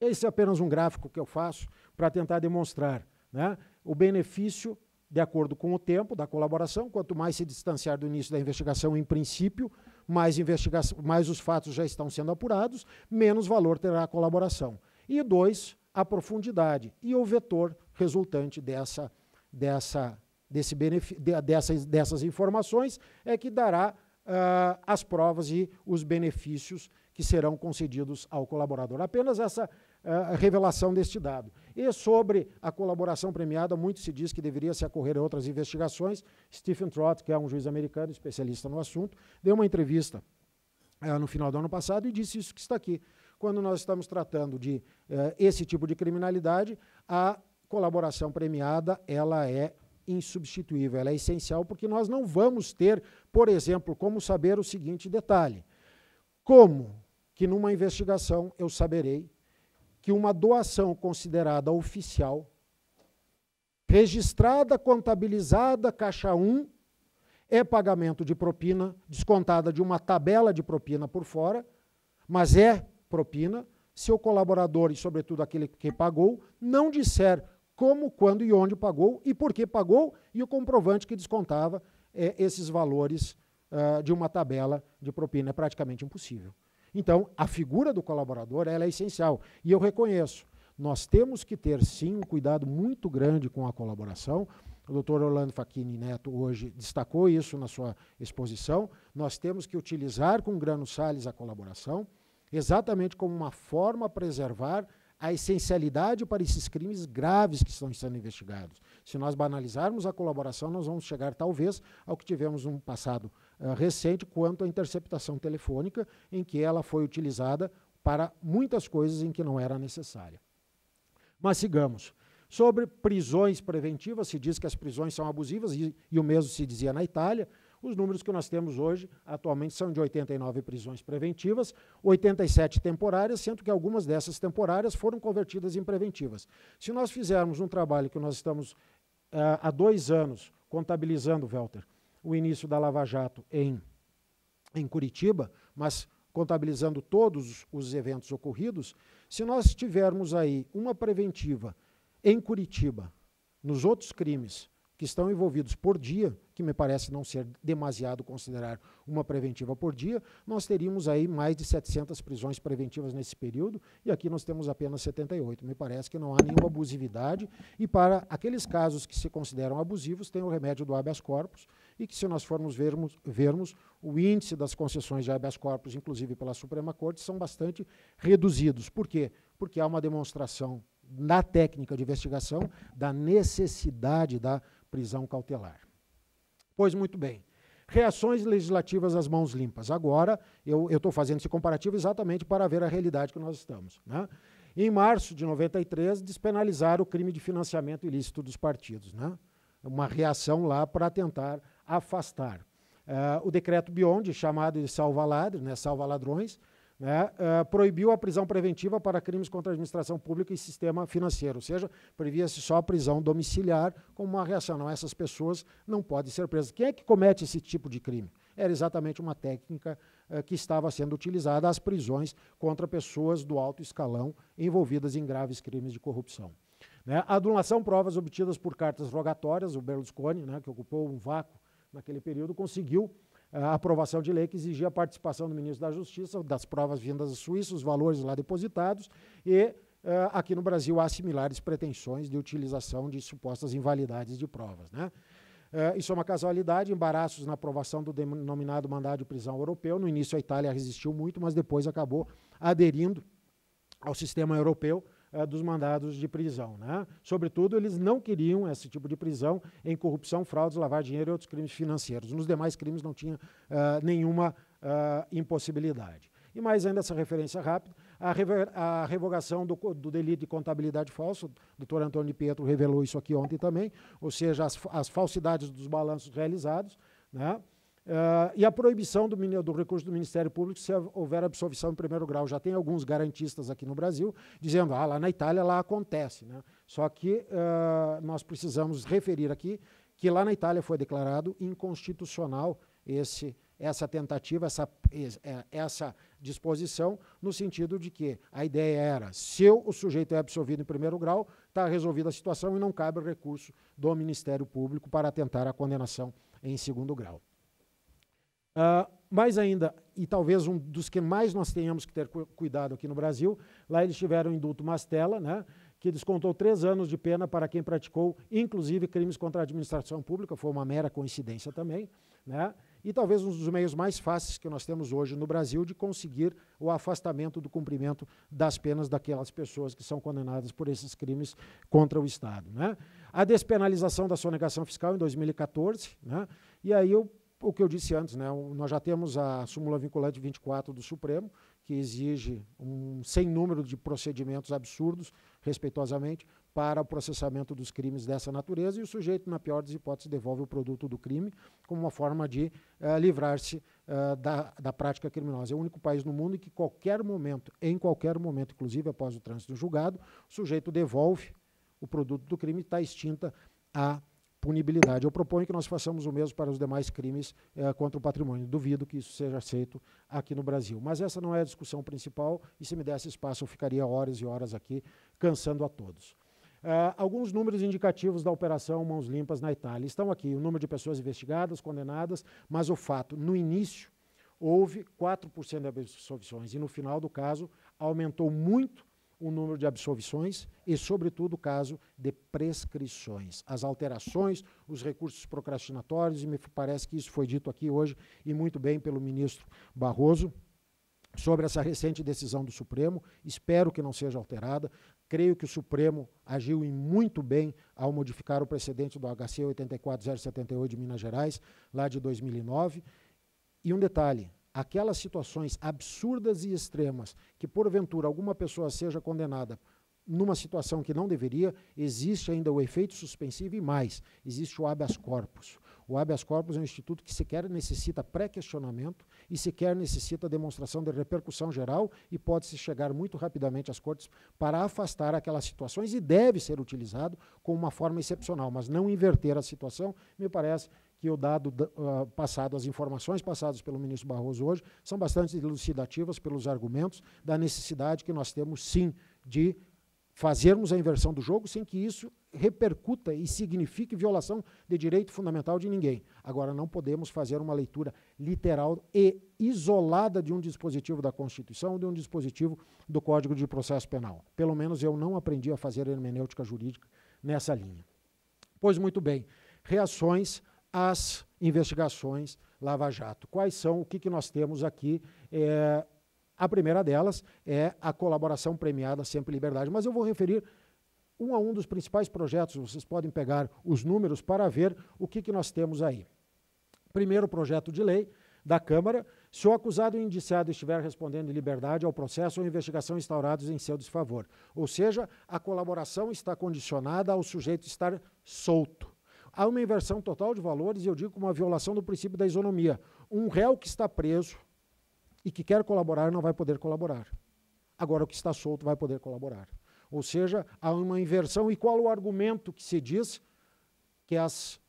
Esse é apenas um gráfico que eu faço para tentar demonstrar né, o benefício de acordo com o tempo da colaboração. Quanto mais se distanciar do início da investigação, em princípio, mais, investigação, mais os fatos já estão sendo apurados, menos valor terá a colaboração. E dois, a profundidade e o vetor resultante dessa, dessa, desse dessas, dessas informações é que dará uh, as provas e os benefícios que serão concedidos ao colaborador. Apenas essa uh, revelação deste dado. E sobre a colaboração premiada, muito se diz que deveria se ocorrer a outras investigações. Stephen Trott, que é um juiz americano, especialista no assunto, deu uma entrevista uh, no final do ano passado e disse isso que está aqui. Quando nós estamos tratando de uh, esse tipo de criminalidade, há colaboração premiada ela é insubstituível, ela é essencial porque nós não vamos ter, por exemplo, como saber o seguinte detalhe: como que numa investigação eu saberei que uma doação considerada oficial, registrada, contabilizada, caixa 1, é pagamento de propina, descontada de uma tabela de propina por fora, mas é propina, se o colaborador e, sobretudo, aquele que pagou, não disser como, quando e onde pagou e por que pagou e o comprovante que descontava é, esses valores uh, de uma tabela de propina. É praticamente impossível. Então, a figura do colaborador ela é essencial. E eu reconheço, nós temos que ter, sim, um cuidado muito grande com a colaboração. O doutor Orlando Facchini Neto hoje destacou isso na sua exposição. Nós temos que utilizar com Grano Salles a colaboração, exatamente como uma forma a preservar a essencialidade para esses crimes graves que estão sendo investigados. Se nós banalizarmos a colaboração, nós vamos chegar, talvez, ao que tivemos no passado uh, recente quanto à interceptação telefônica, em que ela foi utilizada para muitas coisas em que não era necessária. Mas sigamos. Sobre prisões preventivas, se diz que as prisões são abusivas, e, e o mesmo se dizia na Itália, os números que nós temos hoje, atualmente, são de 89 prisões preventivas, 87 temporárias, sendo que algumas dessas temporárias foram convertidas em preventivas. Se nós fizermos um trabalho que nós estamos eh, há dois anos contabilizando, Welter, o início da Lava Jato em, em Curitiba, mas contabilizando todos os eventos ocorridos, se nós tivermos aí uma preventiva em Curitiba, nos outros crimes, que estão envolvidos por dia, que me parece não ser demasiado considerar uma preventiva por dia, nós teríamos aí mais de 700 prisões preventivas nesse período, e aqui nós temos apenas 78. Me parece que não há nenhuma abusividade, e para aqueles casos que se consideram abusivos, tem o remédio do habeas corpus, e que se nós formos vermos, vermos o índice das concessões de habeas corpus, inclusive pela Suprema Corte, são bastante reduzidos. Por quê? Porque há uma demonstração na técnica de investigação da necessidade da prisão cautelar. Pois muito bem. Reações legislativas às mãos limpas. Agora, eu estou fazendo esse comparativo exatamente para ver a realidade que nós estamos. Né? Em março de 93, despenalizar o crime de financiamento ilícito dos partidos. Né? Uma reação lá para tentar afastar. Uh, o decreto Biondi, chamado de salva né? Ladrões, né, salva-ladrões, né, uh, proibiu a prisão preventiva para crimes contra a administração pública e sistema financeiro, ou seja, previa-se só a prisão domiciliar como uma reação. Não, essas pessoas não podem ser presas. Quem é que comete esse tipo de crime? Era exatamente uma técnica uh, que estava sendo utilizada, as prisões contra pessoas do alto escalão envolvidas em graves crimes de corrupção. Né, adulação provas obtidas por cartas rogatórias, o Berlusconi, né, que ocupou um vácuo naquele período, conseguiu a aprovação de lei que exigia a participação do ministro da Justiça, das provas vindas da Suíça, os valores lá depositados, e uh, aqui no Brasil há similares pretensões de utilização de supostas invalidades de provas. Né? Uh, isso é uma casualidade, embaraços na aprovação do denominado mandado de prisão europeu. No início a Itália resistiu muito, mas depois acabou aderindo ao sistema europeu eh, dos mandados de prisão. Né? Sobretudo, eles não queriam esse tipo de prisão em corrupção, fraudes, lavar dinheiro e outros crimes financeiros. Nos demais crimes não tinha uh, nenhuma eh, impossibilidade. E mais ainda essa referência rápida, a, rever, a revogação do, do, delito de contabilidade falsa, o doutor Antônio Pietro revelou isso aqui ontem também, ou seja, as, as falsidades dos balanços realizados, né? Uh, e a proibição do, do, recurso do Ministério Público se houver absolvição em primeiro grau. Já tem alguns garantistas aqui no Brasil dizendo, ah, lá na Itália lá acontece. Né? Só que uh, nós precisamos referir aqui que lá na Itália foi declarado inconstitucional esse, essa tentativa, essa, é, essa disposição, no sentido de que a ideia era, se o sujeito é absolvido em primeiro grau, está resolvida a situação e não cabe recurso do Ministério Público para tentar a condenação em segundo grau. Ah, mais ainda, e talvez um dos que mais nós tenhamos que ter cu cuidado aqui no Brasil, lá eles tiveram o indulto Mastella, né, que descontou três anos de pena para quem praticou, inclusive, crimes contra a administração pública, foi uma mera coincidência também, né, e talvez um dos meios mais fáceis que nós temos hoje no Brasil de conseguir o afastamento do cumprimento das penas daquelas pessoas que são condenadas por esses crimes contra o Estado. Né. A despenalização da sonegação fiscal em 2014, né, e aí eu o que eu disse antes, né? nós já temos a súmula vinculante 24 do Supremo, que exige um sem número de procedimentos absurdos, respeitosamente, para o processamento dos crimes dessa natureza, e o sujeito, na pior das hipóteses, devolve o produto do crime como uma forma de uh, livrar-se uh, da, da prática criminosa. É o único país no mundo em que qualquer momento, em qualquer momento, inclusive após o trânsito julgado, o sujeito devolve o produto do crime e está extinta a punibilidade. Eu proponho que nós façamos o mesmo para os demais crimes eh, contra o patrimônio. Duvido que isso seja aceito aqui no Brasil. Mas essa não é a discussão principal e se me desse espaço eu ficaria horas e horas aqui cansando a todos. Uh, alguns números indicativos da operação Mãos Limpas na Itália. Estão aqui o número de pessoas investigadas, condenadas, mas o fato, no início, houve 4% de absolvições e no final do caso aumentou muito o número de absolvições e, sobretudo, o caso de prescrições. As alterações, os recursos procrastinatórios, e me parece que isso foi dito aqui hoje e muito bem pelo ministro Barroso sobre essa recente decisão do Supremo. Espero que não seja alterada. Creio que o Supremo agiu e muito bem ao modificar o precedente do HC 84078 de Minas Gerais, lá de 2009. E um detalhe, aquelas situações absurdas e extremas que, porventura, alguma pessoa seja condenada numa situação que não deveria, existe ainda o efeito suspensivo e mais, existe o habeas corpus. O habeas corpus é um instituto que sequer necessita pré-questionamento e sequer necessita demonstração de repercussão geral e pode-se chegar muito rapidamente às cortes para afastar aquelas situações e deve ser utilizado como uma forma excepcional, mas não inverter a situação, me parece que o dado uh, passado, as informações passadas pelo ministro Barroso hoje, são bastante elucidativas pelos argumentos da necessidade que nós temos, sim, de fazermos a inversão do jogo sem que isso repercuta e signifique violação de direito fundamental de ninguém. Agora, não podemos fazer uma leitura literal e isolada de um dispositivo da Constituição, ou de um dispositivo do Código de Processo Penal. Pelo menos eu não aprendi a fazer hermenêutica jurídica nessa linha. Pois muito bem, reações as investigações Lava Jato. Quais são, o que, que nós temos aqui? É, a primeira delas é a colaboração premiada Sempre Liberdade, mas eu vou referir um a um dos principais projetos, vocês podem pegar os números para ver o que, que nós temos aí. Primeiro projeto de lei da Câmara, se o acusado ou indiciado estiver respondendo em liberdade ao processo ou investigação instaurados em seu desfavor. Ou seja, a colaboração está condicionada ao sujeito estar solto. Há uma inversão total de valores e eu digo uma violação do princípio da isonomia. Um réu que está preso e que quer colaborar não vai poder colaborar. Agora, o que está solto vai poder colaborar. Ou seja, há uma inversão. E qual o argumento que se diz que as,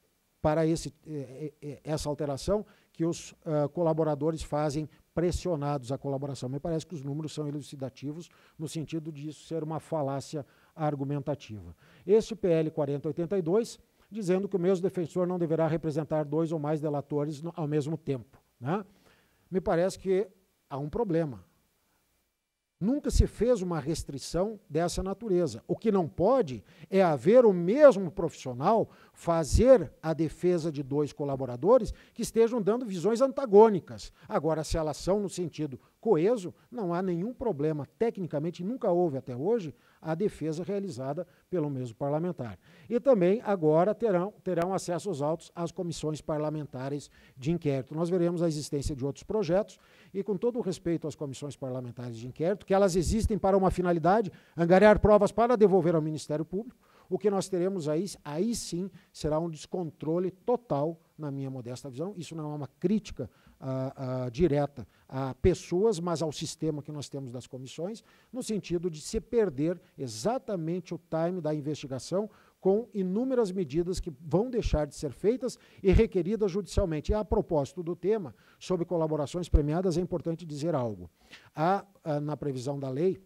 para esse, eh, eh, eh, essa alteração que os uh, colaboradores fazem pressionados à colaboração? Me parece que os números são elucidativos no sentido disso ser uma falácia argumentativa. Este PL 4082 dizendo que o mesmo defensor não deverá representar dois ou mais delatores no, ao mesmo tempo. Né? Me parece que há um problema. Nunca se fez uma restrição dessa natureza. O que não pode é haver o mesmo profissional fazer a defesa de dois colaboradores que estejam dando visões antagônicas. Agora, se elas são no sentido coeso, não há nenhum problema. Tecnicamente, nunca houve até hoje a defesa realizada pelo mesmo parlamentar. E também agora terão, terão acesso aos autos às comissões parlamentares de inquérito. Nós veremos a existência de outros projetos e, com todo o respeito às comissões parlamentares de inquérito, que elas existem para uma finalidade, angariar provas para devolver ao Ministério Público, o que nós teremos aí, aí sim será um descontrole total, na minha modesta visão. Isso não é uma crítica ah, ah, direta a pessoas, mas ao sistema que nós temos das comissões, no sentido de se perder exatamente o time da investigação com inúmeras medidas que vão deixar de ser feitas e requeridas judicialmente. E a propósito do tema, sobre colaborações premiadas, é importante dizer algo. Há, ah, na previsão da lei,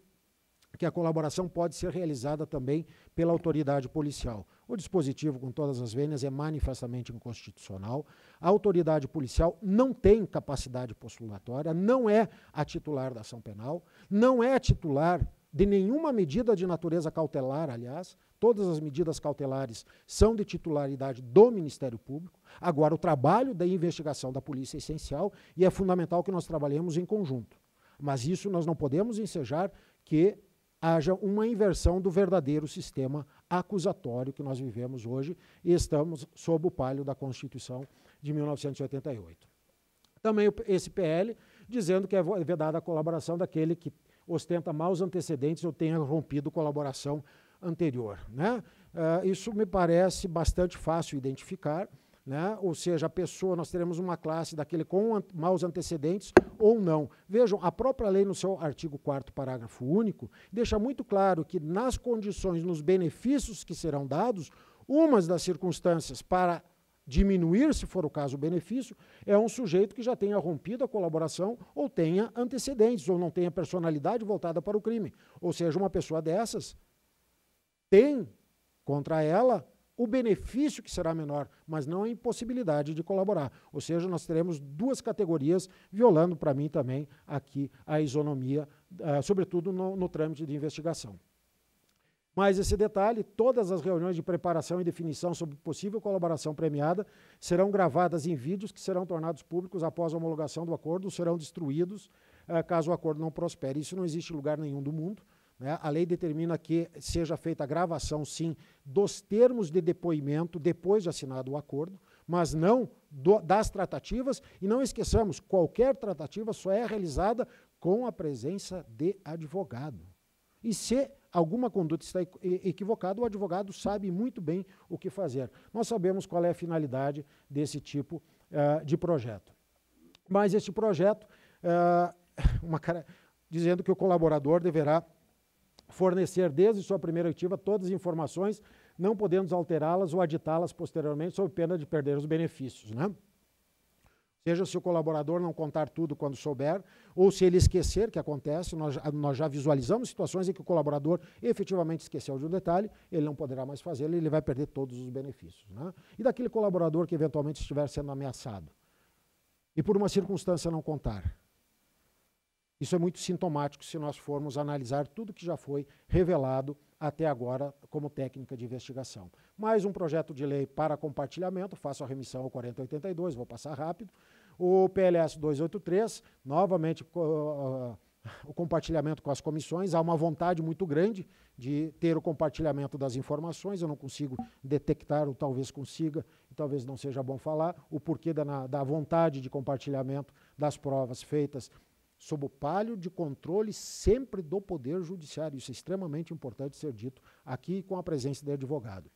que a colaboração pode ser realizada também pela autoridade policial. O dispositivo, com todas as vênias, é manifestamente inconstitucional. A autoridade policial não tem capacidade postulatória, não é a titular da ação penal, não é titular de nenhuma medida de natureza cautelar, aliás. Todas as medidas cautelares são de titularidade do Ministério Público. Agora, o trabalho da investigação da polícia é essencial e é fundamental que nós trabalhemos em conjunto. Mas isso nós não podemos ensejar que haja uma inversão do verdadeiro sistema acusatório que nós vivemos hoje e estamos sob o palio da Constituição de 1988. Também esse PL dizendo que é, é vedada a colaboração daquele que ostenta maus antecedentes ou tenha rompido colaboração anterior. Né? Uh, isso me parece bastante fácil identificar. Né? Ou seja, a pessoa, nós teremos uma classe daquele com maus antecedentes ou não. Vejam, a própria lei, no seu artigo 4, parágrafo único, deixa muito claro que nas condições, nos benefícios que serão dados, umas das circunstâncias para diminuir, se for o caso, o benefício, é um sujeito que já tenha rompido a colaboração ou tenha antecedentes, ou não tenha personalidade voltada para o crime. Ou seja, uma pessoa dessas tem contra ela o benefício que será menor, mas não a impossibilidade de colaborar. Ou seja, nós teremos duas categorias violando, para mim, também aqui a isonomia, uh, sobretudo no, no trâmite de investigação. Mais esse detalhe, todas as reuniões de preparação e definição sobre possível colaboração premiada serão gravadas em vídeos que serão tornados públicos após a homologação do acordo, serão destruídos uh, caso o acordo não prospere. Isso não existe em lugar nenhum do mundo. Né? A lei determina que seja feita a gravação, sim, dos termos de depoimento depois de assinado o acordo, mas não do, das tratativas. E não esqueçamos, qualquer tratativa só é realizada com a presença de advogado. E se alguma conduta está equivocada, o advogado sabe muito bem o que fazer. Nós sabemos qual é a finalidade desse tipo uh, de projeto. Mas este projeto, uh, uma, dizendo que o colaborador deverá fornecer desde sua primeira ativa todas as informações, não podendo alterá-las ou aditá-las posteriormente sob pena de perder os benefícios, né? Seja se o colaborador não contar tudo quando souber, ou se ele esquecer, que acontece, nós, nós já visualizamos situações em que o colaborador efetivamente esqueceu de um detalhe, ele não poderá mais fazê-lo, ele vai perder todos os benefícios. Né? E daquele colaborador que eventualmente estiver sendo ameaçado e por uma circunstância não contar, isso é muito sintomático se nós formos analisar tudo que já foi revelado até agora como técnica de investigação. Mais um projeto de lei para compartilhamento, faço a remissão ao 4082, vou passar rápido. O PLS 283, novamente uh, o compartilhamento com as comissões, há uma vontade muito grande de ter o compartilhamento das informações, eu não consigo detectar, ou talvez consiga, e talvez não seja bom falar, o porquê da, da vontade de compartilhamento das provas feitas sob o palio de controle sempre do Poder Judiciário. Isso é extremamente importante ser dito aqui com a presença de advogado.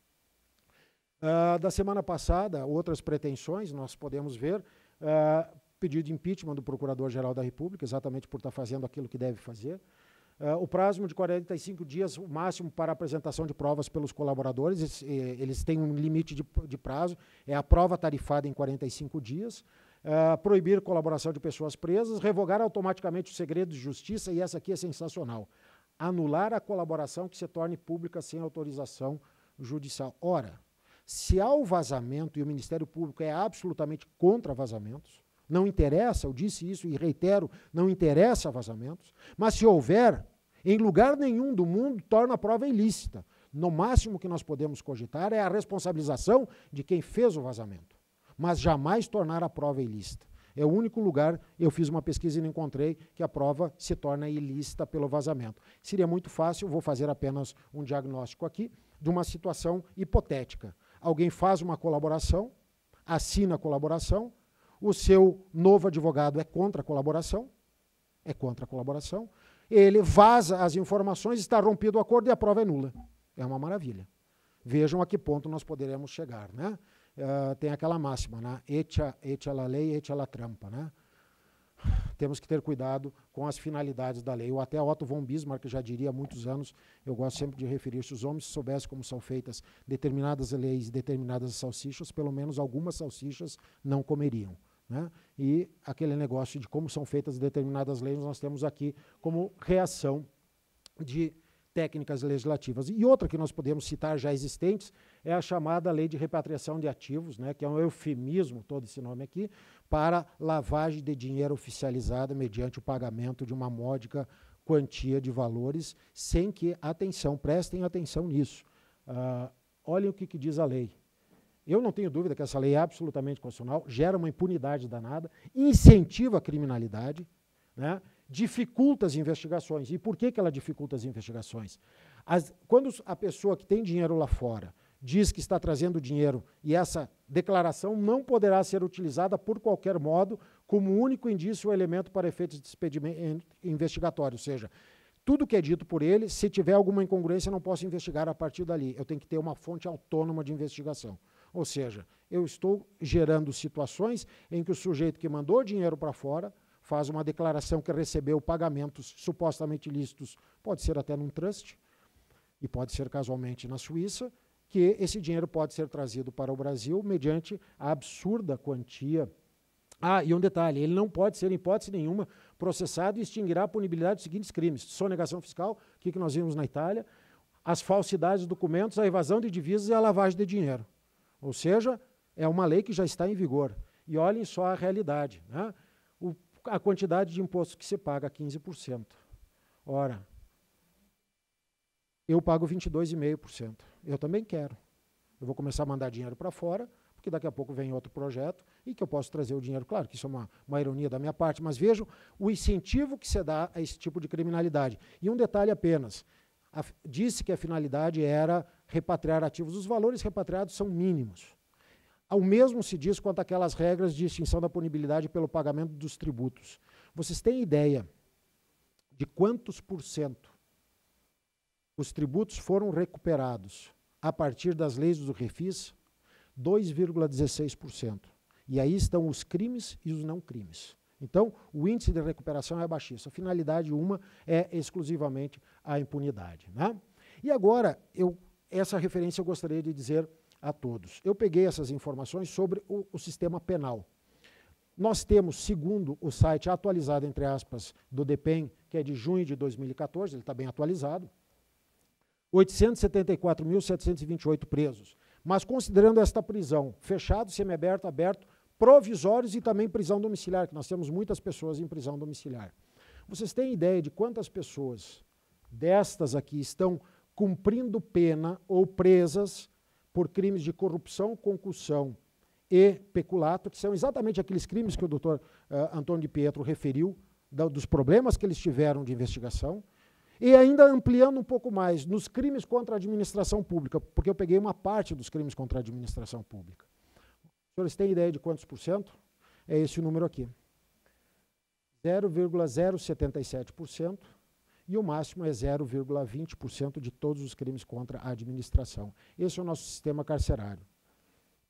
Uh, da semana passada, outras pretensões, nós podemos ver, uh, pedido de impeachment do Procurador-Geral da República, exatamente por estar tá fazendo aquilo que deve fazer. Uh, o prazo de 45 dias, o máximo para apresentação de provas pelos colaboradores, eles, eh, eles têm um limite de, de prazo, é a prova tarifada em 45 dias. Eh, proibir colaboração de pessoas presas, revogar automaticamente o segredo de justiça, e essa aqui é sensacional, anular a colaboração que se torne pública sem autorização judicial. Ora, se há o vazamento, e o Ministério Público é absolutamente contra vazamentos, não interessa, eu disse isso e reitero, não interessa vazamentos, mas se houver, em lugar nenhum do mundo torna a prova ilícita. No máximo que nós podemos cogitar é a responsabilização de quem fez o vazamento mas jamais tornar a prova ilícita. É o único lugar, eu fiz uma pesquisa e não encontrei, que a prova se torna ilícita pelo vazamento. Seria muito fácil, vou fazer apenas um diagnóstico aqui, de uma situação hipotética. Alguém faz uma colaboração, assina a colaboração, o seu novo advogado é contra a colaboração, é contra a colaboração, ele vaza as informações, está rompido o acordo e a prova é nula. É uma maravilha. Vejam a que ponto nós poderemos chegar, né? uh, tem aquela máxima, né? Etia, etia la lei, etia la trampa, né? Temos que ter cuidado com as finalidades da lei. Ou até Otto von Bismarck já diria há muitos anos, eu gosto sempre de referir, se os homens soubessem como são feitas determinadas leis, e determinadas salsichas, pelo menos algumas salsichas não comeriam. Né? E aquele negócio de como são feitas determinadas leis, nós temos aqui como reação de técnicas legislativas. E outra que nós podemos citar já existentes, é a chamada lei de repatriação de ativos, né, que é um eufemismo, todo esse nome aqui, para lavagem de dinheiro oficializada mediante o pagamento de uma módica quantia de valores, sem que, atenção, prestem atenção nisso. Uh, olhem o que, que diz a lei. Eu não tenho dúvida que essa lei é absolutamente constitucional, gera uma impunidade danada, incentiva a criminalidade, né, dificulta as investigações. E por que, que ela dificulta as investigações? As, quando a pessoa que tem dinheiro lá fora diz que está trazendo dinheiro e essa declaração não poderá ser utilizada por qualquer modo como único indício ou elemento para efeitos de expedimento eh, investigatório, ou seja, tudo que é dito por ele, se tiver alguma incongruência, não posso investigar a partir dali. Eu tenho que ter uma fonte autônoma de investigação. Ou seja, eu estou gerando situações em que o sujeito que mandou dinheiro para fora faz uma declaração que recebeu pagamentos supostamente lícitos, pode ser até num trust, e pode ser casualmente na Suíça, que esse dinheiro pode ser trazido para o Brasil mediante a absurda quantia. Ah, e um detalhe: ele não pode ser, em hipótese nenhuma, processado e extinguirá a punibilidade dos seguintes crimes: sonegação fiscal, o que, que nós vimos na Itália, as falsidades de documentos, a evasão de divisas e a lavagem de dinheiro. Ou seja, é uma lei que já está em vigor. E olhem só a realidade: né? o, a quantidade de imposto que se paga, 15%. Ora, eu pago 22,5%. Eu também quero. Eu vou começar a mandar dinheiro para fora, porque daqui a pouco vem outro projeto e que eu posso trazer o dinheiro. Claro que isso é uma, uma ironia da minha parte, mas vejam o incentivo que se dá a esse tipo de criminalidade. E um detalhe apenas: a, disse que a finalidade era repatriar ativos. Os valores repatriados são mínimos. Ao mesmo se diz quanto àquelas regras de extinção da punibilidade pelo pagamento dos tributos. Vocês têm ideia de quantos por cento os tributos foram recuperados a partir das leis do refis 2,16%. E aí estão os crimes e os não crimes. Então, o índice de recuperação é baixíssimo. A finalidade uma é exclusivamente a impunidade. Né? E agora, eu, essa referência eu gostaria de dizer a todos. Eu peguei essas informações sobre o, o sistema penal. Nós temos, segundo o site atualizado, entre aspas, do DEPEN, que é de junho de 2014, ele está bem atualizado, 874.728 presos. Mas considerando esta prisão, fechado, semiaberto, aberto, provisórios e também prisão domiciliar, que nós temos muitas pessoas em prisão domiciliar. Vocês têm ideia de quantas pessoas destas aqui estão cumprindo pena ou presas por crimes de corrupção, concussão e peculato, que são exatamente aqueles crimes que o doutor uh, Antônio de Pietro referiu, da, dos problemas que eles tiveram de investigação, e ainda ampliando um pouco mais, nos crimes contra a administração pública, porque eu peguei uma parte dos crimes contra a administração pública. Os senhores têm ideia de quantos por cento? É esse número aqui. 0,077% e o máximo é 0,20% de todos os crimes contra a administração. Esse é o nosso sistema carcerário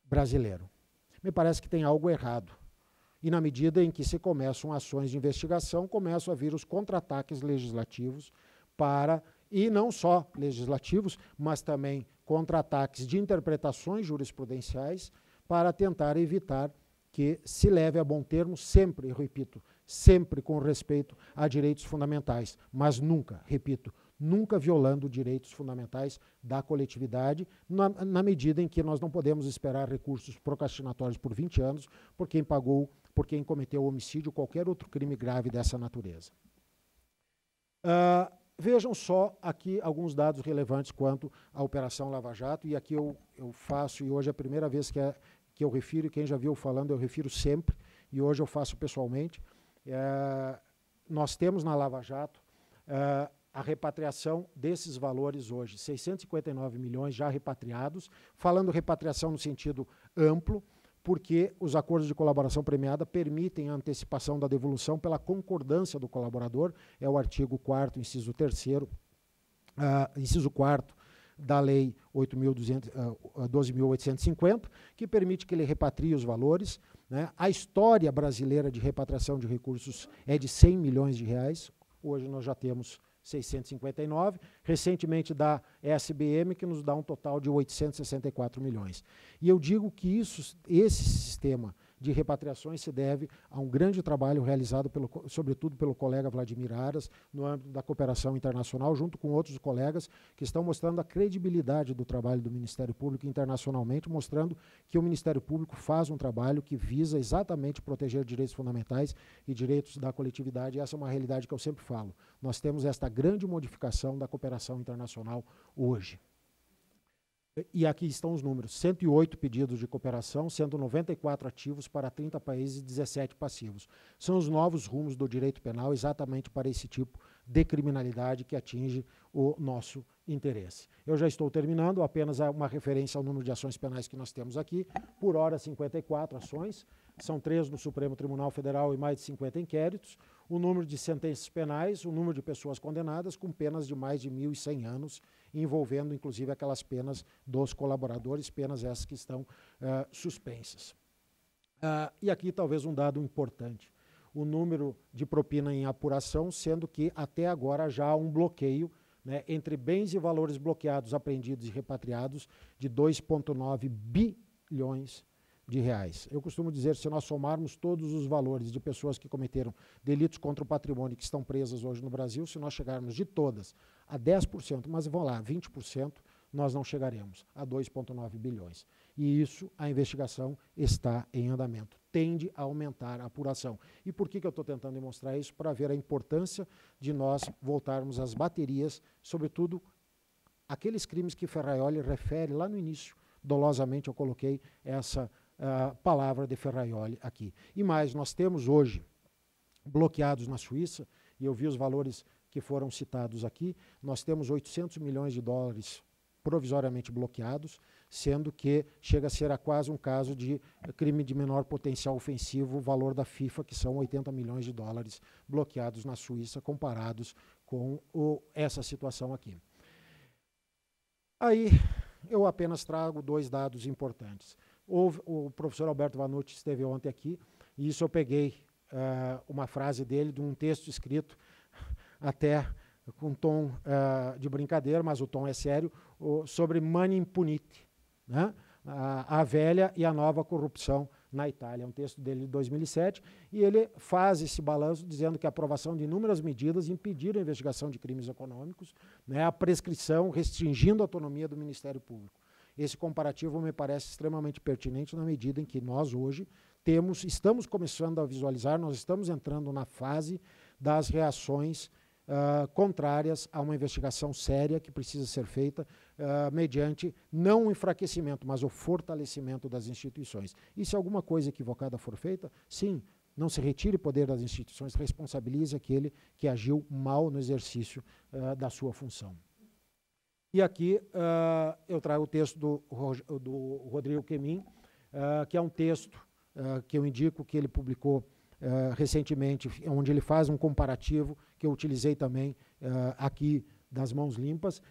brasileiro. Me parece que tem algo errado. E na medida em que se começam ações de investigação, começam a vir os contra-ataques legislativos para, e não só legislativos, mas também contra-ataques de interpretações jurisprudenciais, para tentar evitar que se leve a bom termo sempre, repito, sempre com respeito a direitos fundamentais, mas nunca, repito, nunca violando direitos fundamentais da coletividade, na, na, medida em que nós não podemos esperar recursos procrastinatórios por 20 anos por quem pagou, por quem cometeu homicídio ou qualquer outro crime grave dessa natureza. Uh, Vejam só aqui alguns dados relevantes quanto à Operação Lava Jato, e aqui eu, eu faço, e hoje é a primeira vez que, é, que eu refiro, quem já viu falando, eu refiro sempre, e hoje eu faço pessoalmente. É, nós temos na Lava Jato é, a repatriação desses valores hoje, 659 milhões já repatriados, falando repatriação no sentido amplo, porque os acordos de colaboração premiada permitem a antecipação da devolução pela concordância do colaborador, é o artigo 4 inciso 3 uh, ah, inciso 4 da Lei 12.850, ah, que permite que ele repatrie os valores. Né? A história brasileira de repatriação de recursos é de 100 milhões de reais. Hoje nós já temos 659, recentemente da SBM, que nos dá um total de 864 milhões. E eu digo que isso, esse sistema de repatriações se deve a um grande trabalho realizado, pelo, sobretudo, pelo colega Vladimir Aras, no âmbito da cooperação internacional, junto com outros colegas que estão mostrando a credibilidade do trabalho do Ministério Público internacionalmente, mostrando que o Ministério Público faz um trabalho que visa exatamente proteger direitos fundamentais e direitos da coletividade. E essa é uma realidade que eu sempre falo. Nós temos esta grande modificação da cooperação internacional hoje. E aqui estão os números: 108 pedidos de cooperação, 194 ativos para 30 países e 17 passivos. São os novos rumos do direito penal exatamente para esse tipo de criminalidade que atinge o nosso interesse. Eu já estou terminando, apenas uma referência ao número de ações penais que nós temos aqui. Por hora, 54 ações, são três no Supremo Tribunal Federal e mais de 50 inquéritos o número de sentenças penais, o número de pessoas condenadas com penas de mais de 1.100 anos, envolvendo inclusive aquelas penas dos colaboradores, penas essas que estão uh, suspensas. Uh, e aqui talvez um dado importante, o número de propina em apuração, sendo que até agora já há um bloqueio né, entre bens e valores bloqueados, apreendidos e repatriados de 2,9 bilhões de reais. Eu costumo dizer, se nós somarmos todos os valores de pessoas que cometeram delitos contra o patrimônio que estão presas hoje no Brasil, se nós chegarmos de todas a 10%, mas vão lá, 20%, nós não chegaremos a 2,9 bilhões. E isso, a investigação está em andamento. Tende a aumentar a apuração. E por que, que eu estou tentando demonstrar isso? Para ver a importância de nós voltarmos às baterias, sobretudo aqueles crimes que Ferraioli refere lá no início. Dolosamente eu coloquei essa palavra de Ferraioli aqui. E mais, nós temos hoje, bloqueados na Suíça, e eu vi os valores que foram citados aqui, nós temos 800 milhões de dólares provisoriamente bloqueados, sendo que chega a ser a quase um caso de crime de menor potencial ofensivo, o valor da FIFA, que são 80 milhões de dólares bloqueados na Suíça, comparados com o, essa situação aqui. Aí eu apenas trago dois dados importantes. O, o professor Alberto Vanucci esteve ontem aqui, e isso eu peguei uh, uma frase dele de um texto escrito até com tom uh, de brincadeira, mas o tom é sério, o, sobre Mani impuniti, né? a, a velha e a nova corrupção na Itália. É um texto dele de 2007 e ele faz esse balanço dizendo que a aprovação de inúmeras medidas impediram a investigação de crimes econômicos, né, a prescrição restringindo a autonomia do Ministério Público. Esse comparativo me parece extremamente pertinente na medida em que nós hoje temos, estamos começando a visualizar, nós estamos entrando na fase das reações Uh, contrárias a uma investigação séria que precisa ser feita uh, mediante não o enfraquecimento, mas o fortalecimento das instituições. E se alguma coisa equivocada for feita, sim, não se retire poder das instituições, responsabilize aquele que agiu mal no exercício uh, da sua função. E aqui uh, eu trago o texto do, do Rodrigo Quemin, uh, que é um texto uh, que eu indico que ele publicou recentemente, onde ele faz um comparativo que eu utilizei também aqui das mãos limpas.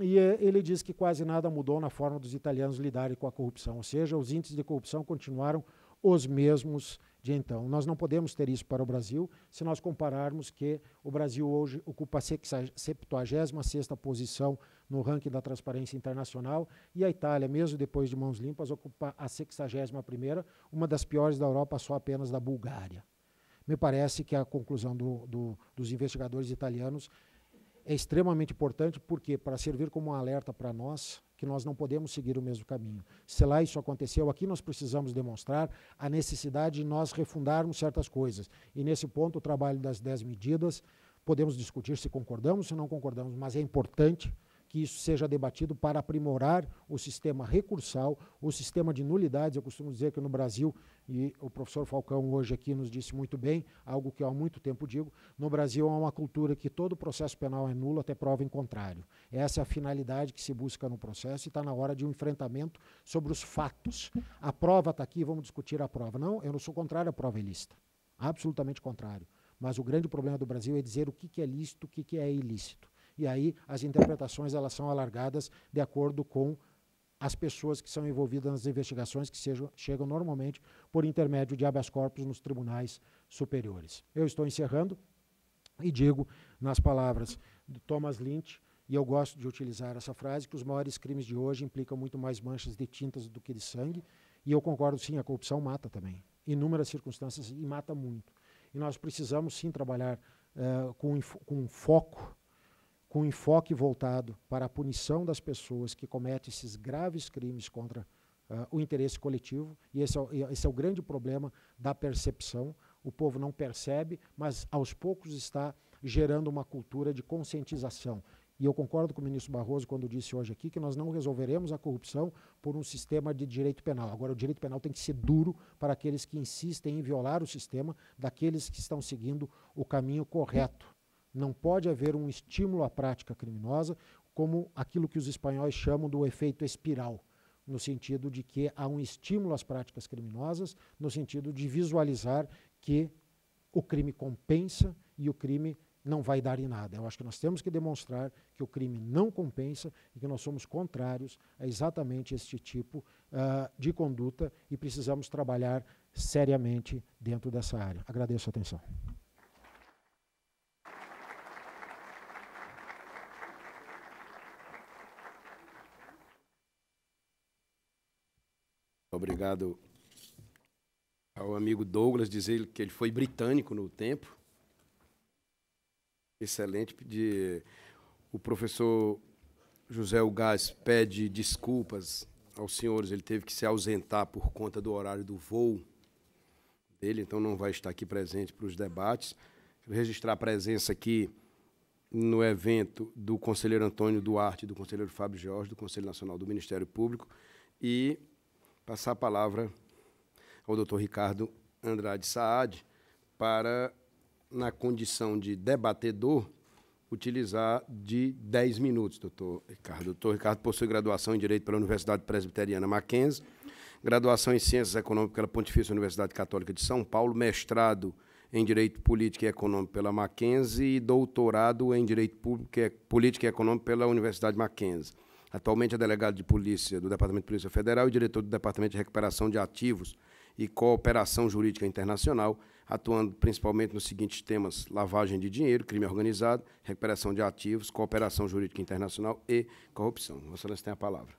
E eh, ele diz que quase nada mudou na forma dos italianos lidarem com a corrupção, ou seja, os índices de corrupção continuaram os mesmos de então. Nós não podemos ter isso para o Brasil se nós compararmos que o Brasil hoje ocupa a 76ª posição no ranking da Transparência Internacional e a Itália, mesmo depois de mãos limpas, ocupa a 61ª, uma das piores da Europa, só apenas da Bulgária. Me parece que a conclusão do, do, dos investigadores italianos é extremamente importante, porque para servir como um alerta para nós, que nós não podemos seguir o mesmo caminho. Se lá isso aconteceu, aqui nós precisamos demonstrar a necessidade de nós refundarmos certas coisas. E nesse ponto, o trabalho das 10 medidas, podemos discutir se concordamos ou não concordamos, mas é importante que isso seja debatido para aprimorar o sistema recursal, o sistema de nulidades. Eu costumo dizer que no Brasil, e o professor Falcão hoje aqui nos disse muito bem, algo que eu há muito tempo digo, no Brasil há uma cultura que todo processo penal é nulo até prova em contrário. Essa é a finalidade que se busca no processo e está na hora de um enfrentamento sobre os fatos. A prova está aqui, vamos discutir a prova. Não, eu não sou contrário à prova é ilícita. Absolutamente contrário. Mas o grande problema do Brasil é dizer o que, que é lícito, o que, que é ilícito e aí as interpretações elas são alargadas de acordo com as pessoas que são envolvidas nas investigações que sejam, chegam normalmente por intermédio de habeas corpus nos tribunais superiores. Eu estou encerrando e digo nas palavras de Thomas Lynch, e eu gosto de utilizar essa frase, que os maiores crimes de hoje implicam muito mais manchas de tintas do que de sangue, e eu concordo sim, a corrupção mata também, inúmeras circunstâncias e mata muito. E nós precisamos sim trabalhar uh, com, com foco com enfoque voltado para a punição das pessoas que cometem esses graves crimes contra uh, o interesse coletivo. E esse é, o, esse é o grande problema da percepção. O povo não percebe, mas aos poucos está gerando uma cultura de conscientização. E eu concordo com o ministro Barroso quando disse hoje aqui que nós não resolveremos a corrupção por um sistema de direito penal. Agora, o direito penal tem que ser duro para aqueles que insistem em violar o sistema, daqueles que estão seguindo o caminho correto não pode haver um estímulo à prática criminosa, como aquilo que os espanhóis chamam do efeito espiral, no sentido de que há um estímulo às práticas criminosas, no sentido de visualizar que o crime compensa e o crime não vai dar em nada. Eu acho que nós temos que demonstrar que o crime não compensa e que nós somos contrários a exatamente este tipo uh, de conduta e precisamos trabalhar seriamente dentro dessa área. Agradeço a atenção. Obrigado ao amigo Douglas, dizer que ele foi britânico no tempo. Excelente. De, o professor José Ugás pede desculpas aos senhores, ele teve que se ausentar por conta do horário do voo dele, então não vai estar aqui presente para os debates. registrar a presença aqui no evento do conselheiro Antônio Duarte, do conselheiro Fábio Jorge, do Conselho Nacional do Ministério Público e passar a palavra ao doutor Ricardo Andrade Saad para, na condição de debatedor, utilizar de 10 minutos, doutor Ricardo. Doutor Ricardo possui graduação em Direito pela Universidade Presbiteriana Mackenzie, graduação em Ciências Econômicas pela Pontifícia Universidade Católica de São Paulo, mestrado em Direito Político e Econômico pela Mackenzie e doutorado em Direito Público, Político e Econômico pela Universidade Mackenzie. Atualmente é delegado de polícia do Departamento de Polícia Federal e diretor do Departamento de Recuperação de Ativos e Cooperação Jurídica Internacional, atuando principalmente nos seguintes temas: lavagem de dinheiro, crime organizado, recuperação de ativos, cooperação jurídica internacional e corrupção. Vossa Excelência tem a palavra.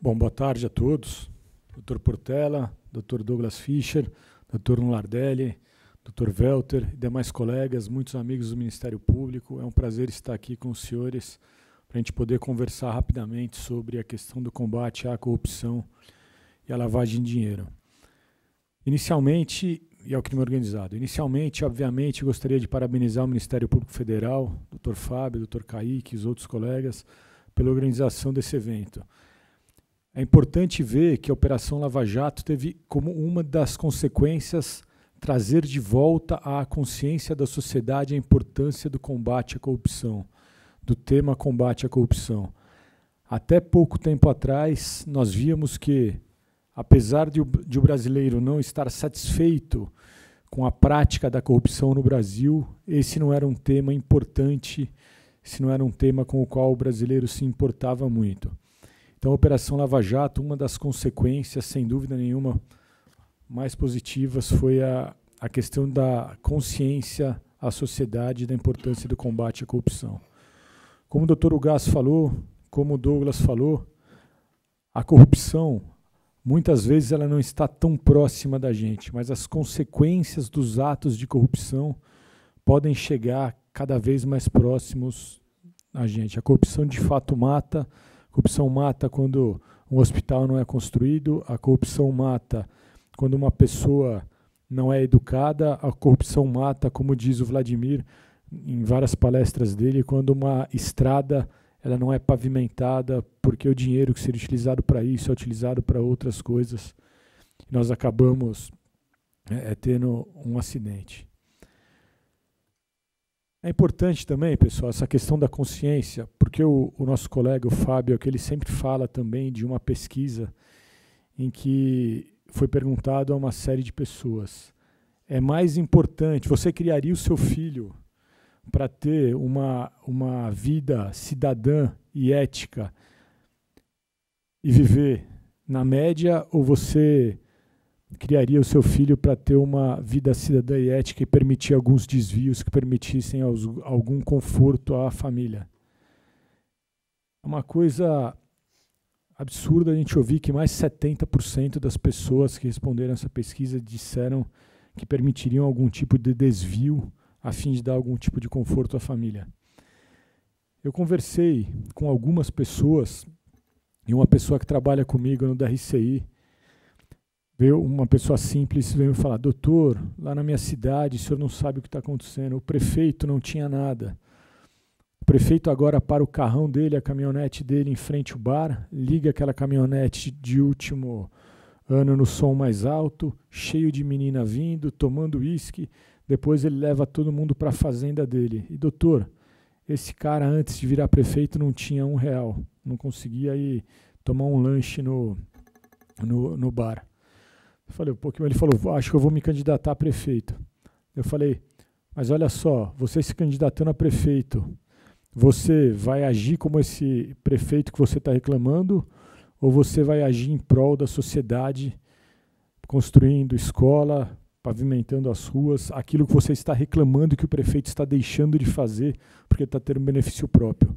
Bom, boa tarde a todos. Doutor Portela, doutor Douglas Fischer, doutor Lardelli. Dr. Welter e demais colegas, muitos amigos do Ministério Público, é um prazer estar aqui com os senhores para a gente poder conversar rapidamente sobre a questão do combate à corrupção e à lavagem de dinheiro. Inicialmente, e ao é crime organizado. Inicialmente, obviamente, gostaria de parabenizar o Ministério Público Federal, Dr. Fábio, Dr. Kaique e os outros colegas pela organização desse evento. É importante ver que a Operação Lava Jato teve como uma das consequências trazer de volta à consciência da sociedade a importância do combate à corrupção, do tema combate à corrupção. Até pouco tempo atrás, nós víamos que, apesar de o, de o brasileiro não estar satisfeito com a prática da corrupção no Brasil, esse não era um tema importante, esse não era um tema com o qual o brasileiro se importava muito. Então, a Operação Lava Jato, uma das consequências, sem dúvida nenhuma, mais positivas foi a, a questão da consciência à sociedade da importância do combate à corrupção. Como o doutor Ugas falou, como o Douglas falou, a corrupção, muitas vezes, ela não está tão próxima da gente, mas as consequências dos atos de corrupção podem chegar cada vez mais próximos a gente. A corrupção, de fato, mata. A corrupção mata quando um hospital não é construído, a corrupção mata quando uma pessoa não é educada, a corrupção mata, como diz o Vladimir em várias palestras dele, quando uma estrada ela não é pavimentada porque o dinheiro que seria utilizado para isso é utilizado para outras coisas. Nós acabamos é, é, tendo um acidente. É importante também, pessoal, essa questão da consciência, porque o, o nosso colega, o Fábio, é que ele sempre fala também de uma pesquisa em que foi perguntado a uma série de pessoas. É mais importante, você criaria o seu filho para ter uma, uma vida cidadã e ética e viver na média, ou você criaria o seu filho para ter uma vida cidadã e ética e permitir alguns desvios que permitissem aos, algum conforto à família? É Uma coisa absurdo a gente ouvir que mais 70% das pessoas que responderam essa pesquisa disseram que permitiriam algum tipo de desvio a fim de dar algum tipo de conforto à família. Eu conversei com algumas pessoas e uma pessoa que trabalha comigo no DRCI veio uma pessoa simples veio me falar doutor lá na minha cidade o senhor não sabe o que está acontecendo o prefeito não tinha nada o prefeito agora para o carrão dele, a caminhonete dele em frente ao bar, liga aquela caminhonete de último ano no som mais alto, cheio de menina vindo, tomando uísque. Depois ele leva todo mundo para a fazenda dele. E doutor, esse cara antes de virar prefeito não tinha um real, não conseguia aí tomar um lanche no, no, no bar. Eu falei, um pouquinho, ele falou, acho que eu vou me candidatar a prefeito. Eu falei, mas olha só, você se candidatando a prefeito, você vai agir como esse prefeito que você está reclamando ou você vai agir em prol da sociedade, construindo escola, pavimentando as ruas, aquilo que você está reclamando que o prefeito está deixando de fazer porque está tendo benefício próprio?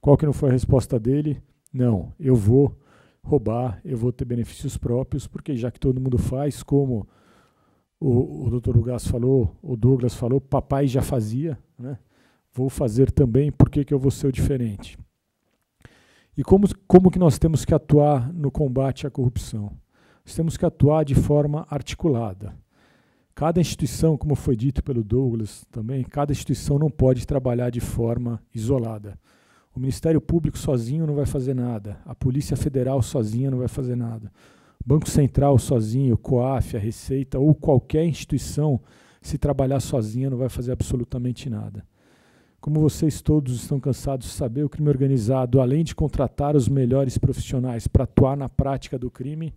Qual que não foi a resposta dele? Não, eu vou roubar, eu vou ter benefícios próprios, porque já que todo mundo faz, como o, o Dr. Lugas falou, o Douglas falou, papai já fazia, né? vou fazer também, por que, que eu vou ser o diferente? E como, como que nós temos que atuar no combate à corrupção? Nós temos que atuar de forma articulada. Cada instituição, como foi dito pelo Douglas também, cada instituição não pode trabalhar de forma isolada. O Ministério Público sozinho não vai fazer nada, a Polícia Federal sozinha não vai fazer nada. O Banco Central sozinho, o COAF, a Receita ou qualquer instituição, se trabalhar sozinha não vai fazer absolutamente nada. Como vocês todos estão cansados de saber, o crime organizado, além de contratar os melhores profissionais para atuar na prática do crime,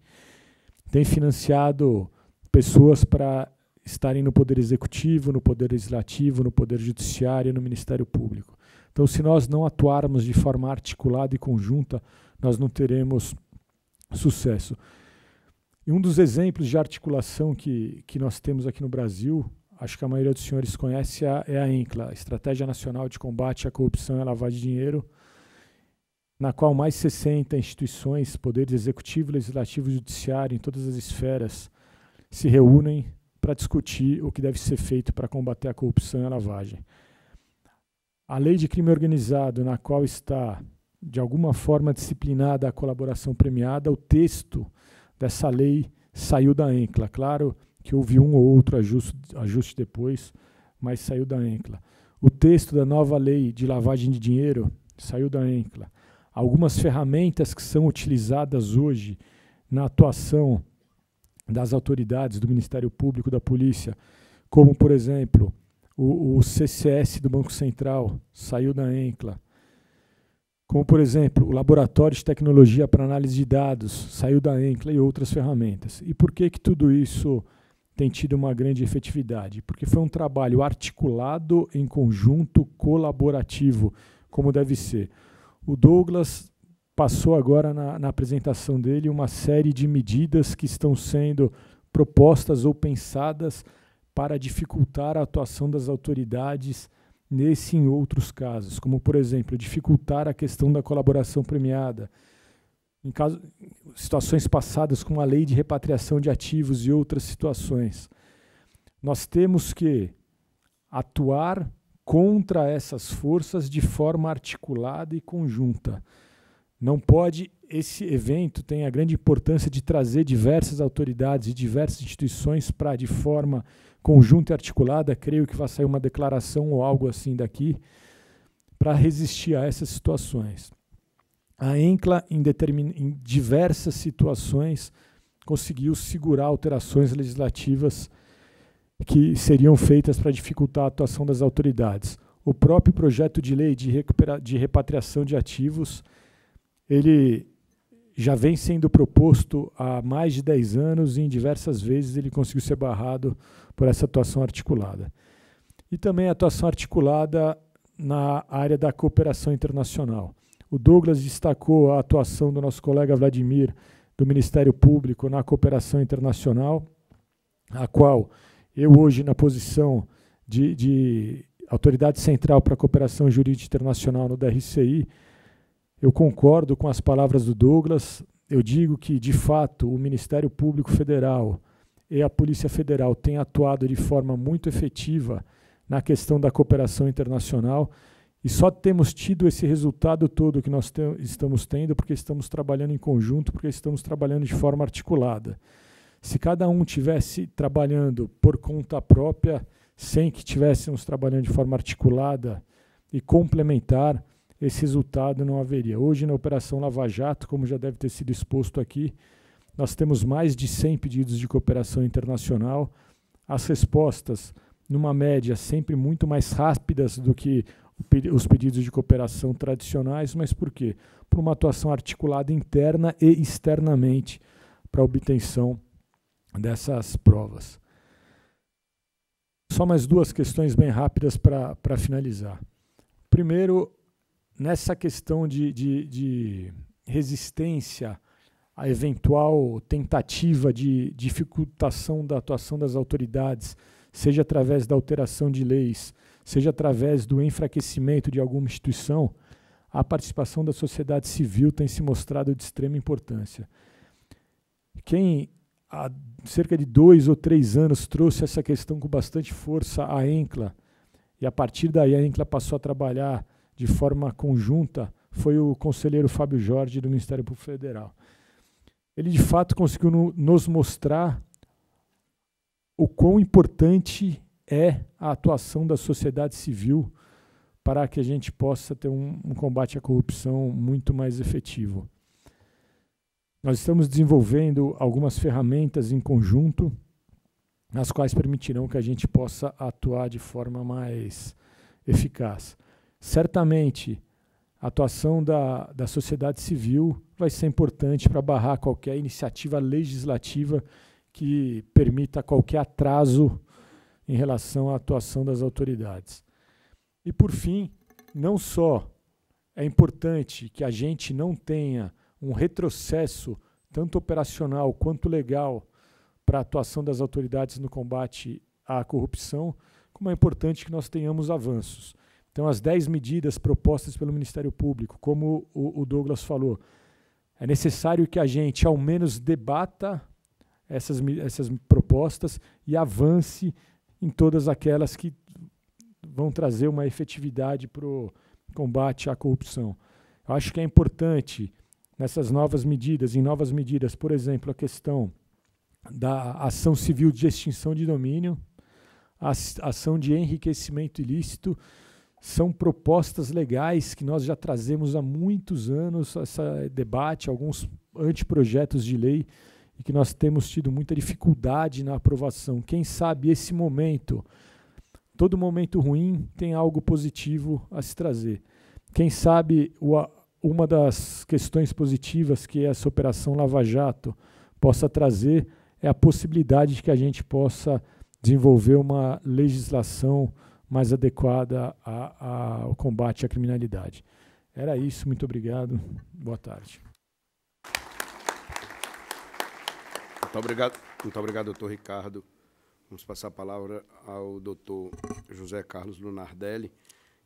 tem financiado pessoas para estarem no Poder Executivo, no Poder Legislativo, no Poder Judiciário e no Ministério Público. Então, se nós não atuarmos de forma articulada e conjunta, nós não teremos sucesso. E um dos exemplos de articulação que, que nós temos aqui no Brasil, acho que a maioria dos senhores conhece, a, é a ENCLA, Estratégia Nacional de Combate à Corrupção e à Lavagem de Dinheiro, na qual mais 60 instituições, poderes executivo, legislativo e judiciário em todas as esferas se reúnem para discutir o que deve ser feito para combater a corrupção e a lavagem. A lei de crime organizado, na qual está de alguma forma disciplinada a colaboração premiada, o texto dessa lei saiu da ENCLA. Claro que houve um ou outro ajuste, ajuste depois, mas saiu da ENCLA. O texto da nova lei de lavagem de dinheiro saiu da ENCLA. Algumas ferramentas que são utilizadas hoje na atuação das autoridades, do Ministério Público, da Polícia, como, por exemplo, o, o CCS do Banco Central saiu da ENCLA. Como, por exemplo, o Laboratório de Tecnologia para Análise de Dados saiu da ENCLA e outras ferramentas. E por que, que tudo isso tem tido uma grande efetividade, porque foi um trabalho articulado em conjunto, colaborativo, como deve ser. O Douglas passou agora na, na apresentação dele uma série de medidas que estão sendo propostas ou pensadas para dificultar a atuação das autoridades nesse e em outros casos, como, por exemplo, dificultar a questão da colaboração premiada, em caso, situações passadas com a lei de repatriação de ativos e outras situações. Nós temos que atuar contra essas forças de forma articulada e conjunta. Não pode esse evento tem a grande importância de trazer diversas autoridades e diversas instituições para de forma conjunta e articulada, creio que vai sair uma declaração ou algo assim daqui para resistir a essas situações a ENCLA, em, em diversas situações, conseguiu segurar alterações legislativas que seriam feitas para dificultar a atuação das autoridades. O próprio projeto de lei de, de repatriação de ativos, ele já vem sendo proposto há mais de 10 anos e em diversas vezes ele conseguiu ser barrado por essa atuação articulada. E também a atuação articulada na área da cooperação internacional. O Douglas destacou a atuação do nosso colega Vladimir, do Ministério Público, na cooperação internacional, a qual eu, hoje, na posição de, de Autoridade Central para a Cooperação Jurídica Internacional no DRCI, eu concordo com as palavras do Douglas. Eu digo que, de fato, o Ministério Público Federal e a Polícia Federal têm atuado de forma muito efetiva na questão da cooperação internacional e só temos tido esse resultado todo que nós te estamos tendo porque estamos trabalhando em conjunto, porque estamos trabalhando de forma articulada. Se cada um tivesse trabalhando por conta própria, sem que tivéssemos trabalhando de forma articulada e complementar, esse resultado não haveria. Hoje, na Operação Lava Jato, como já deve ter sido exposto aqui, nós temos mais de 100 pedidos de cooperação internacional. As respostas, numa média, sempre muito mais rápidas do que os pedidos de cooperação tradicionais, mas por quê? Por uma atuação articulada interna e externamente para a obtenção dessas provas. Só mais duas questões bem rápidas para finalizar. Primeiro, nessa questão de, de, de resistência à eventual tentativa de dificultação da atuação das autoridades, seja através da alteração de leis, seja através do enfraquecimento de alguma instituição, a participação da sociedade civil tem se mostrado de extrema importância. Quem há cerca de dois ou três anos trouxe essa questão com bastante força à ENCLA, e a partir daí a ENCLA passou a trabalhar de forma conjunta, foi o conselheiro Fábio Jorge do Ministério Público Federal. Ele de fato conseguiu no, nos mostrar o quão importante é a atuação da sociedade civil para que a gente possa ter um, um combate à corrupção muito mais efetivo. Nós estamos desenvolvendo algumas ferramentas em conjunto, as quais permitirão que a gente possa atuar de forma mais eficaz. Certamente, a atuação da, da sociedade civil vai ser importante para barrar qualquer iniciativa legislativa que permita qualquer atraso em relação à atuação das autoridades. E, por fim, não só é importante que a gente não tenha um retrocesso, tanto operacional quanto legal, para a atuação das autoridades no combate à corrupção, como é importante que nós tenhamos avanços. Então, as 10 medidas propostas pelo Ministério Público, como o, o Douglas falou, é necessário que a gente, ao menos, debata essas, essas propostas e avance em todas aquelas que vão trazer uma efetividade para o combate à corrupção. Eu acho que é importante nessas novas medidas, em novas medidas, por exemplo, a questão da ação civil de extinção de domínio, a ação de enriquecimento ilícito, são propostas legais que nós já trazemos há muitos anos esse debate, alguns anteprojetos de lei e que nós temos tido muita dificuldade na aprovação. Quem sabe esse momento, todo momento ruim tem algo positivo a se trazer. Quem sabe uma das questões positivas que essa operação Lava Jato possa trazer é a possibilidade de que a gente possa desenvolver uma legislação mais adequada a, a, ao combate à criminalidade. Era isso, muito obrigado. Boa tarde. Muito obrigado, muito obrigado doutor Ricardo. Vamos passar a palavra ao doutor José Carlos Lunardelli,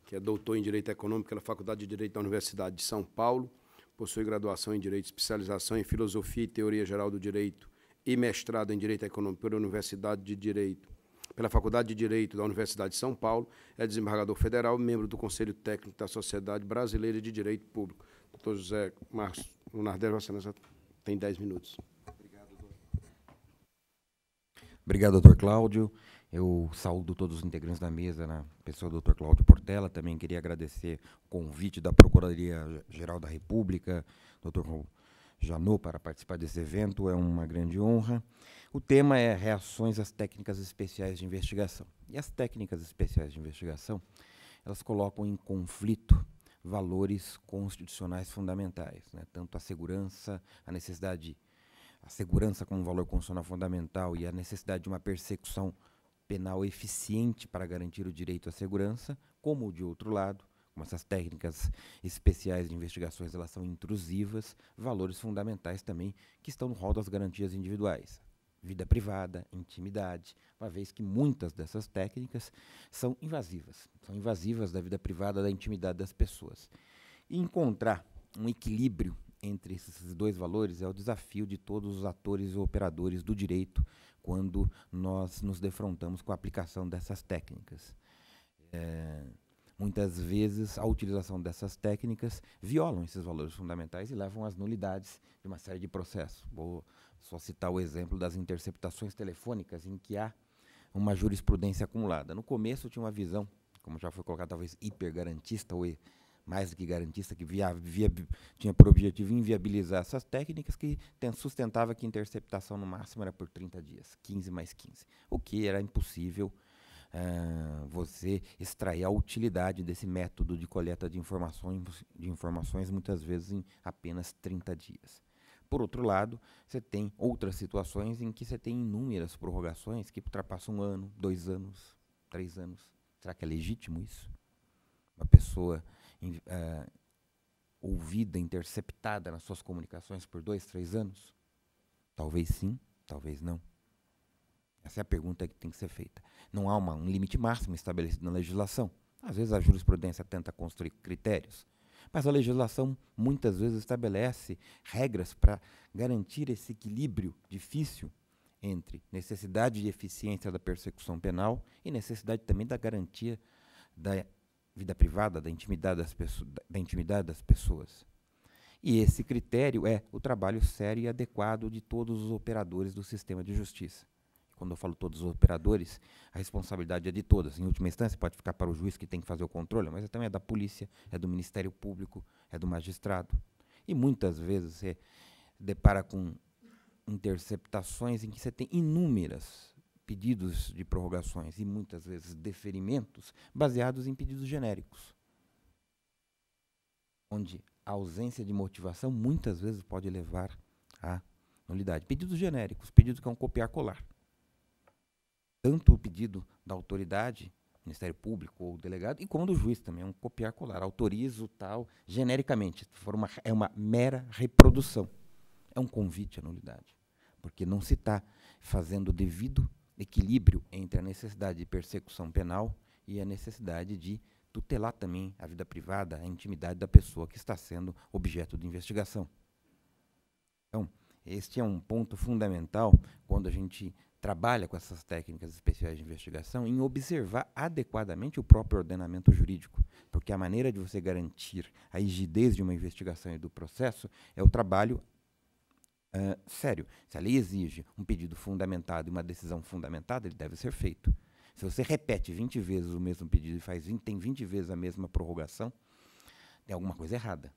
que é doutor em Direito Econômico pela Faculdade de Direito da Universidade de São Paulo, possui graduação em Direito, especialização em Filosofia e Teoria Geral do Direito e mestrado em Direito Econômico pela Universidade de Direito, pela Faculdade de Direito da Universidade de São Paulo, é desembargador federal, membro do Conselho Técnico da Sociedade Brasileira de Direito Público. Doutor José Marcos Lunardelli, você tem 10 minutos. Obrigado, doutor Cláudio. Eu saúdo todos os integrantes da mesa, na né? pessoa do Dr. Cláudio Portela. Também queria agradecer o convite da Procuradoria-Geral da República, Dr. Janot, para participar desse evento. É uma grande honra. O tema é reações às técnicas especiais de investigação. E as técnicas especiais de investigação, elas colocam em conflito valores constitucionais fundamentais, né? tanto a segurança, a necessidade de a segurança como um valor constitucional fundamental e a necessidade de uma persecução penal eficiente para garantir o direito à segurança, como de outro lado, como essas técnicas especiais de investigações, elas são intrusivas, valores fundamentais também que estão no rol das garantias individuais. Vida privada, intimidade, uma vez que muitas dessas técnicas são invasivas, são invasivas da vida privada, da intimidade das pessoas. E encontrar um equilíbrio entre esses dois valores é o desafio de todos os atores e operadores do direito quando nós nos defrontamos com a aplicação dessas técnicas. É, muitas vezes a utilização dessas técnicas violam esses valores fundamentais e levam às nulidades de uma série de processos. Vou só citar o exemplo das interceptações telefônicas, em que há uma jurisprudência acumulada. No começo tinha uma visão, como já foi colocado, talvez hipergarantista ou mais do que garantista, que via, via, tinha por objetivo inviabilizar essas técnicas, que sustentava que a interceptação no máximo era por 30 dias, 15 mais 15, o que era impossível uh, você extrair a utilidade desse método de coleta de informações, de informações muitas vezes em apenas 30 dias. Por outro lado, você tem outras situações em que você tem inúmeras prorrogações que ultrapassam um ano, dois anos, três anos. Será que é legítimo isso? Uma pessoa uh, ouvida, interceptada nas suas comunicações por dois, três anos? Talvez sim, talvez não. Essa é a pergunta que tem que ser feita. Não há uma, um limite máximo estabelecido na legislação. Às vezes a jurisprudência tenta construir critérios, mas a legislação muitas vezes estabelece regras para garantir esse equilíbrio difícil entre necessidade de eficiência da persecução penal e necessidade também da garantia da vida privada, da intimidade das, pessoas, da intimidade das pessoas. E esse critério é o trabalho sério e adequado de todos os operadores do sistema de justiça. Quando eu falo todos os operadores, a responsabilidade é de todas. Em última instância, pode ficar para o juiz que tem que fazer o controle, mas também é da polícia, é do Ministério Público, é do magistrado. E muitas vezes você depara com interceptações em que você tem inúmeras pedidos de prorrogações e muitas vezes deferimentos baseados em pedidos genéricos, onde a ausência de motivação muitas vezes pode levar à nulidade. Pedidos genéricos, pedidos que é um copiar-colar. Tanto o pedido da autoridade, Ministério Público ou delegado, e como do juiz também, é um copiar-colar. Autorizo tal, genericamente. Uma, é uma mera reprodução. É um convite à nulidade, porque não se está fazendo o devido equilíbrio entre a necessidade de persecução penal e a necessidade de tutelar também a vida privada, a intimidade da pessoa que está sendo objeto de investigação. Então, este é um ponto fundamental quando a gente trabalha com essas técnicas especiais de investigação em observar adequadamente o próprio ordenamento jurídico, porque a maneira de você garantir a rigidez de uma investigação e do processo é o trabalho Uh, sério. Se a lei exige um pedido fundamentado e uma decisão fundamentada, ele deve ser feito. Se você repete 20 vezes o mesmo pedido e faz 20, tem 20 vezes a mesma prorrogação, tem alguma coisa errada.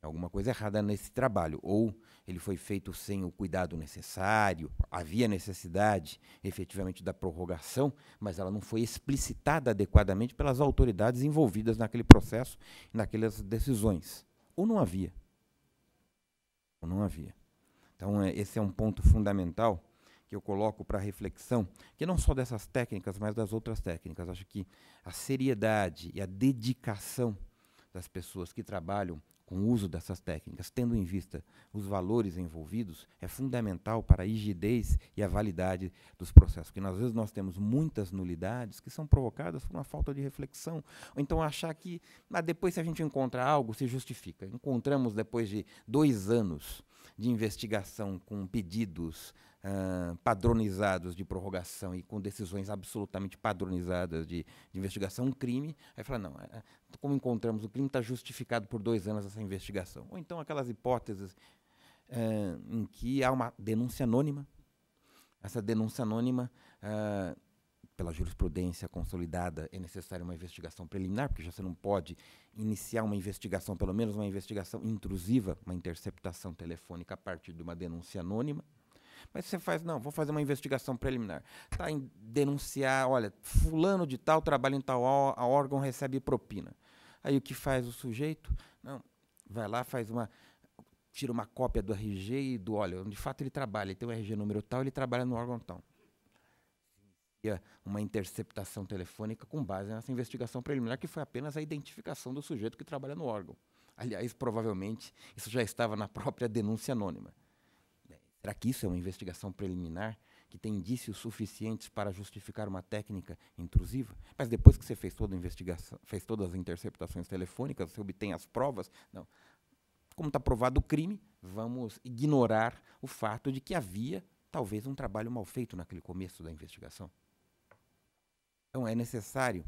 Tem alguma coisa errada nesse trabalho. Ou ele foi feito sem o cuidado necessário, havia necessidade efetivamente da prorrogação, mas ela não foi explicitada adequadamente pelas autoridades envolvidas naquele processo naquelas decisões. Ou não havia não havia. Então, é, esse é um ponto fundamental que eu coloco para reflexão, que não só dessas técnicas, mas das outras técnicas. Acho que a seriedade e a dedicação das pessoas que trabalham com o uso dessas técnicas, tendo em vista os valores envolvidos, é fundamental para a rigidez e a validade dos processos. Porque, às vezes, nós temos muitas nulidades que são provocadas por uma falta de reflexão. Ou então, achar que ah, depois, se a gente encontra algo, se justifica. Encontramos, depois de dois anos de investigação com pedidos padronizados de prorrogação e com decisões absolutamente padronizadas de, de investigação, um crime, aí fala, não, é, é como encontramos, o crime está justificado por dois anos essa investigação. Ou então aquelas hipóteses em que há uma denúncia anônima, essa denúncia anônima, pela jurisprudência consolidada, é necessária uma investigação preliminar, porque já você não pode iniciar uma investigação, pelo menos uma investigação intrusiva, uma interceptação telefônica a partir de uma denúncia anônima. Mas você faz, não, vou fazer uma investigação preliminar. Tá em denunciar, olha, fulano de tal trabalha em tal a órgão recebe propina. Aí o que faz o sujeito? Não, vai lá, faz uma tira uma cópia do RG e do, olha, de fato ele trabalha, ele tem o um RG número tal, ele trabalha no órgão tal. Uma interceptação telefônica com base nessa investigação preliminar, que foi apenas a identificação do sujeito que trabalha no órgão. Aliás, provavelmente isso já estava na própria denúncia anônima. Será que isso é uma investigação preliminar que tem indícios suficientes para justificar uma técnica intrusiva? Mas depois que você fez toda a investigação, fez todas as interceptações telefônicas, você obtém as provas? Não. Como está provado o crime, vamos ignorar o fato de que havia talvez um trabalho mal feito naquele começo da investigação. Então é necessário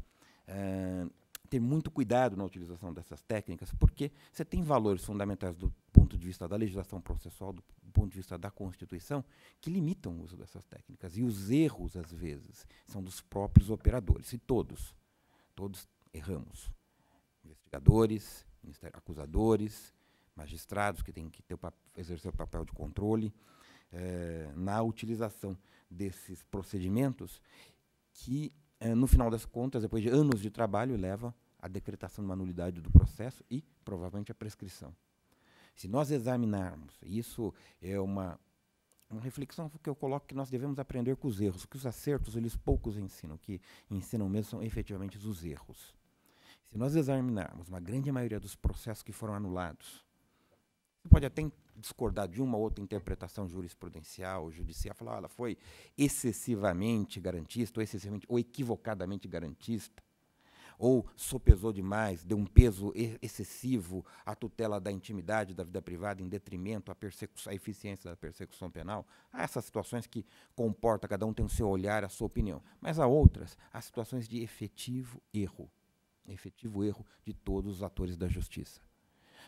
uh, ter muito cuidado na utilização dessas técnicas, porque você tem valores fundamentais do ponto de vista da legislação processual, do ponto de vista da Constituição, que limitam o uso dessas técnicas. E os erros, às vezes, são dos próprios operadores. E todos, todos erramos. Investigadores, acusadores, magistrados que têm que ter o exercer o papel de controle eh, na utilização desses procedimentos que, eh, no final das contas, depois de anos de trabalho, leva à decretação de uma nulidade do processo e, provavelmente, à prescrição. Se nós examinarmos, isso é uma, uma reflexão que eu coloco que nós devemos aprender com os erros, que os acertos eles poucos ensinam, que ensinam mesmo são efetivamente os erros. Se nós examinarmos uma grande maioria dos processos que foram anulados, você pode até discordar de uma ou outra interpretação jurisprudencial judicial, falar, ah, ela foi excessivamente garantista, ou excessivamente ou equivocadamente garantista ou sopesou demais, deu um peso excessivo à tutela da intimidade, da vida privada, em detrimento à, à eficiência da persecução penal. Há essas situações que comporta, cada um tem o seu olhar, a sua opinião. Mas há outras, há situações de efetivo erro, efetivo erro de todos os atores da justiça.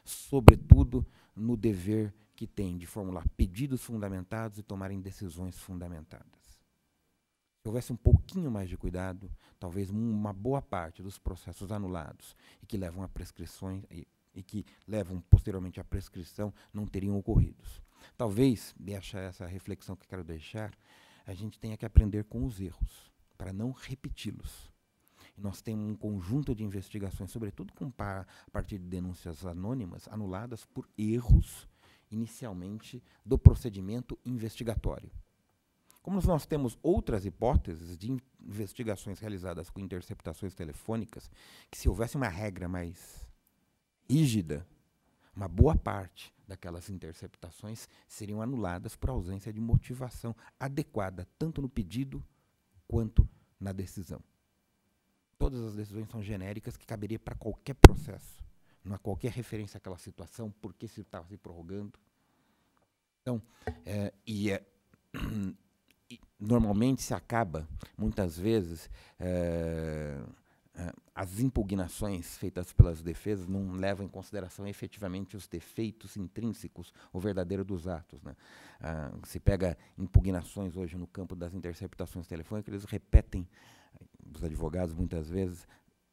Sobretudo no dever que tem de formular pedidos fundamentados e tomarem decisões fundamentadas. Se houvesse um pouquinho mais de cuidado, talvez uma boa parte dos processos anulados e que levam a prescrições e, e que levam posteriormente à prescrição não teriam ocorridos. Talvez, e essa, essa reflexão que quero deixar, a gente tenha que aprender com os erros para não repeti-los. Nós temos um conjunto de investigações, sobretudo com par, a partir de denúncias anônimas, anuladas por erros inicialmente do procedimento investigatório. Como nós temos outras hipóteses de investigações realizadas com interceptações telefônicas, que se houvesse uma regra mais rígida, uma boa parte daquelas interceptações seriam anuladas por ausência de motivação adequada, tanto no pedido quanto na decisão. Todas as decisões são genéricas que caberia para qualquer processo, não há qualquer referência àquela situação, por que se estava se prorrogando. Então, é, e é, normalmente se acaba, muitas vezes, é, as impugnações feitas pelas defesas não levam em consideração efetivamente os defeitos intrínsecos, o verdadeiro dos atos. Né? Ah, se pega impugnações hoje no campo das interceptações telefônicas, eles repetem, os advogados muitas vezes,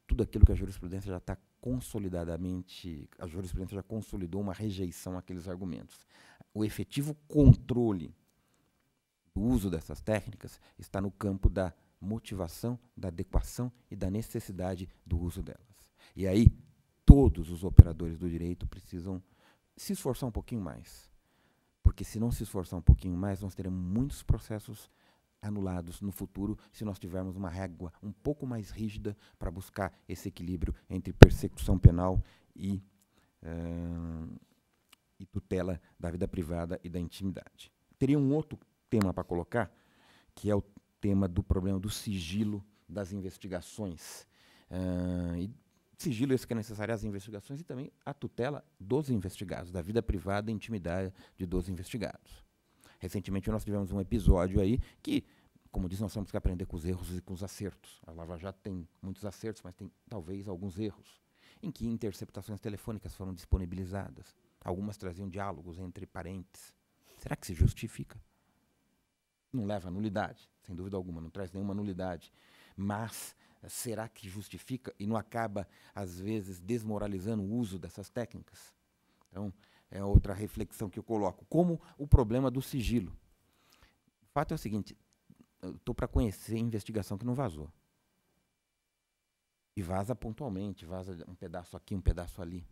tudo aquilo que a jurisprudência já está consolidadamente, a jurisprudência já consolidou uma rejeição àqueles argumentos. O efetivo controle o uso dessas técnicas está no campo da motivação, da adequação e da necessidade do uso delas. E aí, todos os operadores do direito precisam se esforçar um pouquinho mais. Porque se não se esforçar um pouquinho mais, nós teremos muitos processos anulados no futuro se nós tivermos uma régua um pouco mais rígida para buscar esse equilíbrio entre persecução penal e, uh, e tutela da vida privada e da intimidade. Teria um outro tema para colocar, que é o tema do problema do sigilo das investigações. Uh, e sigilo esse que é necessário às investigações e também à tutela dos investigados, da vida privada e intimidade de dos investigados. Recentemente nós tivemos um episódio aí que, como diz, nós temos que aprender com os erros e com os acertos. A Lava Jato tem muitos acertos, mas tem talvez alguns erros, em que interceptações telefônicas foram disponibilizadas. Algumas traziam diálogos entre parentes. Será que se justifica? Não leva a nulidade, sem dúvida alguma, não traz nenhuma nulidade. Mas eh, será que justifica e não acaba, às vezes, desmoralizando o uso dessas técnicas? Então, é outra reflexão que eu coloco. Como o problema do sigilo. O fato é o seguinte: estou para conhecer investigação que não vazou. E vaza pontualmente, vaza um pedaço aqui, um pedaço ali.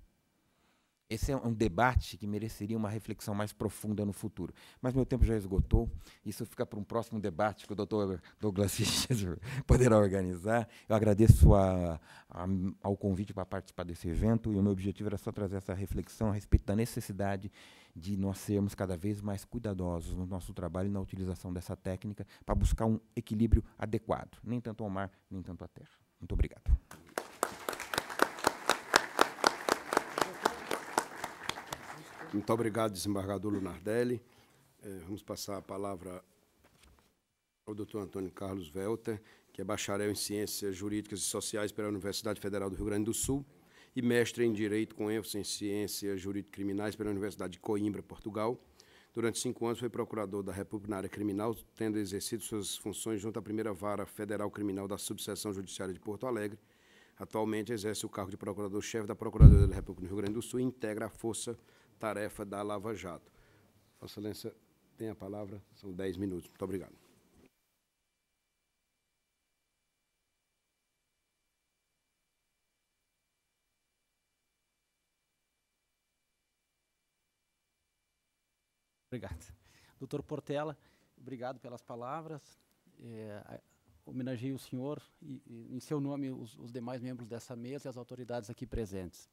Esse é um debate que mereceria uma reflexão mais profunda no futuro. Mas meu tempo já esgotou. Isso fica para um próximo debate que o doutor Douglas Fischer poderá organizar. Eu agradeço a, a, ao convite para participar desse evento. E o meu objetivo era só trazer essa reflexão a respeito da necessidade de nós sermos cada vez mais cuidadosos no nosso trabalho e na utilização dessa técnica para buscar um equilíbrio adequado, nem tanto ao mar, nem tanto à terra. Muito obrigado. Muito obrigado, desembargador Lunardelli. É, vamos passar a palavra ao doutor Antônio Carlos Velter, que é bacharel em Ciências Jurídicas e Sociais pela Universidade Federal do Rio Grande do Sul e mestre em Direito com ênfase em Ciências Jurídicas Criminais pela Universidade de Coimbra, Portugal. Durante cinco anos foi procurador da República na área criminal, tendo exercido suas funções junto à primeira vara federal criminal da subseção judiciária de Porto Alegre. Atualmente exerce o cargo de procurador-chefe da Procuradoria da República do Rio Grande do Sul e integra a Força tarefa da Lava Jato. Vossa Excelência tem a palavra, são 10 minutos. Muito obrigado. Obrigado. Doutor Portela, obrigado pelas palavras. É, homenageei o senhor e, e, em seu nome, os, os demais membros dessa mesa e as autoridades aqui presentes.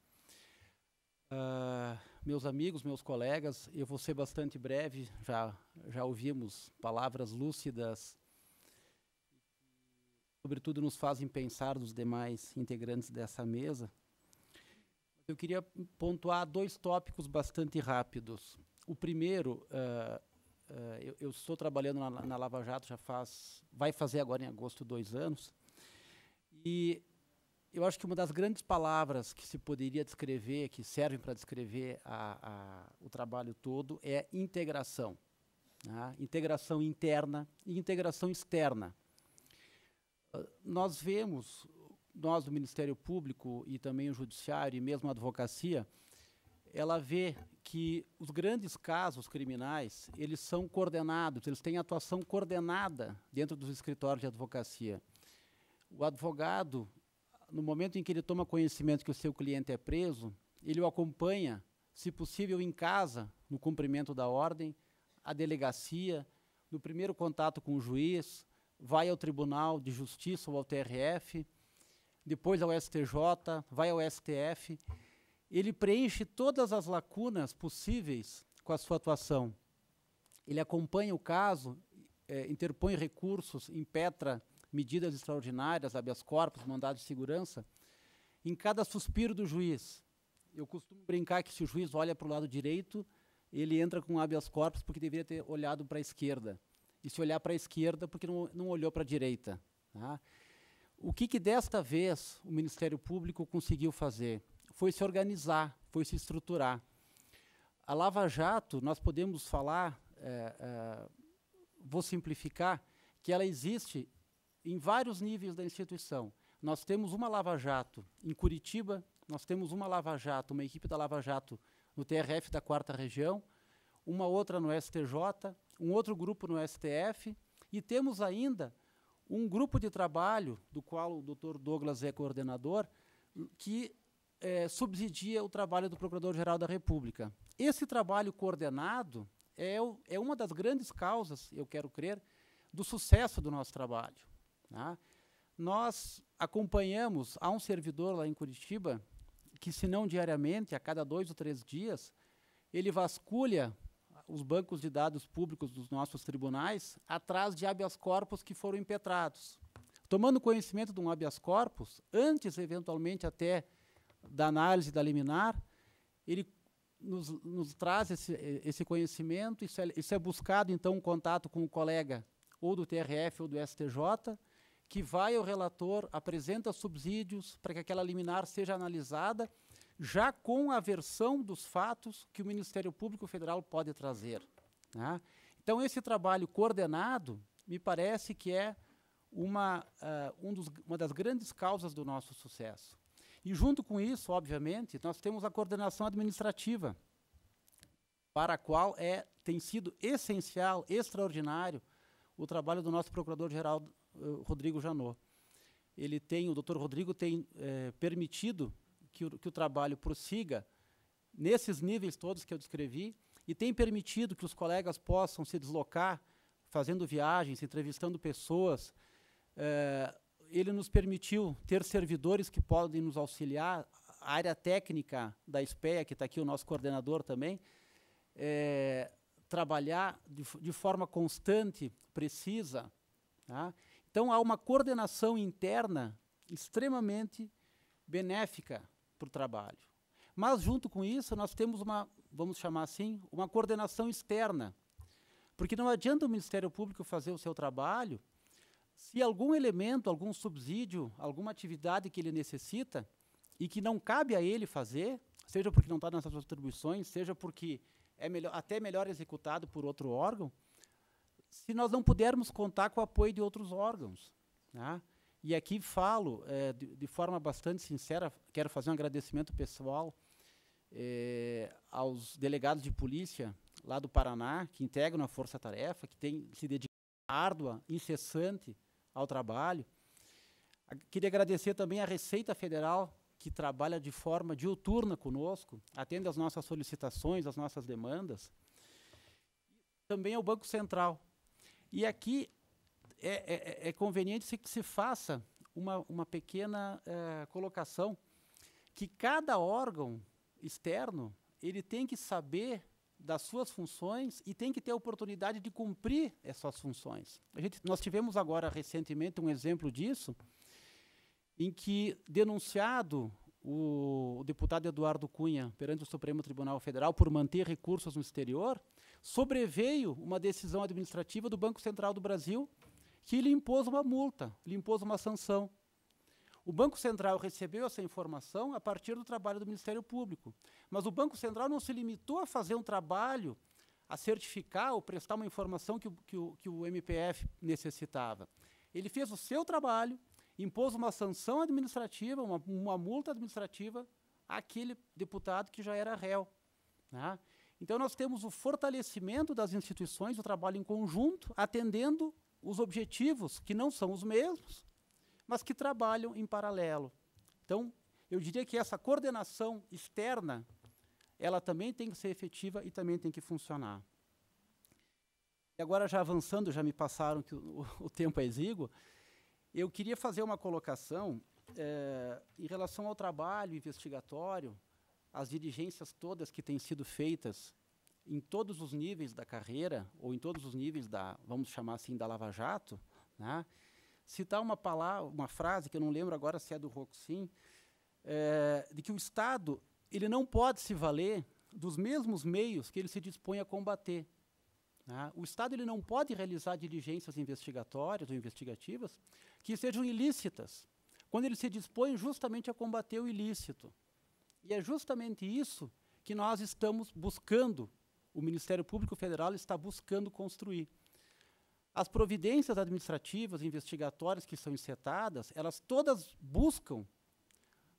Uh, meus amigos, meus colegas, eu vou ser bastante breve, já, já ouvimos palavras lúcidas, sobretudo nos fazem pensar dos demais integrantes dessa mesa. Eu queria pontuar dois tópicos bastante rápidos. O primeiro, uh, uh, eu, estou trabalhando na, na Lava Jato já faz, vai fazer agora em agosto dois anos, e eu acho que uma das grandes palavras que se poderia descrever, que servem para descrever a, a, o trabalho todo, é integração. Né? Integração interna e integração externa. Ah, nós vemos, nós do Ministério Público e também o Judiciário e mesmo a advocacia, ela vê que os grandes casos criminais, eles são coordenados, eles têm atuação coordenada dentro dos escritórios de advocacia. O advogado no momento em que ele toma conhecimento que o seu cliente é preso, ele o acompanha, se possível em casa, no cumprimento da ordem, à delegacia, no primeiro contato com o juiz, vai ao Tribunal de Justiça ou ao TRF, depois ao STJ, vai ao STF. Ele preenche todas as lacunas possíveis com a sua atuação. Ele acompanha o caso, é, interpõe recursos, impetra medidas extraordinárias, habeas corpus, mandados de segurança, em cada suspiro do juiz. Eu costumo brincar que se o juiz olha para o lado direito, ele entra com habeas corpus porque deveria ter olhado para a esquerda. E se olhar para a esquerda, porque não, não olhou para a direita. Tá? O que, que desta vez o Ministério Público conseguiu fazer? Foi se organizar, foi se estruturar. A Lava Jato, nós podemos falar, é, é, vou simplificar, que ela existe em vários níveis da instituição. Nós temos uma Lava Jato em Curitiba, nós temos uma Lava Jato, uma equipe da Lava Jato no TRF da Quarta Região, uma outra no STJ, um outro grupo no STF e temos ainda um grupo de trabalho, do qual o Dr. Douglas é coordenador, que é, subsidia o trabalho do Procurador-Geral da República. Esse trabalho coordenado é, é uma das grandes causas, eu quero crer, do sucesso do nosso trabalho. Né? Nós acompanhamos, há um servidor lá em Curitiba, que se não diariamente, a cada dois ou três dias, ele vasculha os bancos de dados públicos dos nossos tribunais atrás de habeas corpus que foram impetrados. Tomando conhecimento de um habeas corpus, antes eventualmente até da análise da liminar, ele nos, nos traz esse, esse conhecimento, isso é, isso é buscado então um contato com o um colega ou do TRF ou do STJ, que vai ao relator, apresenta subsídios para que aquela liminar seja analisada, já com a versão dos fatos que o Ministério Público Federal pode trazer. Né? Então, esse trabalho coordenado, me parece que é uma, uh, um dos, uma das grandes causas do nosso sucesso. E, junto com isso, obviamente, nós temos a coordenação administrativa, para a qual é, tem sido essencial, extraordinário, o trabalho do nosso Procurador-Geral eh, Rodrigo Janot. Ele tem, o doutor Rodrigo tem é, permitido que o, que o trabalho prossiga nesses níveis todos que eu descrevi e tem permitido que os colegas possam se deslocar, fazendo viagens, entrevistando pessoas. É, ele nos permitiu ter servidores que podem nos auxiliar. A área técnica da SPEA, que está aqui o nosso coordenador também, é, trabalhar de, de, forma constante, precisa. Tá? Então há uma coordenação interna extremamente benéfica para o trabalho. Mas junto com isso nós temos uma, vamos chamar assim, uma coordenação externa, porque não adianta o Ministério Público fazer o seu trabalho se algum elemento, algum subsídio, alguma atividade que ele necessita e que não cabe a ele fazer, seja porque não está nas suas atribuições, seja porque é melhor, até melhor executado por outro órgão, se nós não pudermos contar com o apoio de outros órgãos. Né? E aqui falo é, de, de, forma bastante sincera, quero fazer um agradecimento pessoal é, aos delegados de polícia lá do Paraná, que integram a Força Tarefa, que têm se dedicado árdua, incessante ao trabalho. Queria agradecer também à Receita Federal, que trabalha de forma diuturna conosco, atende às nossas solicitações, às nossas demandas. Também ao Banco Central, e aqui é, é, é conveniente que se faça uma, uma pequena eh, colocação que cada órgão externo ele tem que saber das suas funções e tem que ter a oportunidade de cumprir essas funções. A gente, nós tivemos agora recentemente um exemplo disso, em que denunciado o, deputado Eduardo Cunha perante o Supremo Tribunal Federal por manter recursos no exterior, sobreveio uma decisão administrativa do Banco Central do Brasil que lhe impôs uma multa, lhe impôs uma sanção. O Banco Central recebeu essa informação a partir do trabalho do Ministério Público, mas o Banco Central não se limitou a fazer um trabalho a certificar ou prestar uma informação que o, que o, que o MPF necessitava. Ele fez o seu trabalho, impôs uma sanção administrativa, uma, uma multa administrativa àquele deputado que já era réu. Né? Então, nós temos o fortalecimento das instituições, o trabalho em conjunto, atendendo os objetivos que não são os mesmos, mas que trabalham em paralelo. Então, eu diria que essa coordenação externa, ela também tem que ser efetiva e também tem que funcionar. E agora, já avançando, já me passaram que o, o tempo é exíguo, eu queria fazer uma colocação é, em relação ao trabalho investigatório, as diligências todas que têm sido feitas em todos os níveis da carreira, ou em todos os níveis da, vamos chamar assim, da Lava Jato, né? citar uma palavra, uma frase que eu não lembro agora se é do Roxin, é, eh, de que o Estado ele não pode se valer dos mesmos meios que ele se dispõe a combater. Né? O Estado ele não pode realizar diligências investigatórias ou investigativas que sejam ilícitas, quando ele se dispõe justamente a combater o ilícito. E é justamente isso que nós estamos buscando, o Ministério Público Federal está buscando construir. As providências administrativas, investigatórias que são insetadas, elas todas buscam,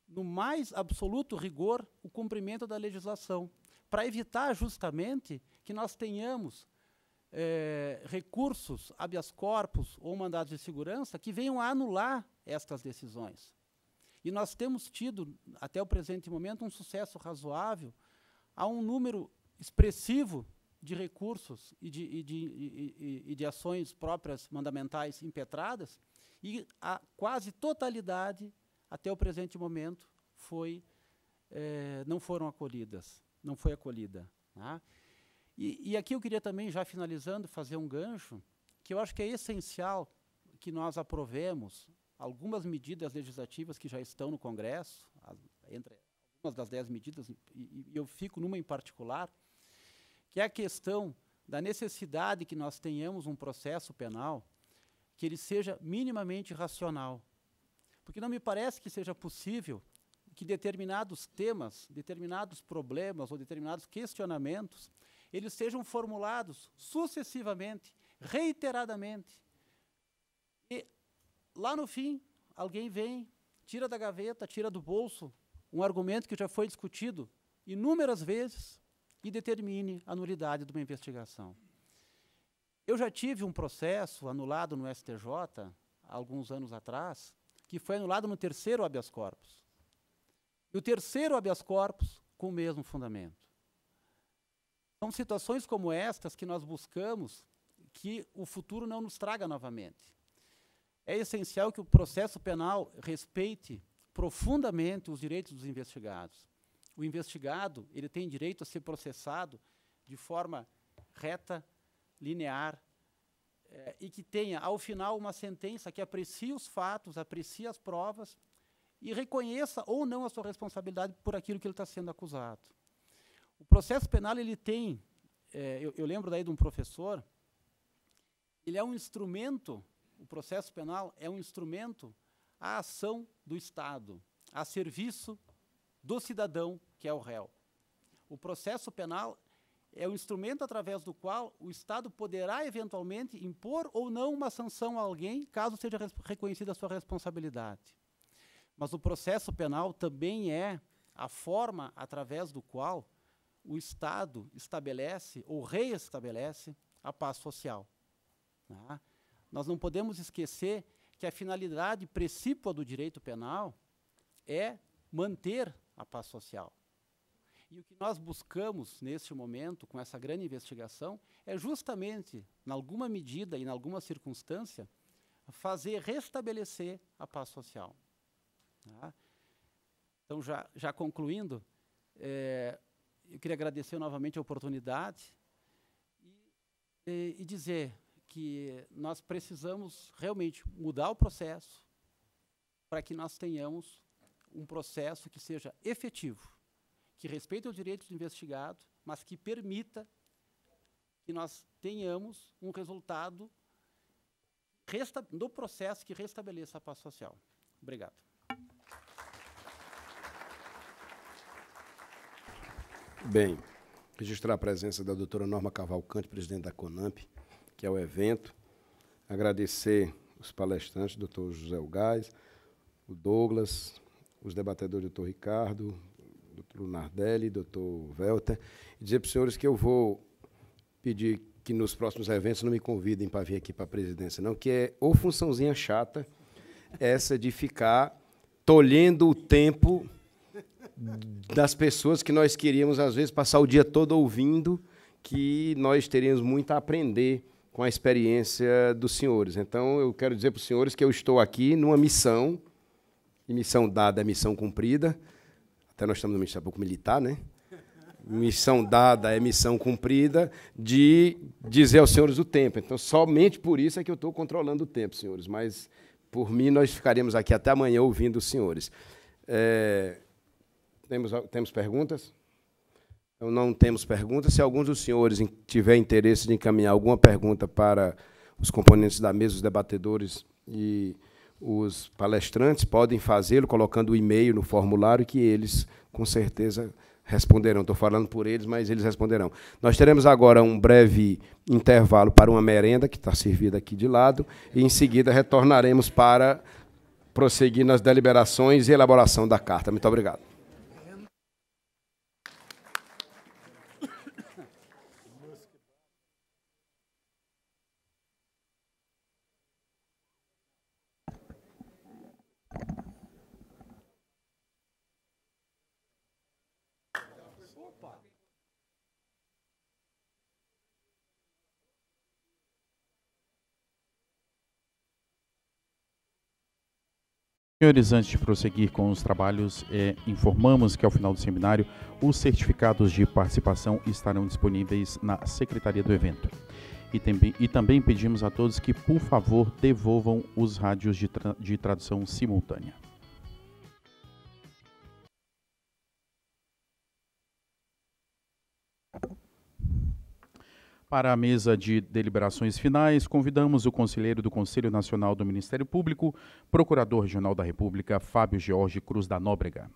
no mais absoluto rigor, o cumprimento da legislação, para evitar justamente que nós tenhamos é, recursos, habeas corpus ou mandados de segurança que venham a anular estas decisões. E nós temos tido, até o presente momento, um sucesso razoável a um número expressivo de recursos e de, e de, e, e, de ações próprias mandamentais impetradas, e a quase totalidade, até o presente momento, foi, é, não foram acolhidas, não foi acolhida. Né? E, e aqui eu queria também, já finalizando, fazer um gancho, que eu acho que é essencial que nós aprovemos algumas medidas legislativas que já estão no Congresso, as, entre algumas das dez medidas, e, e, eu fico numa em particular, que é a questão da necessidade que nós tenhamos um processo penal que ele seja minimamente racional. Porque não me parece que seja possível que determinados temas, determinados problemas ou determinados questionamentos eles sejam formulados sucessivamente, reiteradamente. E lá no fim, alguém vem, tira da gaveta, tira do bolso um argumento que já foi discutido inúmeras vezes e determine a nulidade de uma investigação. Eu já tive um processo anulado no STJ, alguns anos atrás, que foi anulado no terceiro habeas corpus. E o terceiro habeas corpus com o mesmo fundamento. São situações como estas que nós buscamos que o futuro não nos traga novamente. É essencial que o processo penal respeite profundamente os direitos dos investigados. O investigado ele tem direito a ser processado de forma reta, linear, eh, e que tenha, ao final, uma sentença que aprecie os fatos, aprecie as provas e reconheça ou não a sua responsabilidade por aquilo que ele está sendo acusado. O processo penal ele tem, é, eu, eu, lembro daí de um professor, ele é um instrumento, o processo penal é um instrumento à ação do Estado, a serviço do cidadão que é o réu. O processo penal é o um instrumento através do qual o Estado poderá eventualmente impor ou não uma sanção a alguém, caso seja reconhecida a sua responsabilidade. Mas o processo penal também é a forma através do qual o Estado estabelece ou reestabelece a paz social. Né? Nós não podemos esquecer que a finalidade precípua do direito penal é manter a paz social. E o que nós buscamos neste momento, com essa grande investigação, é justamente, em alguma medida e em alguma circunstância, fazer restabelecer a paz social. Tá? Então, já, já concluindo, é, eu queria agradecer novamente a oportunidade e, e dizer que nós precisamos realmente mudar o processo para que nós tenhamos um processo que seja efetivo, que respeite o direito do investigado, mas que permita que nós tenhamos um resultado do processo que restabeleça a paz social. Obrigado. Bem, registrar a presença da doutora Norma Cavalcante, presidente da CONAMP, que é o evento. Agradecer os palestrantes, doutor José Gás, o Douglas, os debatedores, doutor Ricardo, doutor Nardelli, doutor Welter, e dizer para os senhores que eu vou pedir que nos próximos eventos não me convidem para vir aqui para a presidência, não, que é ou funçãozinha chata essa de ficar tolhendo o tempo das pessoas que nós queríamos, às vezes, passar o dia todo ouvindo, que nós teríamos muito a aprender com a experiência dos senhores. Então, eu quero dizer para os senhores que eu estou aqui numa missão, e missão dada é missão cumprida. Até nós estamos no Ministério Público Militar, né? Missão dada é missão cumprida de dizer aos senhores o tempo. Então, somente por isso é que eu estou controlando o tempo, senhores. Mas, por mim, nós ficaremos aqui até amanhã ouvindo os senhores. É, temos, temos perguntas? Então, não temos perguntas. Se algum dos senhores tiver interesse de encaminhar alguma pergunta para os componentes da mesa, os debatedores e os palestrantes, podem fazê-lo colocando o e-mail no formulário que eles, com certeza, responderão. Estou falando por eles, mas eles responderão. Nós teremos agora um breve intervalo para uma merenda, que está servida aqui de lado, e em seguida retornaremos para prosseguir nas deliberações e elaboração da carta. Muito obrigado. Senhores, antes de prosseguir com os trabalhos, é, informamos que ao final do seminário os certificados de participação estarão disponíveis na secretaria do evento. E, tem, e também pedimos a todos que, por favor, devolvam os rádios de, tra de tradução simultânea. Para a mesa de deliberações finais, convidamos o conselheiro do Conselho Nacional do Ministério Público, Procurador Regional da República, Fábio Jorge Cruz da Nóbrega.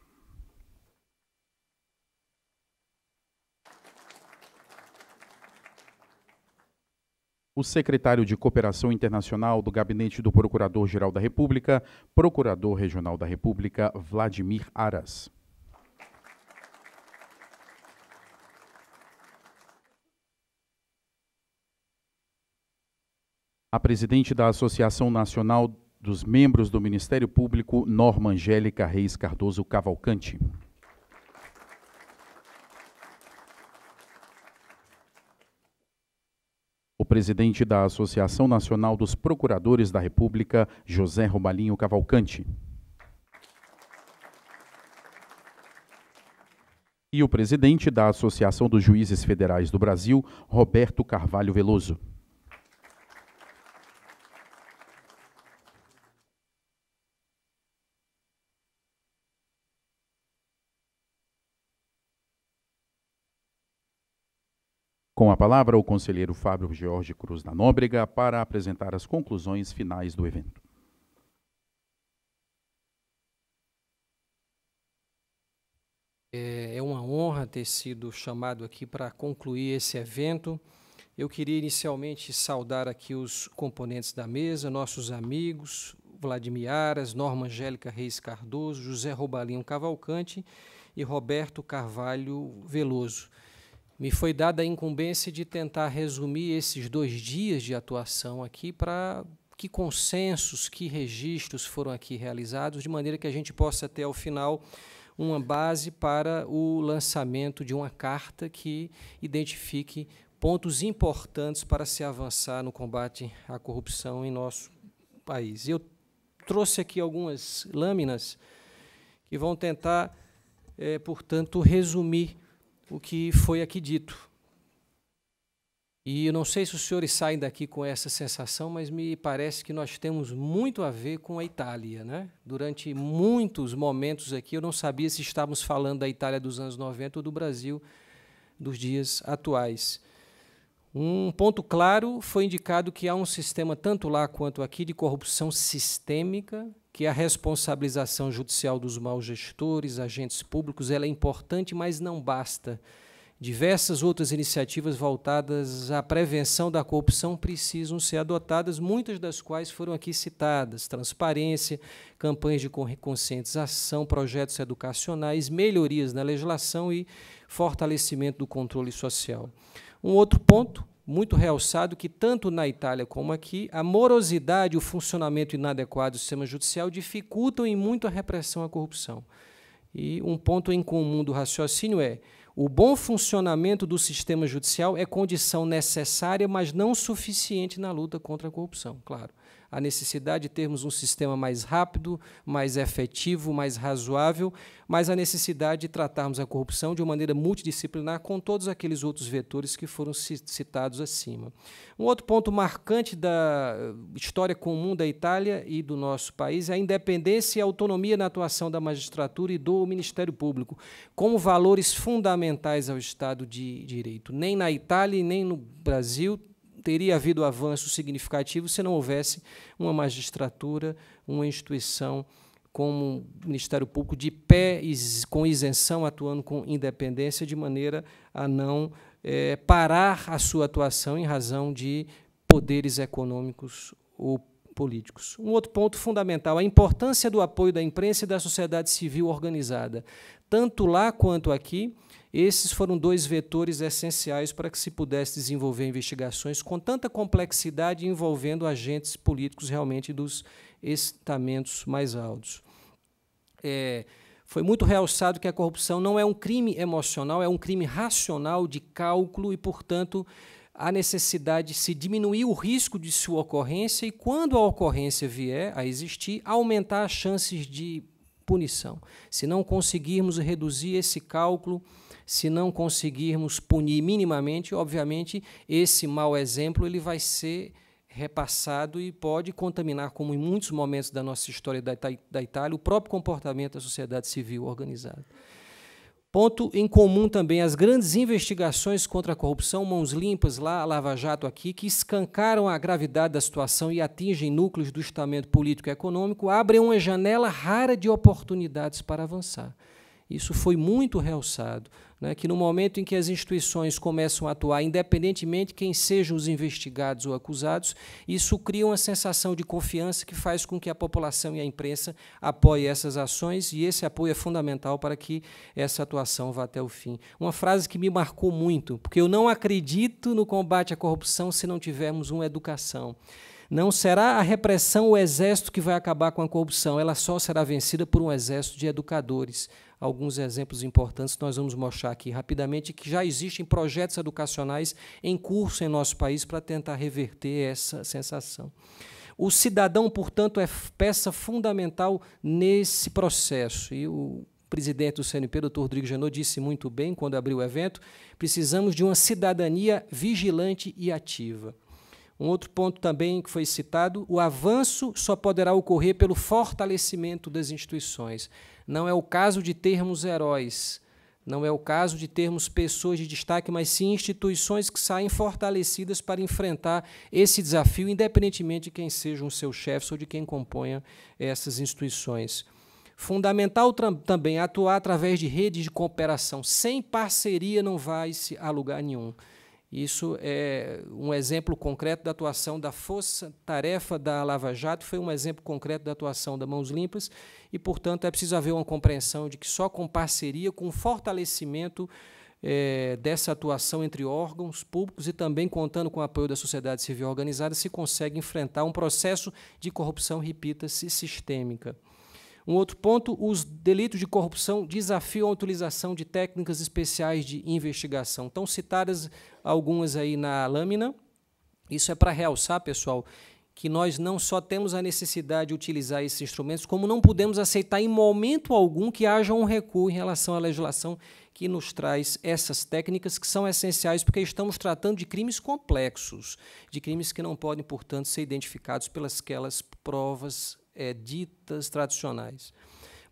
O secretário de Cooperação Internacional do Gabinete do Procurador-Geral da República, Procurador Regional da República, Vladimir Aras. a presidente da Associação Nacional dos Membros do Ministério Público, Norma Angélica Reis Cardoso Cavalcante. O presidente da Associação Nacional dos Procuradores da República, José Romalinho Cavalcante. E o presidente da Associação dos Juízes Federais do Brasil, Roberto Carvalho Veloso. Com a palavra, o conselheiro Fábio Jorge Cruz da Nóbrega para apresentar as conclusões finais do evento. É, é uma honra ter sido chamado aqui para concluir esse evento. Eu queria inicialmente saudar aqui os componentes da mesa, nossos amigos, Vladimir Aras, Norma Angélica Reis Cardoso, José Robalinho Cavalcante e Roberto Carvalho Veloso me foi dada a incumbência de tentar resumir esses dois dias de atuação aqui para que consensos, que registros foram aqui realizados, de maneira que a gente possa ter, ao final, uma base para o lançamento de uma carta que identifique pontos importantes para se avançar no combate à corrupção em nosso país. Eu trouxe aqui algumas lâminas que vão tentar, é, portanto, resumir o que foi aqui dito. E eu não sei se os senhores saem daqui com essa sensação, mas me parece que nós temos muito a ver com a Itália. Né? Durante muitos momentos aqui, eu não sabia se estávamos falando da Itália dos anos 90 ou do Brasil dos dias atuais. Um ponto claro foi indicado que há um sistema, tanto lá quanto aqui, de corrupção sistêmica que a responsabilização judicial dos maus gestores, agentes públicos, ela é importante, mas não basta. Diversas outras iniciativas voltadas à prevenção da corrupção precisam ser adotadas, muitas das quais foram aqui citadas: transparência, campanhas de conscientização, projetos educacionais, melhorias na legislação e fortalecimento do controle social. Um outro ponto muito realçado que, tanto na Itália como aqui, a morosidade e o funcionamento inadequado do sistema judicial dificultam em muito a repressão à corrupção. E um ponto em comum do raciocínio é o bom funcionamento do sistema judicial é condição necessária, mas não suficiente na luta contra a corrupção, claro a necessidade de termos um sistema mais rápido, mais efetivo, mais razoável, mas a necessidade de tratarmos a corrupção de uma maneira multidisciplinar com todos aqueles outros vetores que foram citados acima. Um outro ponto marcante da eh, história comum da Itália e do nosso país é a independência e a autonomia na atuação da magistratura e do Ministério Público, como valores fundamentais ao Estado de Direito. Nem na Itália e nem no Brasil teria havido avanço significativo se não houvesse uma magistratura, uma instituição como o Ministério Público de pé, com isenção, atuando com independência, de maneira a não é, parar a sua atuação em razão de poderes econômicos ou políticos. Um outro ponto fundamental, a importância do apoio da imprensa e da sociedade civil organizada, tanto lá quanto aqui. Esses foram dois vetores essenciais para que se pudesse desenvolver investigações com tanta complexidade envolvendo agentes políticos realmente dos estamentos mais altos. É, foi muito realçado que a corrupção não é um crime emocional, é um crime racional de cálculo e, portanto, a necessidade de se diminuir o risco de sua ocorrência e, quando a ocorrência vier a existir, aumentar as chances de punição. Se não conseguirmos reduzir esse cálculo, se não conseguirmos punir minimamente, obviamente esse mau exemplo ele vai ser repassado e pode contaminar, como em muitos momentos da nossa história da, da Itália, o próprio comportamento da sociedade civil organizada. Ponto em comum também as grandes investigações contra a corrupção, mãos limpas lá, a Lava Jato aqui, que escancaram a gravidade da situação e atingem núcleos do estamento político e econômico, abrem uma janela rara de oportunidades para avançar. Isso foi muito realçado, né, que no momento em que as instituições começam a atuar, independentemente de quem sejam os investigados ou acusados, isso cria uma sensação de confiança que faz com que a população e a imprensa apoiem essas ações, e esse apoio é fundamental para que essa atuação vá até o fim. Uma frase que me marcou muito, porque eu não acredito no combate à corrupção se não tivermos uma educação. Não será a repressão o exército que vai acabar com a corrupção, ela só será vencida por um exército de educadores alguns exemplos importantes que nós vamos mostrar aqui rapidamente, que já existem projetos educacionais em curso em nosso país para tentar reverter essa sensação. O cidadão, portanto, é peça fundamental nesse processo. E o presidente do CNP, doutor Rodrigo Genô, disse muito bem quando abriu o evento: precisamos de uma cidadania vigilante e ativa. Um outro ponto também que foi citado: o avanço só poderá ocorrer pelo fortalecimento das instituições. Não é o caso de termos heróis, não é o caso de termos pessoas de destaque, mas sim instituições que saem fortalecidas para enfrentar esse desafio, independentemente de quem sejam os seus chefes ou de quem componha essas instituições. Fundamental também atuar através de redes de cooperação. Sem parceria não vai-se a lugar nenhum. Isso é um exemplo concreto da atuação da Força Tarefa da Lava Jato, foi um exemplo concreto da atuação da Mãos Limpas, e, portanto, é preciso haver uma compreensão de que só com parceria, com fortalecimento é, dessa atuação entre órgãos públicos e também contando com o apoio da sociedade civil organizada, se consegue enfrentar um processo de corrupção, repita-se, sistêmica. Um outro ponto, os delitos de corrupção desafiam a utilização de técnicas especiais de investigação, Estão citadas algumas aí na lâmina. Isso é para realçar, pessoal, que nós não só temos a necessidade de utilizar esses instrumentos, como não podemos aceitar em momento algum que haja um recuo em relação à legislação que nos traz essas técnicas que são essenciais, porque estamos tratando de crimes complexos, de crimes que não podem, portanto, ser identificados pelas aquelas provas é, ditas tradicionais.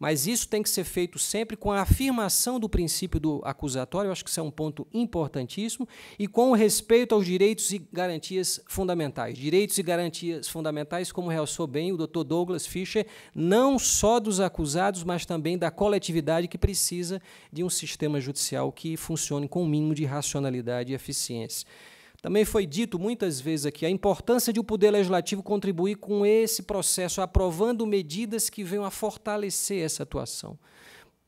Mas isso tem que ser feito sempre com a afirmação do princípio do acusatório, eu acho que isso é um ponto importantíssimo, e com respeito aos direitos e garantias fundamentais. Direitos e garantias fundamentais, como realçou bem o Dr. Douglas Fischer, não só dos acusados, mas também da coletividade que precisa de um sistema judicial que funcione com o um mínimo de racionalidade e eficiência. Também foi dito muitas vezes aqui a importância de o Poder Legislativo contribuir com esse processo, aprovando medidas que venham a fortalecer essa atuação.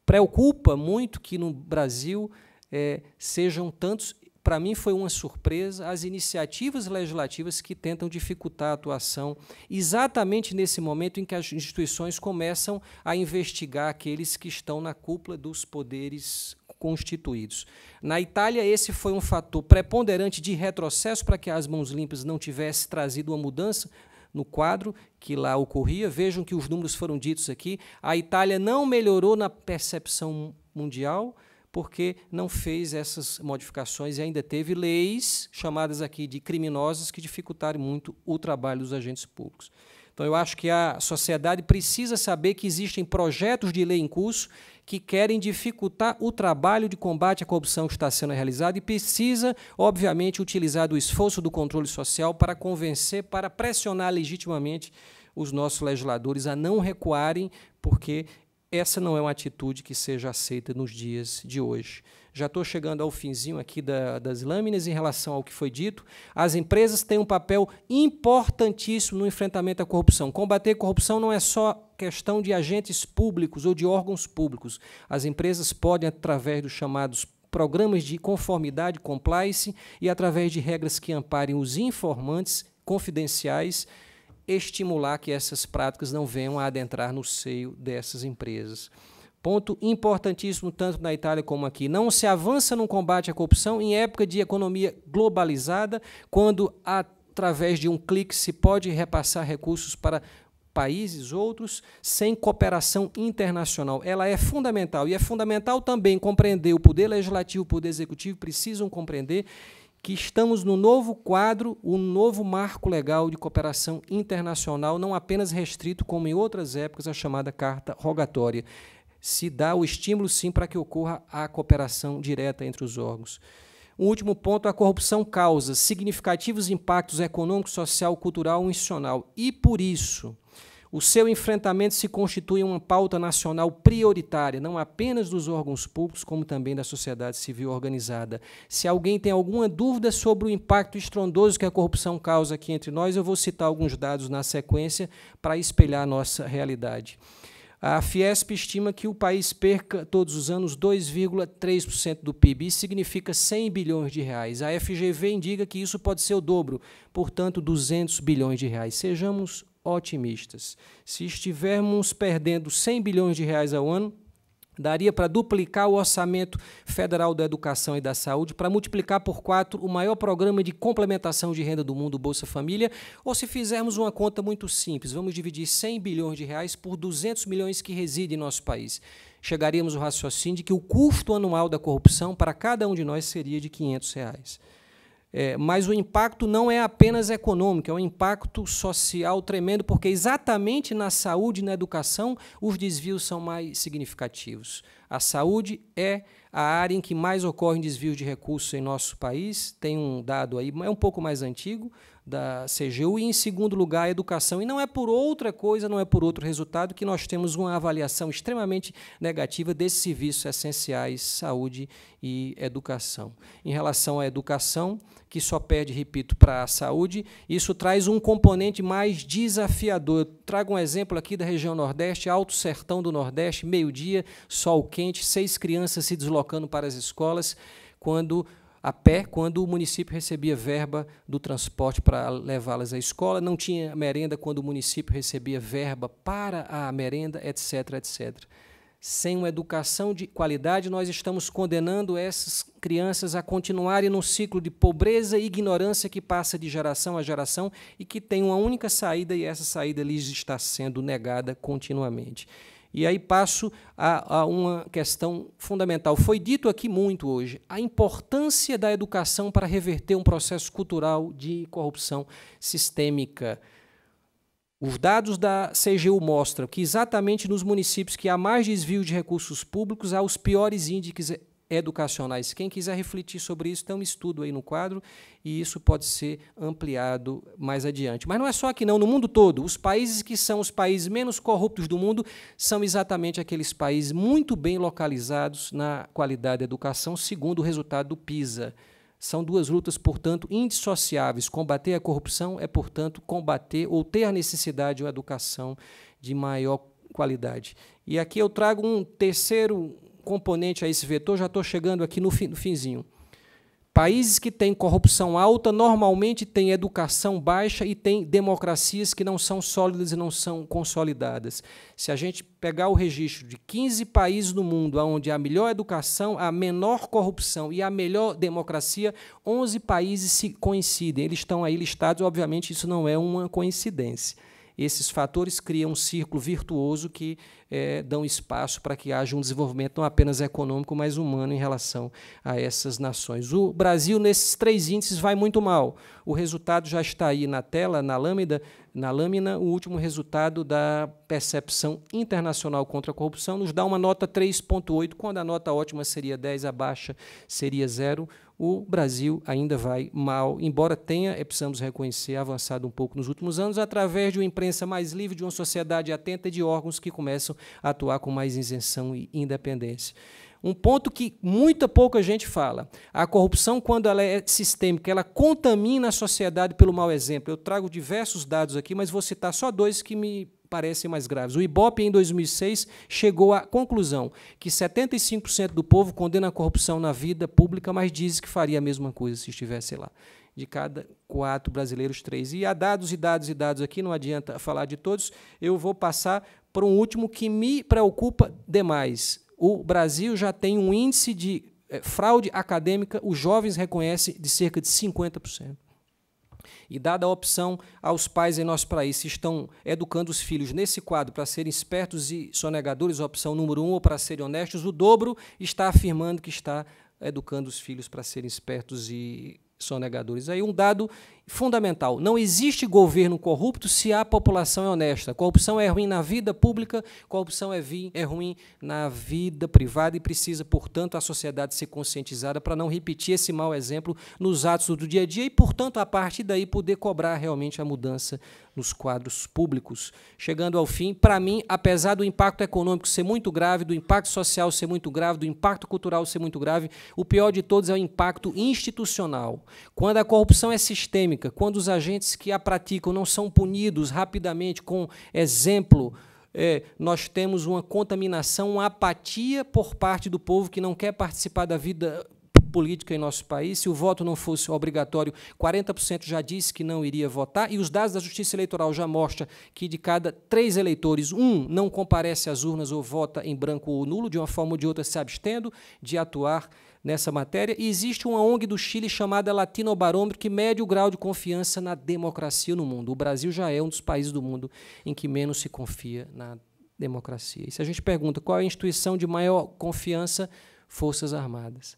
Preocupa muito que no Brasil é, sejam tantos. Para mim foi uma surpresa as iniciativas legislativas que tentam dificultar a atuação, exatamente nesse momento em que as instituições começam a investigar aqueles que estão na cúpula dos poderes constituídos. Na Itália, esse foi um fator preponderante de retrocesso para que as mãos limpas não tivesse trazido uma mudança no quadro que lá ocorria. Vejam que os números foram ditos aqui. A Itália não melhorou na percepção mundial porque não fez essas modificações e ainda teve leis chamadas aqui de criminosas que dificultaram muito o trabalho dos agentes públicos. Então, eu acho que a sociedade precisa saber que existem projetos de lei em curso que querem dificultar o trabalho de combate à corrupção que está sendo realizado e precisa, obviamente, utilizar o esforço do controle social para convencer, para pressionar legitimamente os nossos legisladores a não recuarem, porque essa não é uma atitude que seja aceita nos dias de hoje. Já estou chegando ao finzinho aqui da, das lâminas em relação ao que foi dito. As empresas têm um papel importantíssimo no enfrentamento à corrupção. Combater corrupção não é só questão de agentes públicos ou de órgãos públicos. As empresas podem, através dos chamados programas de conformidade, compliance, e através de regras que amparem os informantes confidenciais, estimular que essas práticas não venham a adentrar no seio dessas empresas. Ponto importantíssimo, tanto na Itália como aqui. Não se avança no combate à corrupção em época de economia globalizada, quando através de um clique se pode repassar recursos para países outros sem cooperação internacional. Ela é fundamental e é fundamental também compreender o poder legislativo, o poder executivo precisam compreender que estamos no novo quadro, o novo marco legal de cooperação internacional, não apenas restrito, como em outras épocas, a chamada carta rogatória. Se dá o estímulo, sim, para que ocorra a cooperação direta entre os órgãos. Um último ponto, a corrupção causa significativos impactos econômico, social, cultural e institucional. E por isso, o seu enfrentamento se constitui uma pauta nacional prioritária, não apenas dos órgãos públicos, como também da sociedade civil organizada. Se alguém tem alguma dúvida sobre o impacto estrondoso que a corrupção causa aqui entre nós, eu vou citar alguns dados na sequência para espelhar a nossa realidade. A Fiesp estima que o país perca todos os anos 2,3% do PIB, isso significa 100 bilhões de reais. A FGV indica que isso pode ser o dobro, portanto, 200 bilhões de reais. Sejamos otimistas. Se estivermos perdendo 100 bilhões de reais ao ano, daria para duplicar o orçamento federal da educação e da saúde, para multiplicar por quatro o maior programa de complementação de renda do mundo, Bolsa Família, ou se fizermos uma conta muito simples, vamos dividir 100 bilhões de reais por 200 milhões que residem em nosso país. Chegaríamos ao raciocínio de que o custo anual da corrupção para cada um de nós seria de 500 reais. É, mas o impacto não é apenas econômico, é um impacto social tremendo, porque exatamente na saúde e na educação os desvios são mais significativos. A saúde é a área em que mais ocorrem desvios de recursos em nosso país, tem um dado aí, é um pouco mais antigo, da CGU, e, em segundo lugar, a educação. E não é por outra coisa, não é por outro resultado que nós temos uma avaliação extremamente negativa desses serviços essenciais, saúde e educação. Em relação à educação, que só perde, repito, para a saúde, isso traz um componente mais desafiador. Eu trago um exemplo aqui da região Nordeste, Alto Sertão do Nordeste, meio-dia, sol quente, seis crianças se deslocando para as escolas, quando a pé quando o município recebia verba do transporte para levá-las à escola, não tinha merenda quando o município recebia verba para a merenda, etc, etc. Sem uma educação de qualidade, nós estamos condenando essas crianças a continuarem num ciclo de pobreza e ignorância que passa de geração a geração e que tem uma única saída, e essa saída lhes está sendo negada continuamente. E aí passo a, a, uma questão fundamental. Foi dito aqui muito hoje a importância da educação para reverter um processo cultural de corrupção sistêmica. Os dados da CGU mostram que exatamente nos municípios que há mais desvio de recursos públicos há os piores índices educacionais. Quem quiser refletir sobre isso, tem um estudo aí no quadro e isso pode ser ampliado mais adiante. Mas não é só aqui, não. No mundo todo, os países que são os países menos corruptos do mundo são exatamente aqueles países muito bem localizados na qualidade da educação, segundo o resultado do PISA. São duas lutas, portanto, indissociáveis. Combater a corrupção é, portanto, combater ou ter a necessidade de uma educação de maior qualidade. E aqui eu trago um terceiro componente a esse vetor, já estou chegando aqui no, fim, no finzinho. Países que têm corrupção alta normalmente têm educação baixa e têm democracias que não são sólidas e não são consolidadas. Se a gente pegar o registro de 15 países no mundo onde há melhor educação, a menor corrupção e a melhor democracia, 11 países se coincidem. Eles estão aí listados, obviamente isso não é uma coincidência esses fatores criam um círculo virtuoso que é, dão espaço para que haja um desenvolvimento não apenas econômico, mas humano em relação a essas nações. O Brasil, nesses três índices, vai muito mal. O resultado já está aí na tela, na lâmina, na lâmina o último resultado da percepção internacional contra a corrupção nos dá uma nota 3,8, quando a nota ótima seria 10, a baixa seria zero o Brasil ainda vai mal, embora tenha, é, precisamos reconhecer, avançado um pouco nos últimos anos, através de uma imprensa mais livre, de uma sociedade atenta e de órgãos que começam a atuar com mais isenção e independência. Um ponto que muita pouca gente fala. A corrupção, quando ela é sistêmica, ela contamina a sociedade pelo mau exemplo. Eu trago diversos dados aqui, mas vou citar só dois que me parecem mais graves. O IBOP, em 2006, chegou à conclusão que 75% do povo condena a corrupção na vida pública, mas diz que faria a mesma coisa se estivesse lá. De cada quatro brasileiros, três. E há dados e dados e dados aqui, não adianta falar de todos. Eu vou passar para um último que me preocupa demais. O Brasil já tem um índice de eh, fraude acadêmica, os jovens reconhecem, de cerca de 50%. E dada a opção aos pais em nosso país se estão educando os filhos nesse quadro para serem espertos e sonegadores, opção número um, ou para serem honestos, o dobro está afirmando que está educando os filhos para serem espertos e sonegadores. Aí um dado fundamental. Não existe governo corrupto se a população é honesta. Corrupção é ruim na vida pública, corrupção é, vi, é ruim na vida privada e precisa, portanto, a sociedade ser conscientizada para não repetir esse mau exemplo nos atos do dia a dia e, portanto, a partir daí poder cobrar realmente a mudança nos quadros públicos. Chegando ao fim, para mim, apesar do impacto econômico ser muito grave, do impacto social ser muito grave, do impacto cultural ser muito grave, o pior de todos é o impacto institucional. Quando a corrupção é sistêmica, quando os agentes que a praticam não são punidos rapidamente com exemplo, é, nós temos uma contaminação, uma apatia por parte do povo que não quer participar da vida política em nosso país. Se o voto não fosse obrigatório, 40% já disse que não iria votar, e os dados da Justiça Eleitoral já mostram que de cada três eleitores, um não comparece às urnas ou vota em branco ou nulo, de uma forma ou de outra se abstendo de atuar nessa matéria. E existe uma ONG do Chile chamada Latino Barômetro que mede o grau de confiança na democracia no mundo. O Brasil já é um dos países do mundo em que menos se confia na democracia. E se a gente pergunta qual é a instituição de maior confiança, Forças Armadas.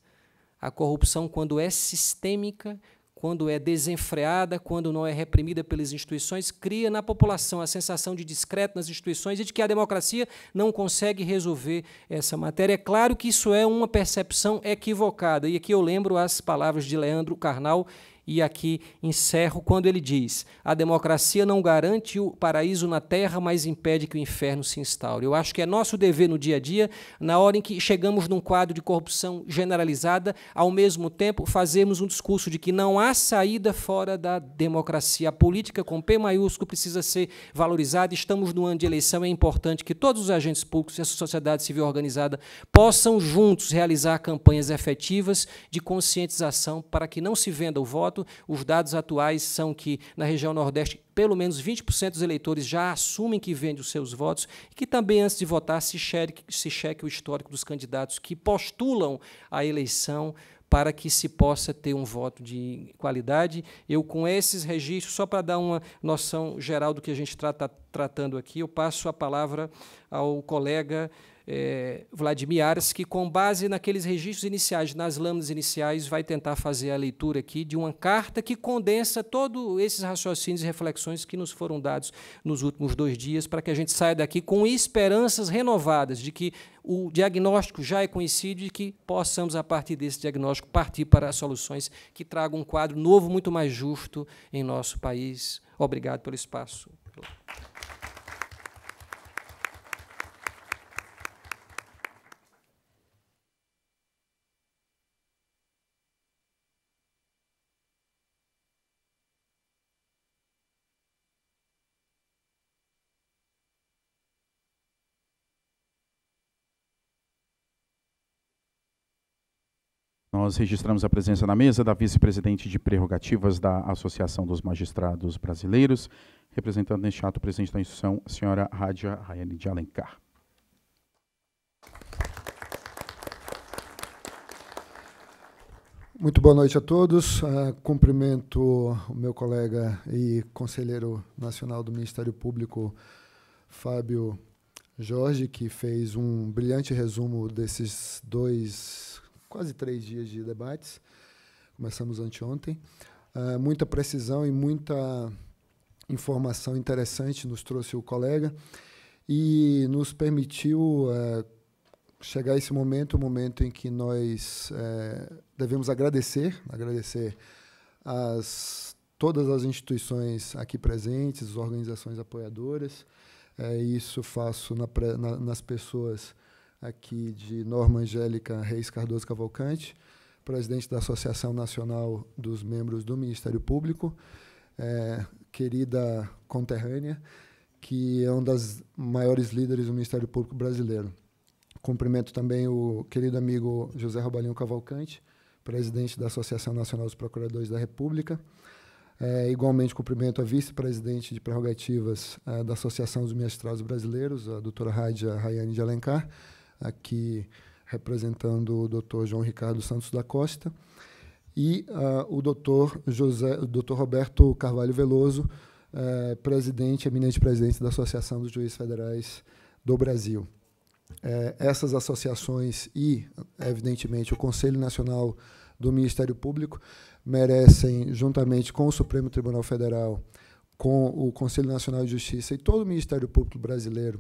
A corrupção, quando é sistêmica, quando é desenfreada, quando não é reprimida pelas instituições, cria na população a sensação de discreto nas instituições e de que a democracia não consegue resolver essa matéria. É claro que isso é uma percepção equivocada, e aqui eu lembro as palavras de Leandro Carnal, e aqui encerro quando ele diz: a democracia não garante o paraíso na terra, mas impede que o inferno se instaure. Eu acho que é nosso dever no dia a dia, na hora em que chegamos num quadro de corrupção generalizada, ao mesmo tempo fazermos um discurso de que não há saída fora da democracia. A política com P maiúsculo precisa ser valorizada. Estamos no ano de eleição, é importante que todos os agentes públicos e a sociedade civil organizada possam juntos realizar campanhas efetivas de conscientização para que não se venda o voto voto. Os dados atuais são que, na região Nordeste, pelo menos 20% dos eleitores já assumem que vende os seus votos e que também, antes de votar, se cheque, se cheque o histórico dos candidatos que postulam a eleição para que se possa ter um voto de qualidade. Eu, com esses registros, só para dar uma noção geral do que a gente está tratando aqui, eu passo a palavra ao colega é, Vladimir que com base naqueles registros iniciais, nas lâminas iniciais, vai tentar fazer a leitura aqui de uma carta que condensa todos esses raciocínios e reflexões que nos foram dados nos últimos dois dias, para que a gente saia daqui com esperanças renovadas de que o diagnóstico já é conhecido e que possamos, a partir desse diagnóstico, partir para soluções que tragam um quadro novo, muito mais justo em nosso país. Obrigado pelo espaço. Nós registramos a presença na mesa da vice-presidente de prerrogativas da Associação dos Magistrados Brasileiros, representando neste ato o presidente da instituição, a senhora Rádia Rayane de Alencar. Muito boa noite a todos. Uh, cumprimento o meu colega e conselheiro nacional do Ministério Público, Fábio Jorge, que fez um brilhante resumo desses dois quase três dias de debates. Começamos anteontem. Uh, muita precisão e muita informação interessante nos trouxe o colega e nos permitiu uh, chegar a esse momento, o um momento em que nós uh, devemos agradecer, agradecer as todas as instituições aqui presentes, as organizações apoiadoras. Eh, isso faço na, na, nas pessoas aqui de Norma Angélica Reis Cardoso Cavalcante, presidente da Associação Nacional dos Membros do Ministério Público, é, querida conterrânea, que é uma das maiores líderes do Ministério Público brasileiro. Cumprimento também o querido amigo José Robalinho Cavalcante, presidente da Associação Nacional dos Procuradores da República. É, igualmente, cumprimento a vice-presidente de prerrogativas é, da Associação dos Mestrados Brasileiros, a doutora Rádia Rayane de Alencar, aqui representando o Dr. João Ricardo Santos da Costa e uh, o Dr. José, o Dr. Roberto Carvalho Veloso, uh, presidente, eminente presidente da Associação dos Juízes Federais do Brasil. Eh, essas associações e, evidentemente, o Conselho Nacional do Ministério Público merecem, juntamente com o Supremo Tribunal Federal, com o Conselho Nacional de Justiça e todo o Ministério Público brasileiro,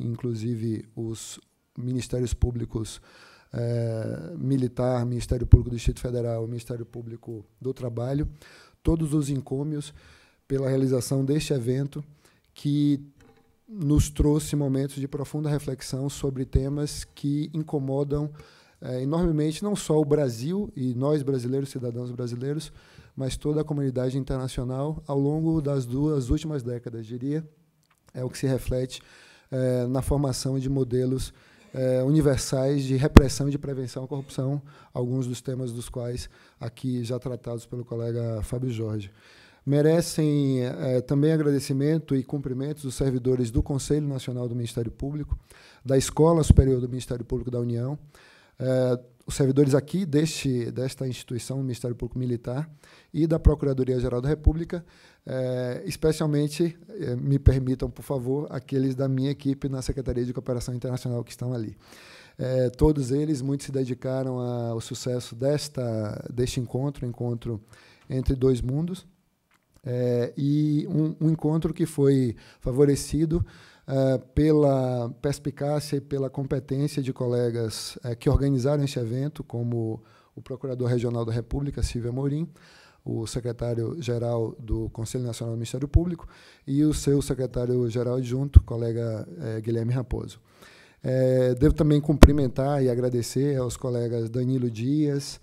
inclusive os ministérios públicos é, militar, Ministério Público do Distrito Federal, Ministério Público do Trabalho, todos os encômios pela realização deste evento que nos trouxe momentos de profunda reflexão sobre temas que incomodam é, enormemente não só o Brasil e nós brasileiros, cidadãos brasileiros, mas toda a comunidade internacional ao longo das duas últimas décadas, diria, é o que se reflete é, na formação de modelos é, universais de repressão e de prevenção à corrupção, alguns dos temas dos quais aqui já tratados pelo colega Fábio Jorge. Merecem é, também agradecimento e cumprimentos os servidores do Conselho Nacional do Ministério Público, da Escola Superior do Ministério Público da União, é, os servidores aqui deste, desta instituição, do Ministério Público Militar e da Procuradoria-Geral da República, eh, especialmente, eh, me permitam, por favor, aqueles da minha equipe na Secretaria de Cooperação Internacional que estão ali. Eh, todos eles, muitos se dedicaram ao sucesso desta, deste encontro, encontro entre dois mundos, e um, um encontro que foi favorecido eh, pela perspicácia e pela competência de colegas eh, que organizaram este evento, como o Procurador Regional da República, Silvia Morim, o secretário-geral do Conselho Nacional do Ministério Público e o seu secretário-geral adjunto, colega eh, Guilherme Raposo. devo também cumprimentar e agradecer aos colegas Danilo Dias,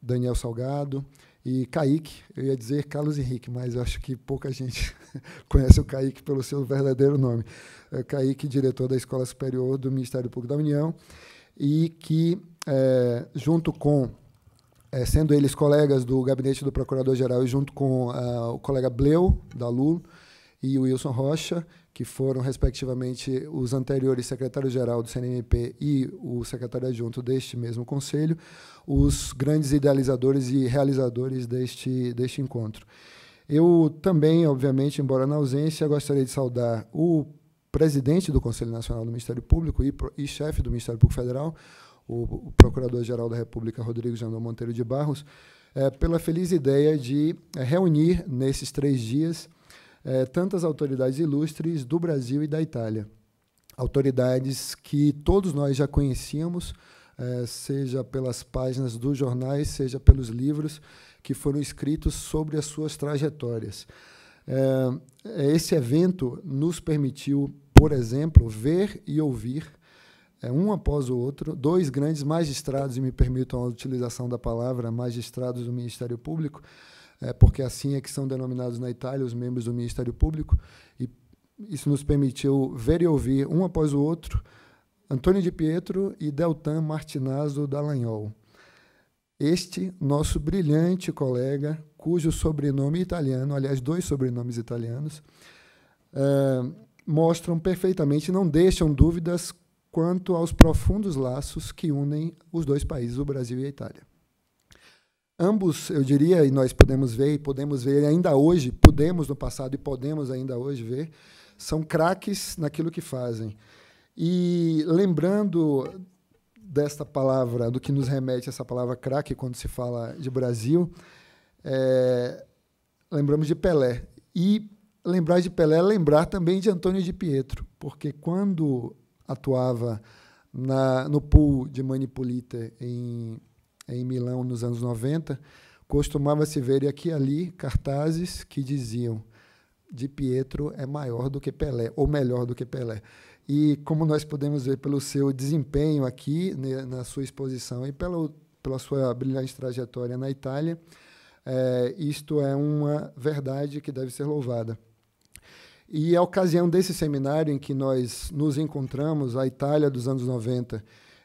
Daniel Salgado, e Kaique, eu ia dizer Carlos Henrique, mas acho que pouca gente conhece o Kaique pelo seu verdadeiro nome. É Kaique, diretor da Escola Superior do Ministério Público da União, e que, é, junto com, é, sendo eles colegas do gabinete do Procurador-Geral, e junto com ah, o colega Bleu, da LU, e o Wilson Rocha, que foram, respectivamente, os anteriores secretário-geral do CNMP e o secretário adjunto deste mesmo conselho, os grandes idealizadores e realizadores deste, deste encontro. Eu também, obviamente, embora na ausência, gostaria de saudar o presidente do Conselho Nacional do Ministério Público e, e chefe do Ministério Público Federal, o, o Procurador-Geral da República, Rodrigo Jandão Monteiro de Barros, é, pela feliz ideia de eh, reunir nesses três dias é, tantas autoridades ilustres do Brasil e da Itália. Autoridades que todos nós já conhecíamos, é, seja pelas páginas dos jornais, seja pelos livros que foram escritos sobre as suas trajetórias. É, é esse evento nos permitiu, por exemplo, ver e ouvir, é, um após o outro, dois grandes magistrados, e me permitam a utilização da palavra magistrados do Ministério Público, é, porque assim é que são denominados na Itália os membros do Ministério Público, e isso nos permitiu ver e ouvir, um após o outro, Antônio de Pietro e Deltan Martinazzo Dallagnol. Este nosso brilhante colega, cujo sobrenome italiano, aliás, dois sobrenomes italianos, é, mostram perfeitamente, não deixam dúvidas quanto aos profundos laços que unem os dois países, o Brasil e a Itália ambos, eu diria, e nós podemos ver, e podemos ver ainda hoje, pudemos no passado e podemos ainda hoje ver, são craques naquilo que fazem. E lembrando desta palavra, do que nos remete essa palavra craque quando se fala de Brasil, é, lembramos de Pelé. E lembrar de Pelé é lembrar também de Antônio de Pietro, porque quando atuava na, no pool de Manipulita em em Milão nos anos 90, costumava-se ver aqui e ali cartazes que diziam Di Pietro é maior do que Pelé, ou melhor do que Pelé. E como nós podemos ver pelo seu desempenho aqui né, na sua exposição e pelo, pela sua brilhante trajetória na Itália, é, isto é uma verdade que deve ser louvada. E a ocasião desse seminário em que nós nos encontramos, a Itália dos anos 90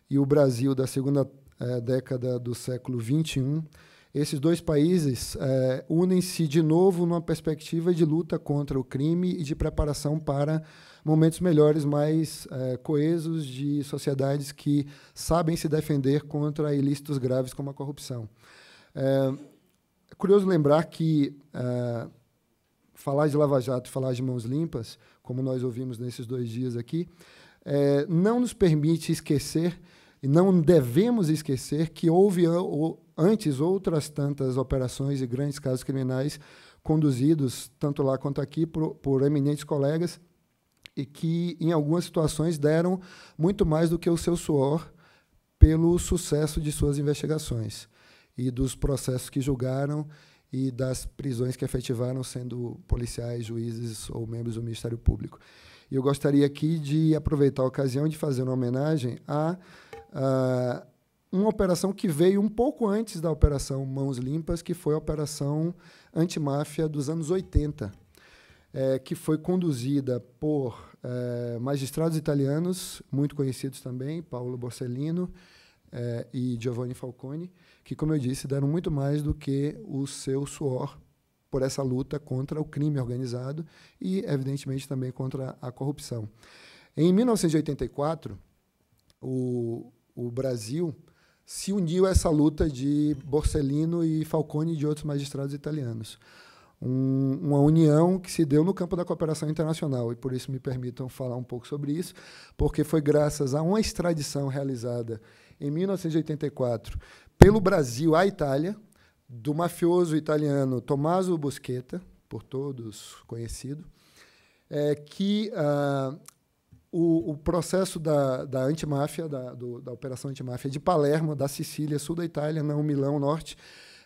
e o Brasil da segunda é, década do século 21, esses dois países é, unem-se de novo numa perspectiva de luta contra o crime e de preparação para momentos melhores, mais é, coesos, de sociedades que sabem se defender contra ilícitos graves como a corrupção. É, é curioso lembrar que é, falar de Lava Jato e falar de mãos limpas, como nós ouvimos nesses dois dias aqui, é, não nos permite esquecer e não devemos esquecer que houve antes outras tantas operações e grandes casos criminais conduzidos, tanto lá quanto aqui, por, por eminentes colegas, e que, em algumas situações, deram muito mais do que o seu suor pelo sucesso de suas investigações e dos processos que julgaram e das prisões que efetivaram, sendo policiais, juízes ou membros do Ministério Público. E eu gostaria aqui de aproveitar a ocasião de fazer uma homenagem a ah, uma operação que veio um pouco antes da Operação Mãos Limpas, que foi a Operação Antimáfia dos anos 80, é, que foi conduzida por é, magistrados italianos, muito conhecidos também, Paulo Borsellino é, e Giovanni Falcone, que, como eu disse, deram muito mais do que o seu suor por essa luta contra o crime organizado e, evidentemente, também contra a corrupção. Em 1984, o o Brasil se uniu a essa luta de Borsellino e Falcone e de outros magistrados italianos. Um, uma união que se deu no campo da cooperação internacional, e por isso me permitam falar um pouco sobre isso, porque foi graças a uma extradição realizada em 1984 pelo Brasil à Itália, do mafioso italiano Tommaso Buschetta, por todos conhecido, é, que ah, o, o processo da, da antimáfia, da, do, da operação antimáfia de Palermo, da Sicília, sul da Itália, não Milão, norte,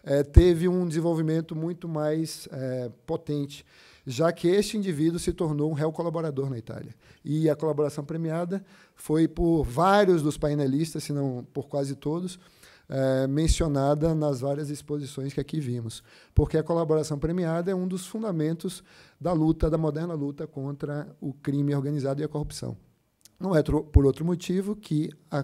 é, teve um desenvolvimento muito mais é, potente, já que este indivíduo se tornou um réu colaborador na Itália. E a colaboração premiada foi por vários dos painelistas, se não por quase todos, é, mencionada nas várias exposições que aqui vimos, porque a colaboração premiada é um dos fundamentos da luta, da moderna luta contra o crime organizado e a corrupção. Não é por outro motivo que a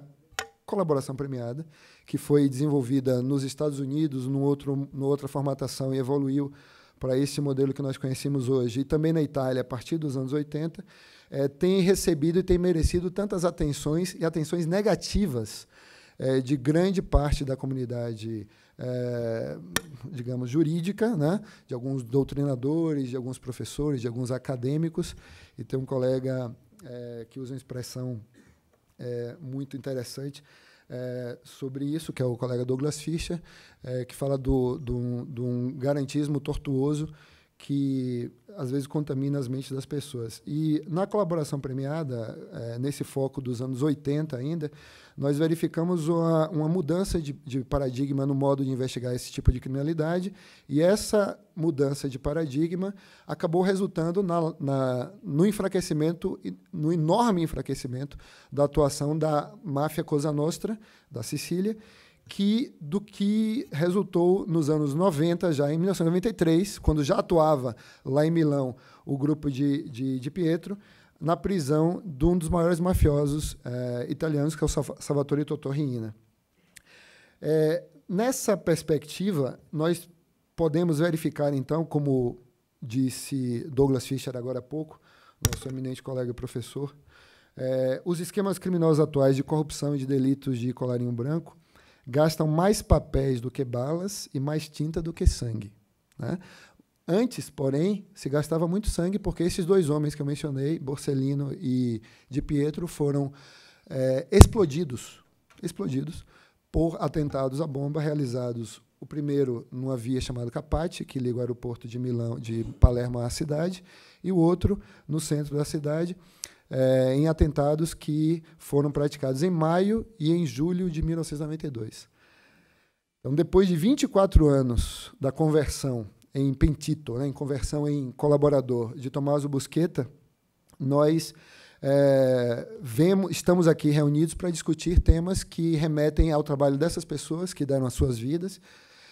colaboração premiada, que foi desenvolvida nos Estados Unidos, no outro, numa outra formatação e evoluiu para esse modelo que nós conhecemos hoje, e também na Itália, a partir dos anos 80, é, tem recebido e tem merecido tantas atenções, e atenções negativas, é, de grande parte da comunidade, é, digamos, jurídica, né? de alguns doutrinadores, de alguns professores, de alguns acadêmicos. E tem um colega é, que usa uma expressão é, muito interessante é, sobre isso, que é o colega Douglas Fischer, é, que fala de do, do, do um garantismo tortuoso que às vezes contamina as mentes das pessoas. E na colaboração premiada, é, nesse foco dos anos 80 ainda, nós verificamos uma, uma mudança de, de, paradigma no modo de investigar esse tipo de criminalidade, e essa mudança de paradigma acabou resultando na, na, no enfraquecimento, no enorme enfraquecimento da atuação da máfia Cosa Nostra, da Sicília, que do que resultou nos anos 90, já em 1993, quando já atuava lá em Milão o grupo de, de, de Pietro, na prisão de um dos maiores mafiosos eh, italianos, que é o Salvatore Totorrina. É, eh, nessa perspectiva, nós podemos verificar, então, como disse Douglas Fischer agora há pouco, nosso eminente colega professor, é, os esquemas criminosos atuais de corrupção e de delitos de colarinho branco gastam mais papéis do que balas e mais tinta do que sangue. Né? Antes, porém, se gastava muito sangue porque esses dois homens que eu mencionei, Borsellino e Di Pietro, foram é, explodidos, explodidos por atentados à bomba realizados o primeiro numa via chamada Capate, que liga o aeroporto de Milão, de Palermo à cidade, e o outro no centro da cidade, é, em atentados que foram praticados em maio e em julho de 1992. Então, depois de 24 anos da conversão em pentito, né, em conversão em colaborador de Tommaso Busqueta, nós é, vemos, estamos aqui reunidos para discutir temas que remetem ao trabalho dessas pessoas que deram as suas vidas,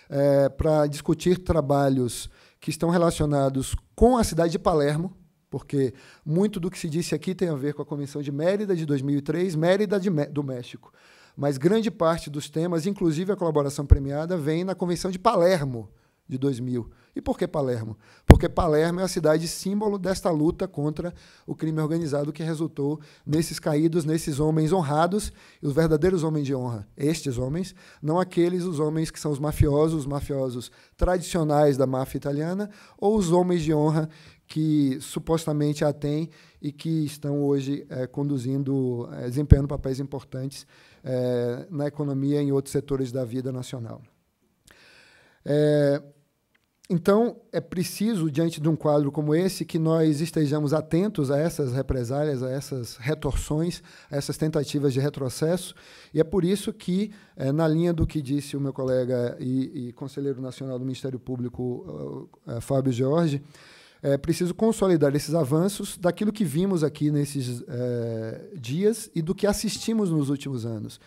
é, para discutir trabalhos que estão relacionados com a cidade de Palermo, porque muito do que se disse aqui tem a ver com a Convenção de Mérida de 2003, Mérida de, do México. Mas grande parte dos temas, inclusive a colaboração premiada, vem na Convenção de Palermo de 2000. E por que Palermo? Porque Palermo é a cidade símbolo desta luta contra o crime organizado que resultou nesses caídos, nesses homens honrados, os verdadeiros homens de honra, estes homens, não aqueles os homens que são os mafiosos, os mafiosos tradicionais da máfia italiana, ou os homens de honra que supostamente a tem e que estão hoje é, conduzindo, é, desempenhando papéis importantes é, na economia e em outros setores da vida nacional. então, é preciso, diante de um quadro como esse, que nós estejamos atentos a essas represálias, a essas retorções, a essas tentativas de retrocesso, e é por isso que, na linha do que disse o meu colega e, e conselheiro nacional do Ministério Público, Fábio Jorge, é preciso consolidar esses avanços daquilo que vimos aqui nesses é, dias e do que assistimos nos últimos anos.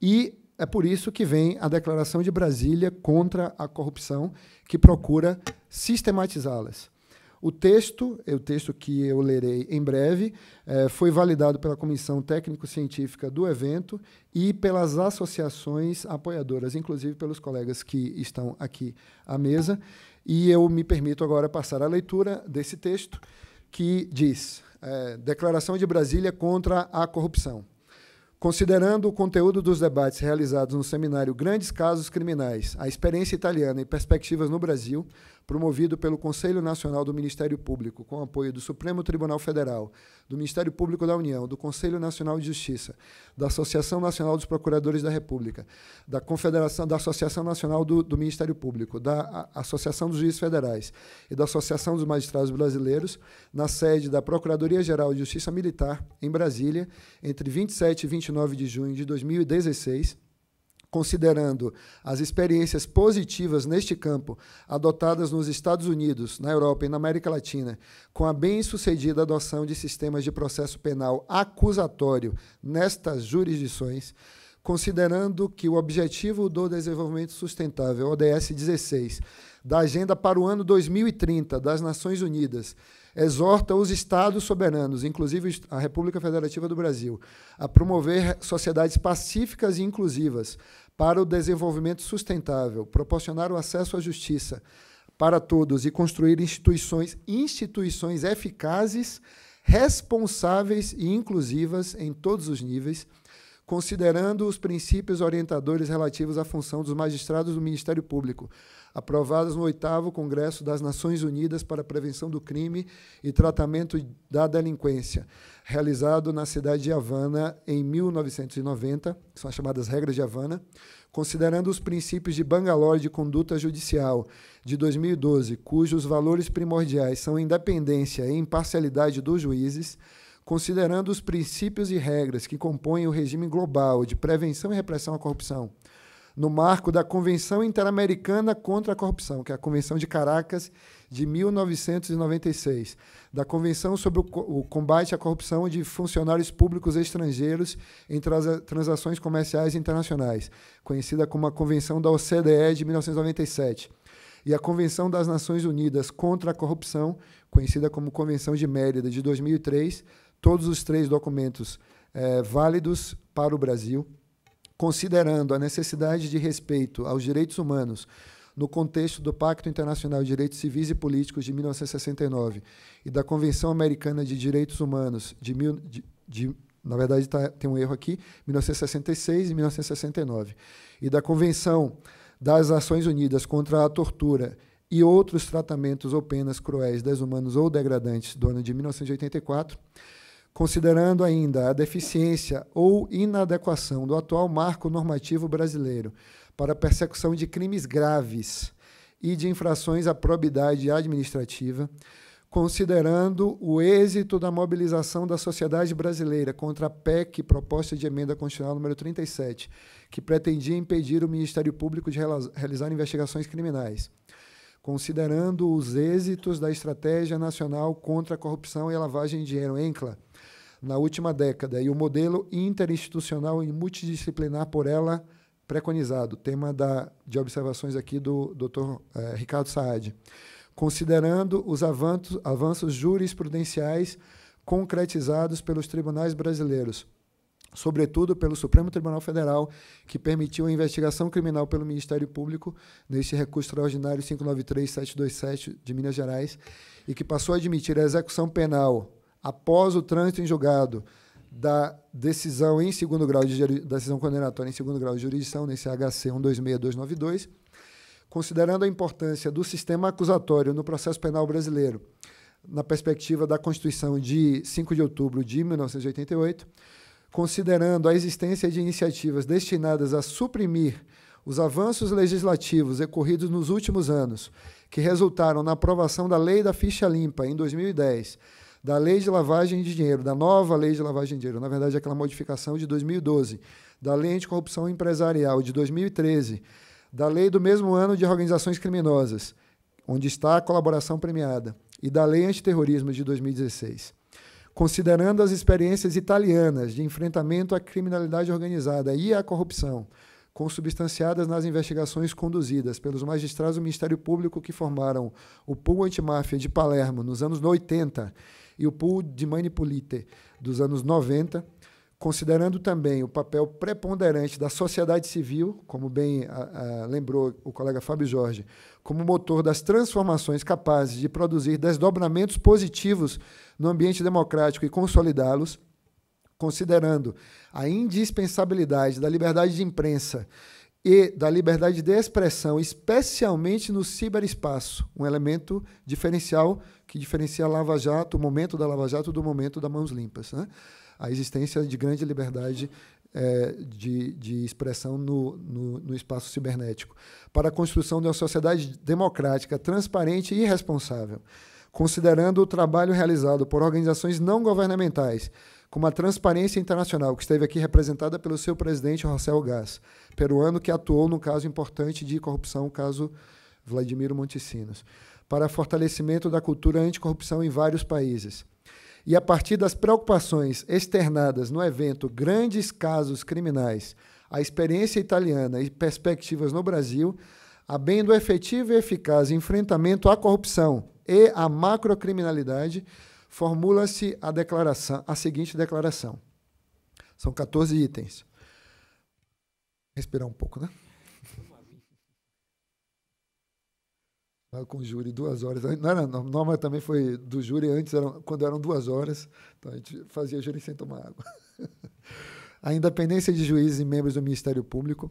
E é por isso que vem a Declaração de Brasília contra a Corrupção, que procura sistematizá-las. O texto, é o texto que eu lerei em breve, é, foi validado pela Comissão Técnico-Científica do evento e pelas associações apoiadoras, inclusive pelos colegas que estão aqui à mesa. E eu me permito agora passar a leitura desse texto que diz: é, Declaração de Brasília contra a corrupção. Considerando o conteúdo dos debates realizados no seminário Grandes Casos Criminais, a experiência italiana e perspectivas no Brasil, promovido pelo Conselho Nacional do Ministério Público, com apoio do Supremo Tribunal Federal, do Ministério Público da União, do Conselho Nacional de Justiça, da Associação Nacional dos Procuradores da República, da Confederação, da Associação Nacional do, do Ministério Público, da Associação dos Juízes Federais e da Associação dos Magistrados Brasileiros, na sede da Procuradoria-Geral de Justiça Militar, em Brasília, entre 27 e 29 de junho de 2016 considerando as experiências positivas neste campo adotadas nos Estados Unidos, na Europa e na América Latina, com a bem-sucedida adoção de sistemas de processo penal acusatório nestas jurisdições, considerando que o objetivo do desenvolvimento sustentável, ODS 16, da agenda para o ano 2030 das Nações Unidas, exorta os Estados soberanos, inclusive a República Federativa do Brasil, a promover sociedades pacíficas e inclusivas para o desenvolvimento sustentável, proporcionar o acesso à justiça para todos e construir instituições, instituições eficazes, responsáveis e inclusivas em todos os níveis, considerando os princípios orientadores relativos à função dos magistrados do Ministério Público, aprovadas no 8 Congresso das Nações Unidas para a Prevenção do Crime e Tratamento da Delinquência, realizado na cidade de Havana em 1990, que são as chamadas Regras de Havana, considerando os princípios de Bangalore de Conduta Judicial de 2012, cujos valores primordiais são independência e imparcialidade dos juízes, considerando os princípios e regras que compõem o regime global de prevenção e repressão à corrupção no marco da Convenção Interamericana contra a Corrupção, que é a Convenção de Caracas de 1996, da Convenção sobre o, o Combate à Corrupção de Funcionários Públicos Estrangeiros em Transações Comerciais Internacionais, conhecida como a Convenção da OCDE de 1997, e a Convenção das Nações Unidas contra a Corrupção, conhecida como Convenção de Mérida de 2003, todos os três documentos é, válidos para o Brasil considerando a necessidade de respeito aos direitos humanos no contexto do Pacto Internacional de Direitos Civis e Políticos de 1969 e da Convenção Americana de Direitos Humanos de, mil, de, de na verdade tá, tem um erro aqui, 1966 e 1969, e da Convenção das Nações Unidas contra a Tortura e outros tratamentos ou penas cruéis, desumanos ou degradantes do ano de 1984 considerando ainda a deficiência ou inadequação do atual marco normativo brasileiro para a persecução de crimes graves e de infrações à probidade administrativa, considerando o êxito da mobilização da sociedade brasileira contra a PEC, proposta de emenda constitucional número 37, que pretendia impedir o Ministério Público de realizar investigações criminais, considerando os êxitos da Estratégia Nacional contra a Corrupção e a Lavagem de Dinheiro, ENCLA, na última década e o modelo interinstitucional e multidisciplinar por ela preconizado, tema da, de observações aqui do Dr. Eh, Ricardo Saad, considerando os avanços, avanços jurisprudenciais concretizados pelos tribunais brasileiros, sobretudo pelo Supremo Tribunal Federal, que permitiu a investigação criminal pelo Ministério Público neste recurso extraordinário 593727 de Minas Gerais e que passou a admitir a execução penal após o trânsito em julgado da decisão em segundo grau de da decisão condenatória em segundo grau de jurisdição nesse HC 126292, considerando a importância do sistema acusatório no processo penal brasileiro, na perspectiva da Constituição de 5 de outubro de 1988, considerando a existência de iniciativas destinadas a suprimir os avanços legislativos ocorridos nos últimos anos, que resultaram na aprovação da Lei da Ficha Limpa em 2010 da lei de lavagem de dinheiro, da nova lei de lavagem de dinheiro, na verdade, aquela modificação de 2012, da lei anticorrupção empresarial de 2013, da lei do mesmo ano de organizações criminosas, onde está a colaboração premiada, e da lei antiterrorismo de 2016. Considerando as experiências italianas de enfrentamento à criminalidade organizada e à corrupção, consubstanciadas nas investigações conduzidas pelos magistrados do Ministério Público que formaram o Pool Antimáfia de Palermo nos anos 80 e o pool de Manipulite dos anos 90, considerando também o papel preponderante da sociedade civil, como bem a, ah, a, ah, lembrou o colega Fábio Jorge, como motor das transformações capazes de produzir desdobramentos positivos no ambiente democrático e consolidá-los, considerando a indispensabilidade da liberdade de imprensa e da liberdade de expressão, especialmente no ciberespaço, um elemento diferencial que diferencia a Lava Jato, o momento da Lava Jato do momento da Mãos Limpas. Né? A existência de grande liberdade é, de, de, expressão no, no, no, espaço cibernético. Para a construção de uma sociedade democrática, transparente e responsável, considerando o trabalho realizado por organizações não governamentais, como a Transparência Internacional, que esteve aqui representada pelo seu presidente, Rosel Gás, peruano que atuou no caso importante de corrupção, o caso Vladimiro Montesinos, para fortalecimento da cultura anticorrupção em vários países. E a partir das preocupações externadas no evento Grandes Casos Criminais, a experiência italiana e perspectivas no Brasil, havendo efetivo e eficaz enfrentamento à corrupção e à macrocriminalidade, criminalidade formula-se a declaração, a seguinte declaração. São 14 itens. Respirar um pouco, né? com o júri duas horas. Não era, não, norma também foi do júri antes, eram, quando eram duas horas, então a gente fazia júri sem tomar água. a independência de juízes e membros do Ministério Público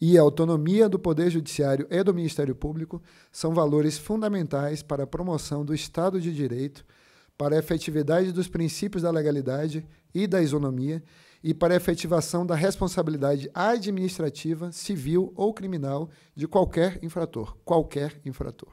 e a autonomia do Poder Judiciário e do Ministério Público são valores fundamentais para a promoção do Estado de Direito para a efetividade dos princípios da legalidade e da isonomia e para a efetivação da responsabilidade administrativa, civil ou criminal de qualquer infrator, qualquer infrator.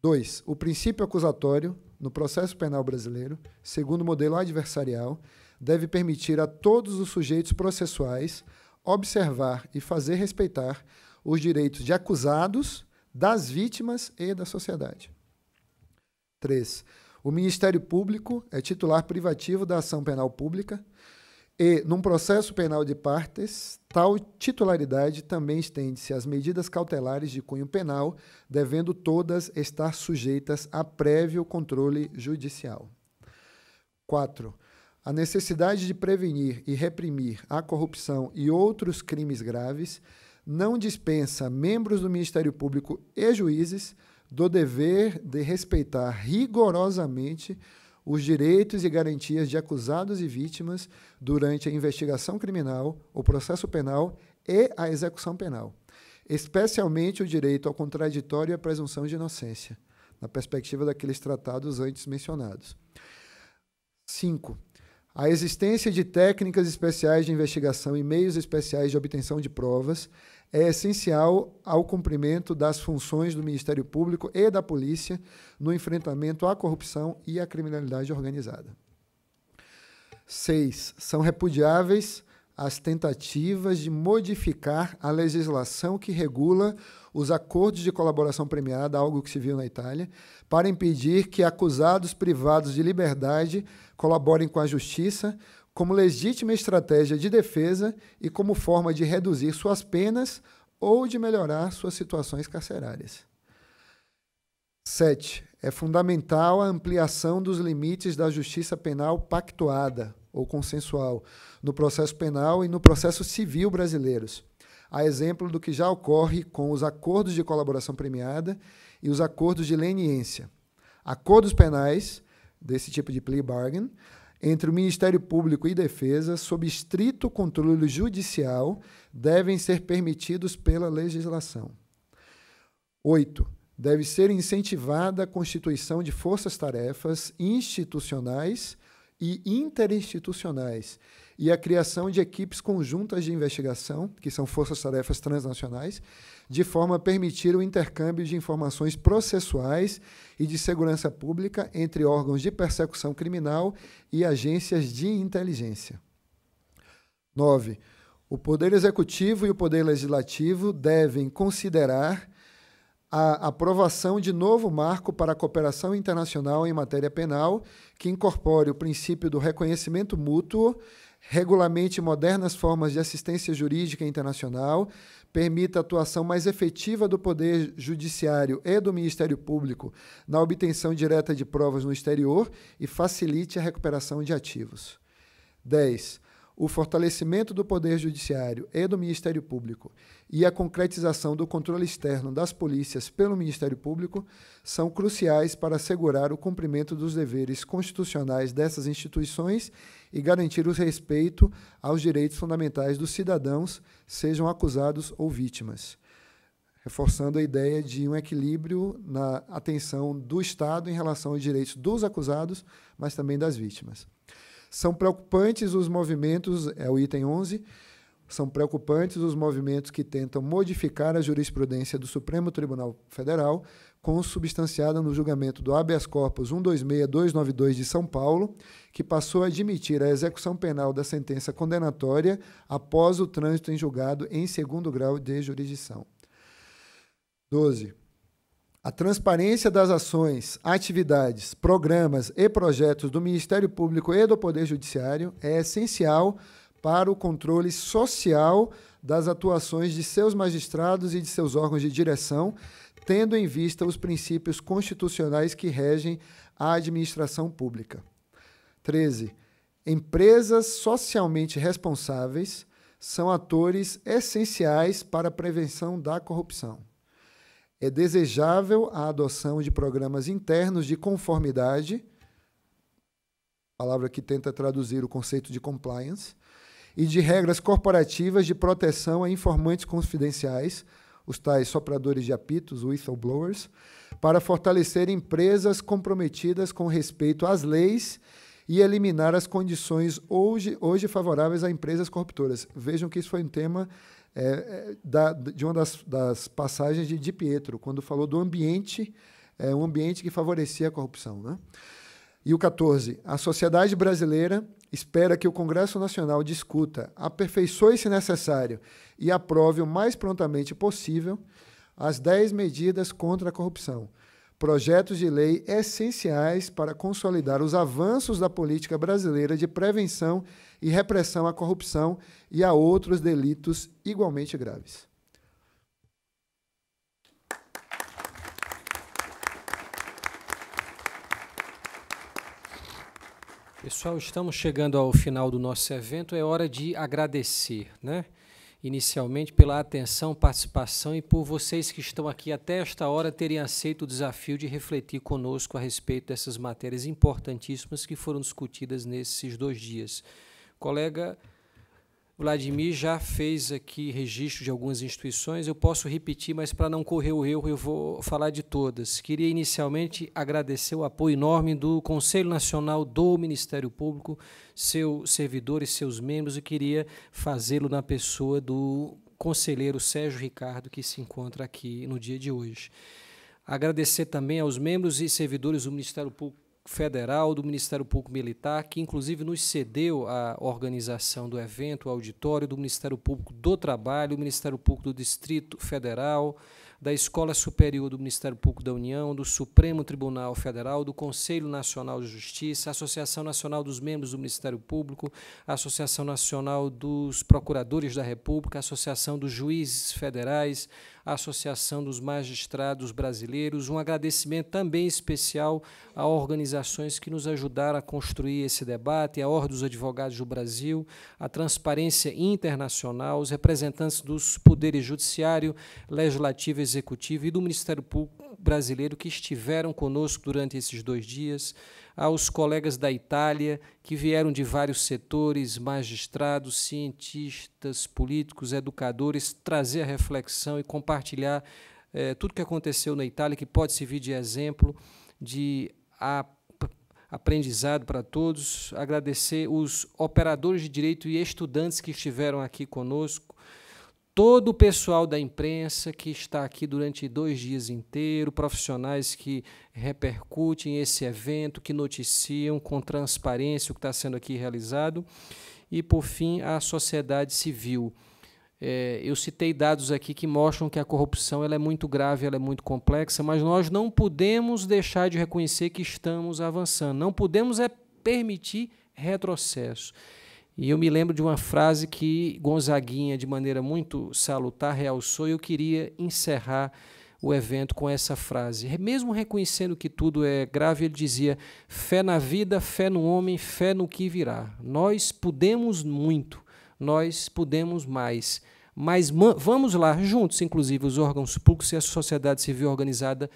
2. O princípio acusatório no processo penal brasileiro, segundo o modelo adversarial, deve permitir a todos os sujeitos processuais observar e fazer respeitar os direitos de acusados, das vítimas e da sociedade. 3 o Ministério Público é titular privativo da ação penal pública e, num processo penal de partes, tal titularidade também estende-se às medidas cautelares de cunho penal, devendo todas estar sujeitas a prévio controle judicial. 4. A necessidade de prevenir e reprimir a corrupção e outros crimes graves não dispensa membros do Ministério Público e juízes do dever de respeitar rigorosamente os direitos e garantias de acusados e vítimas durante a investigação criminal, o processo penal e a execução penal, especialmente o direito ao contraditório e à presunção de inocência, na perspectiva daqueles tratados antes mencionados. 5. A existência de técnicas especiais de investigação e meios especiais de obtenção de provas é essencial ao cumprimento das funções do Ministério Público e da Polícia no enfrentamento à corrupção e à criminalidade organizada. Seis, São repudiáveis as tentativas de modificar a legislação que regula os acordos de colaboração premiada, algo que se viu na Itália, para impedir que acusados privados de liberdade colaborem com a justiça como legítima estratégia de defesa e como forma de reduzir suas penas ou de melhorar suas situações carcerárias. 7. É fundamental a ampliação dos limites da justiça penal pactuada ou consensual no processo penal e no processo civil brasileiros, a exemplo do que já ocorre com os acordos de colaboração premiada e os acordos de leniência. Acordos penais, desse tipo de plea bargain, entre o Ministério Público e Defesa, sob estrito controle judicial, devem ser permitidos pela legislação. 8. Deve ser incentivada a constituição de forças-tarefas institucionais e interinstitucionais e a criação de equipes conjuntas de investigação, que são forças-tarefas transnacionais, de forma a permitir o intercâmbio de informações processuais e de segurança pública entre órgãos de persecução criminal e agências de inteligência. 9. O Poder Executivo e o Poder Legislativo devem considerar a aprovação de novo marco para a cooperação internacional em matéria penal, que incorpore o princípio do reconhecimento mútuo regulamente modernas formas de assistência jurídica internacional, permita a atuação mais efetiva do Poder Judiciário e do Ministério Público na obtenção direta de provas no exterior e facilite a recuperação de ativos. 10. O fortalecimento do Poder Judiciário e do Ministério Público e a concretização do controle externo das polícias pelo Ministério Público são cruciais para assegurar o cumprimento dos deveres constitucionais dessas instituições e garantir o respeito aos direitos fundamentais dos cidadãos, sejam acusados ou vítimas. Reforçando a ideia de um equilíbrio na atenção do Estado em relação aos direitos dos acusados, mas também das vítimas. São preocupantes os movimentos, é o item 11, são preocupantes os movimentos que tentam modificar a jurisprudência do Supremo Tribunal Federal consubstanciada no julgamento do habeas corpus 126292 de São Paulo, que passou a admitir a execução penal da sentença condenatória após o trânsito em julgado em segundo grau de jurisdição. 12. A transparência das ações, atividades, programas e projetos do Ministério Público e do Poder Judiciário é essencial para o controle social das atuações de seus magistrados e de seus órgãos de direção, tendo em vista os princípios constitucionais que regem a administração pública. 13. Empresas socialmente responsáveis são atores essenciais para a prevenção da corrupção. É desejável a adoção de programas internos de conformidade, palavra que tenta traduzir o conceito de compliance, e de regras corporativas de proteção a informantes confidenciais, os tais sopradores de apitos, whistleblowers, para fortalecer empresas comprometidas com respeito às leis e eliminar as condições hoje, hoje favoráveis a empresas corruptoras. Vejam que isso foi um tema é, é da, de uma das, das, passagens de Di Pietro, quando falou do ambiente, é, um ambiente que favorecia a corrupção. Né? E o 14. A sociedade brasileira espera que o Congresso Nacional discuta, aperfeiçoe se necessário e aprove o mais prontamente possível as 10 medidas contra a corrupção, projetos de lei essenciais para consolidar os avanços da política brasileira de prevenção e repressão à corrupção e a outros delitos igualmente graves. Pessoal, estamos chegando ao final do nosso evento. É hora de agradecer, né? Inicialmente pela atenção, participação e por vocês que estão aqui até esta hora terem aceito o desafio de refletir conosco a respeito dessas matérias importantíssimas que foram discutidas nesses dois dias. Colega Vladimir já fez aqui registro de algumas instituições, eu posso repetir, mas para não correr o erro, eu vou falar de todas. Queria inicialmente agradecer o apoio enorme do Conselho Nacional do Ministério Público, seu servidor e seus membros, e queria fazê-lo na pessoa do conselheiro Sérgio Ricardo, que se encontra aqui no dia de hoje. Agradecer também aos membros e servidores do Ministério Público Federal, do Ministério Público Militar, que inclusive nos cedeu a organização do evento, o auditório do Ministério Público do Trabalho, o Ministério Público do Distrito Federal, da Escola Superior do Ministério Público da União, do Supremo Tribunal Federal, do Conselho Nacional de Justiça, Associação Nacional dos Membros do Ministério Público, Associação Nacional dos Procuradores da República, Associação dos Juízes Federais, à Associação dos Magistrados Brasileiros. Um agradecimento também especial a organizações que nos ajudaram a construir esse debate, a Ordem dos Advogados do Brasil, a Transparência Internacional, os representantes dos poderes judiciário, legislativo, executivo e do Ministério Público brasileiro que estiveram conosco durante esses dois dias aos colegas da Itália que vieram de vários setores, magistrados, cientistas, políticos, educadores, trazer a reflexão e compartilhar eh, tudo o que aconteceu na Itália, que pode servir de exemplo de aprendizado para todos. Agradecer os operadores de direito e estudantes que estiveram aqui conosco, todo o pessoal da imprensa que está aqui durante dois dias inteiro, profissionais que repercutem esse evento, que noticiam com transparência o que está sendo aqui realizado, e, por fim, a sociedade civil. É, eu citei dados aqui que mostram que a corrupção ela é muito grave, ela é muito complexa, mas nós não podemos deixar de reconhecer que estamos avançando, não podemos é permitir retrocesso. E eu me lembro de uma frase que Gonzaguinha, de maneira muito salutar, realçou, e eu queria encerrar o evento com essa frase. Mesmo reconhecendo que tudo é grave, ele dizia: fé na vida, fé no homem, fé no que virá. Nós podemos muito, nós podemos mais. Mas vamos lá, juntos, inclusive os órgãos públicos e a sociedade civil organizada,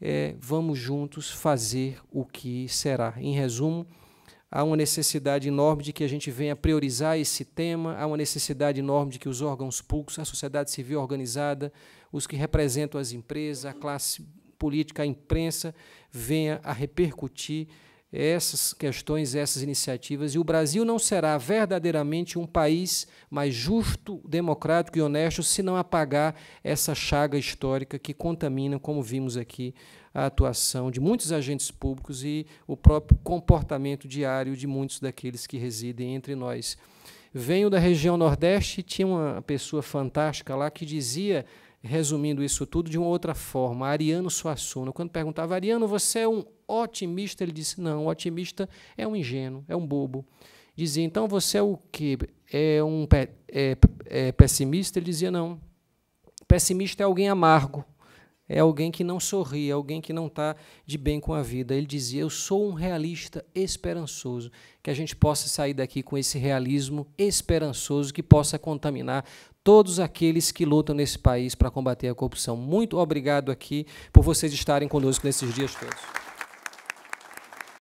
é, vamos juntos fazer o que será. Em resumo, há uma necessidade enorme de que a gente venha priorizar esse tema, há uma necessidade enorme de que os órgãos públicos, a sociedade civil organizada, os que representam as empresas, a classe política, a imprensa, venha a repercutir essas questões, essas iniciativas, e o Brasil não será verdadeiramente um país mais justo, democrático e honesto se não apagar essa chaga histórica que contamina, como vimos aqui, a atuação de muitos agentes públicos e o próprio comportamento diário de muitos daqueles que residem entre nós. Venho da região Nordeste e tinha uma pessoa fantástica lá que dizia, resumindo isso tudo, de uma outra forma, Ariano Suassuna. Quando perguntava, Ariano, você é um otimista? Ele disse, não, o otimista é um ingênuo, é um bobo. Dizia, então você é o quê? É um pe é, é pessimista? Ele dizia, não. Pessimista é alguém amargo é alguém que não sorri, é alguém que não está de bem com a vida. Ele dizia: Eu sou um realista esperançoso. Que a gente possa sair daqui com esse realismo esperançoso que possa contaminar todos aqueles que lutam nesse país para combater a corrupção. Muito obrigado aqui por vocês estarem conosco nesses dias todos.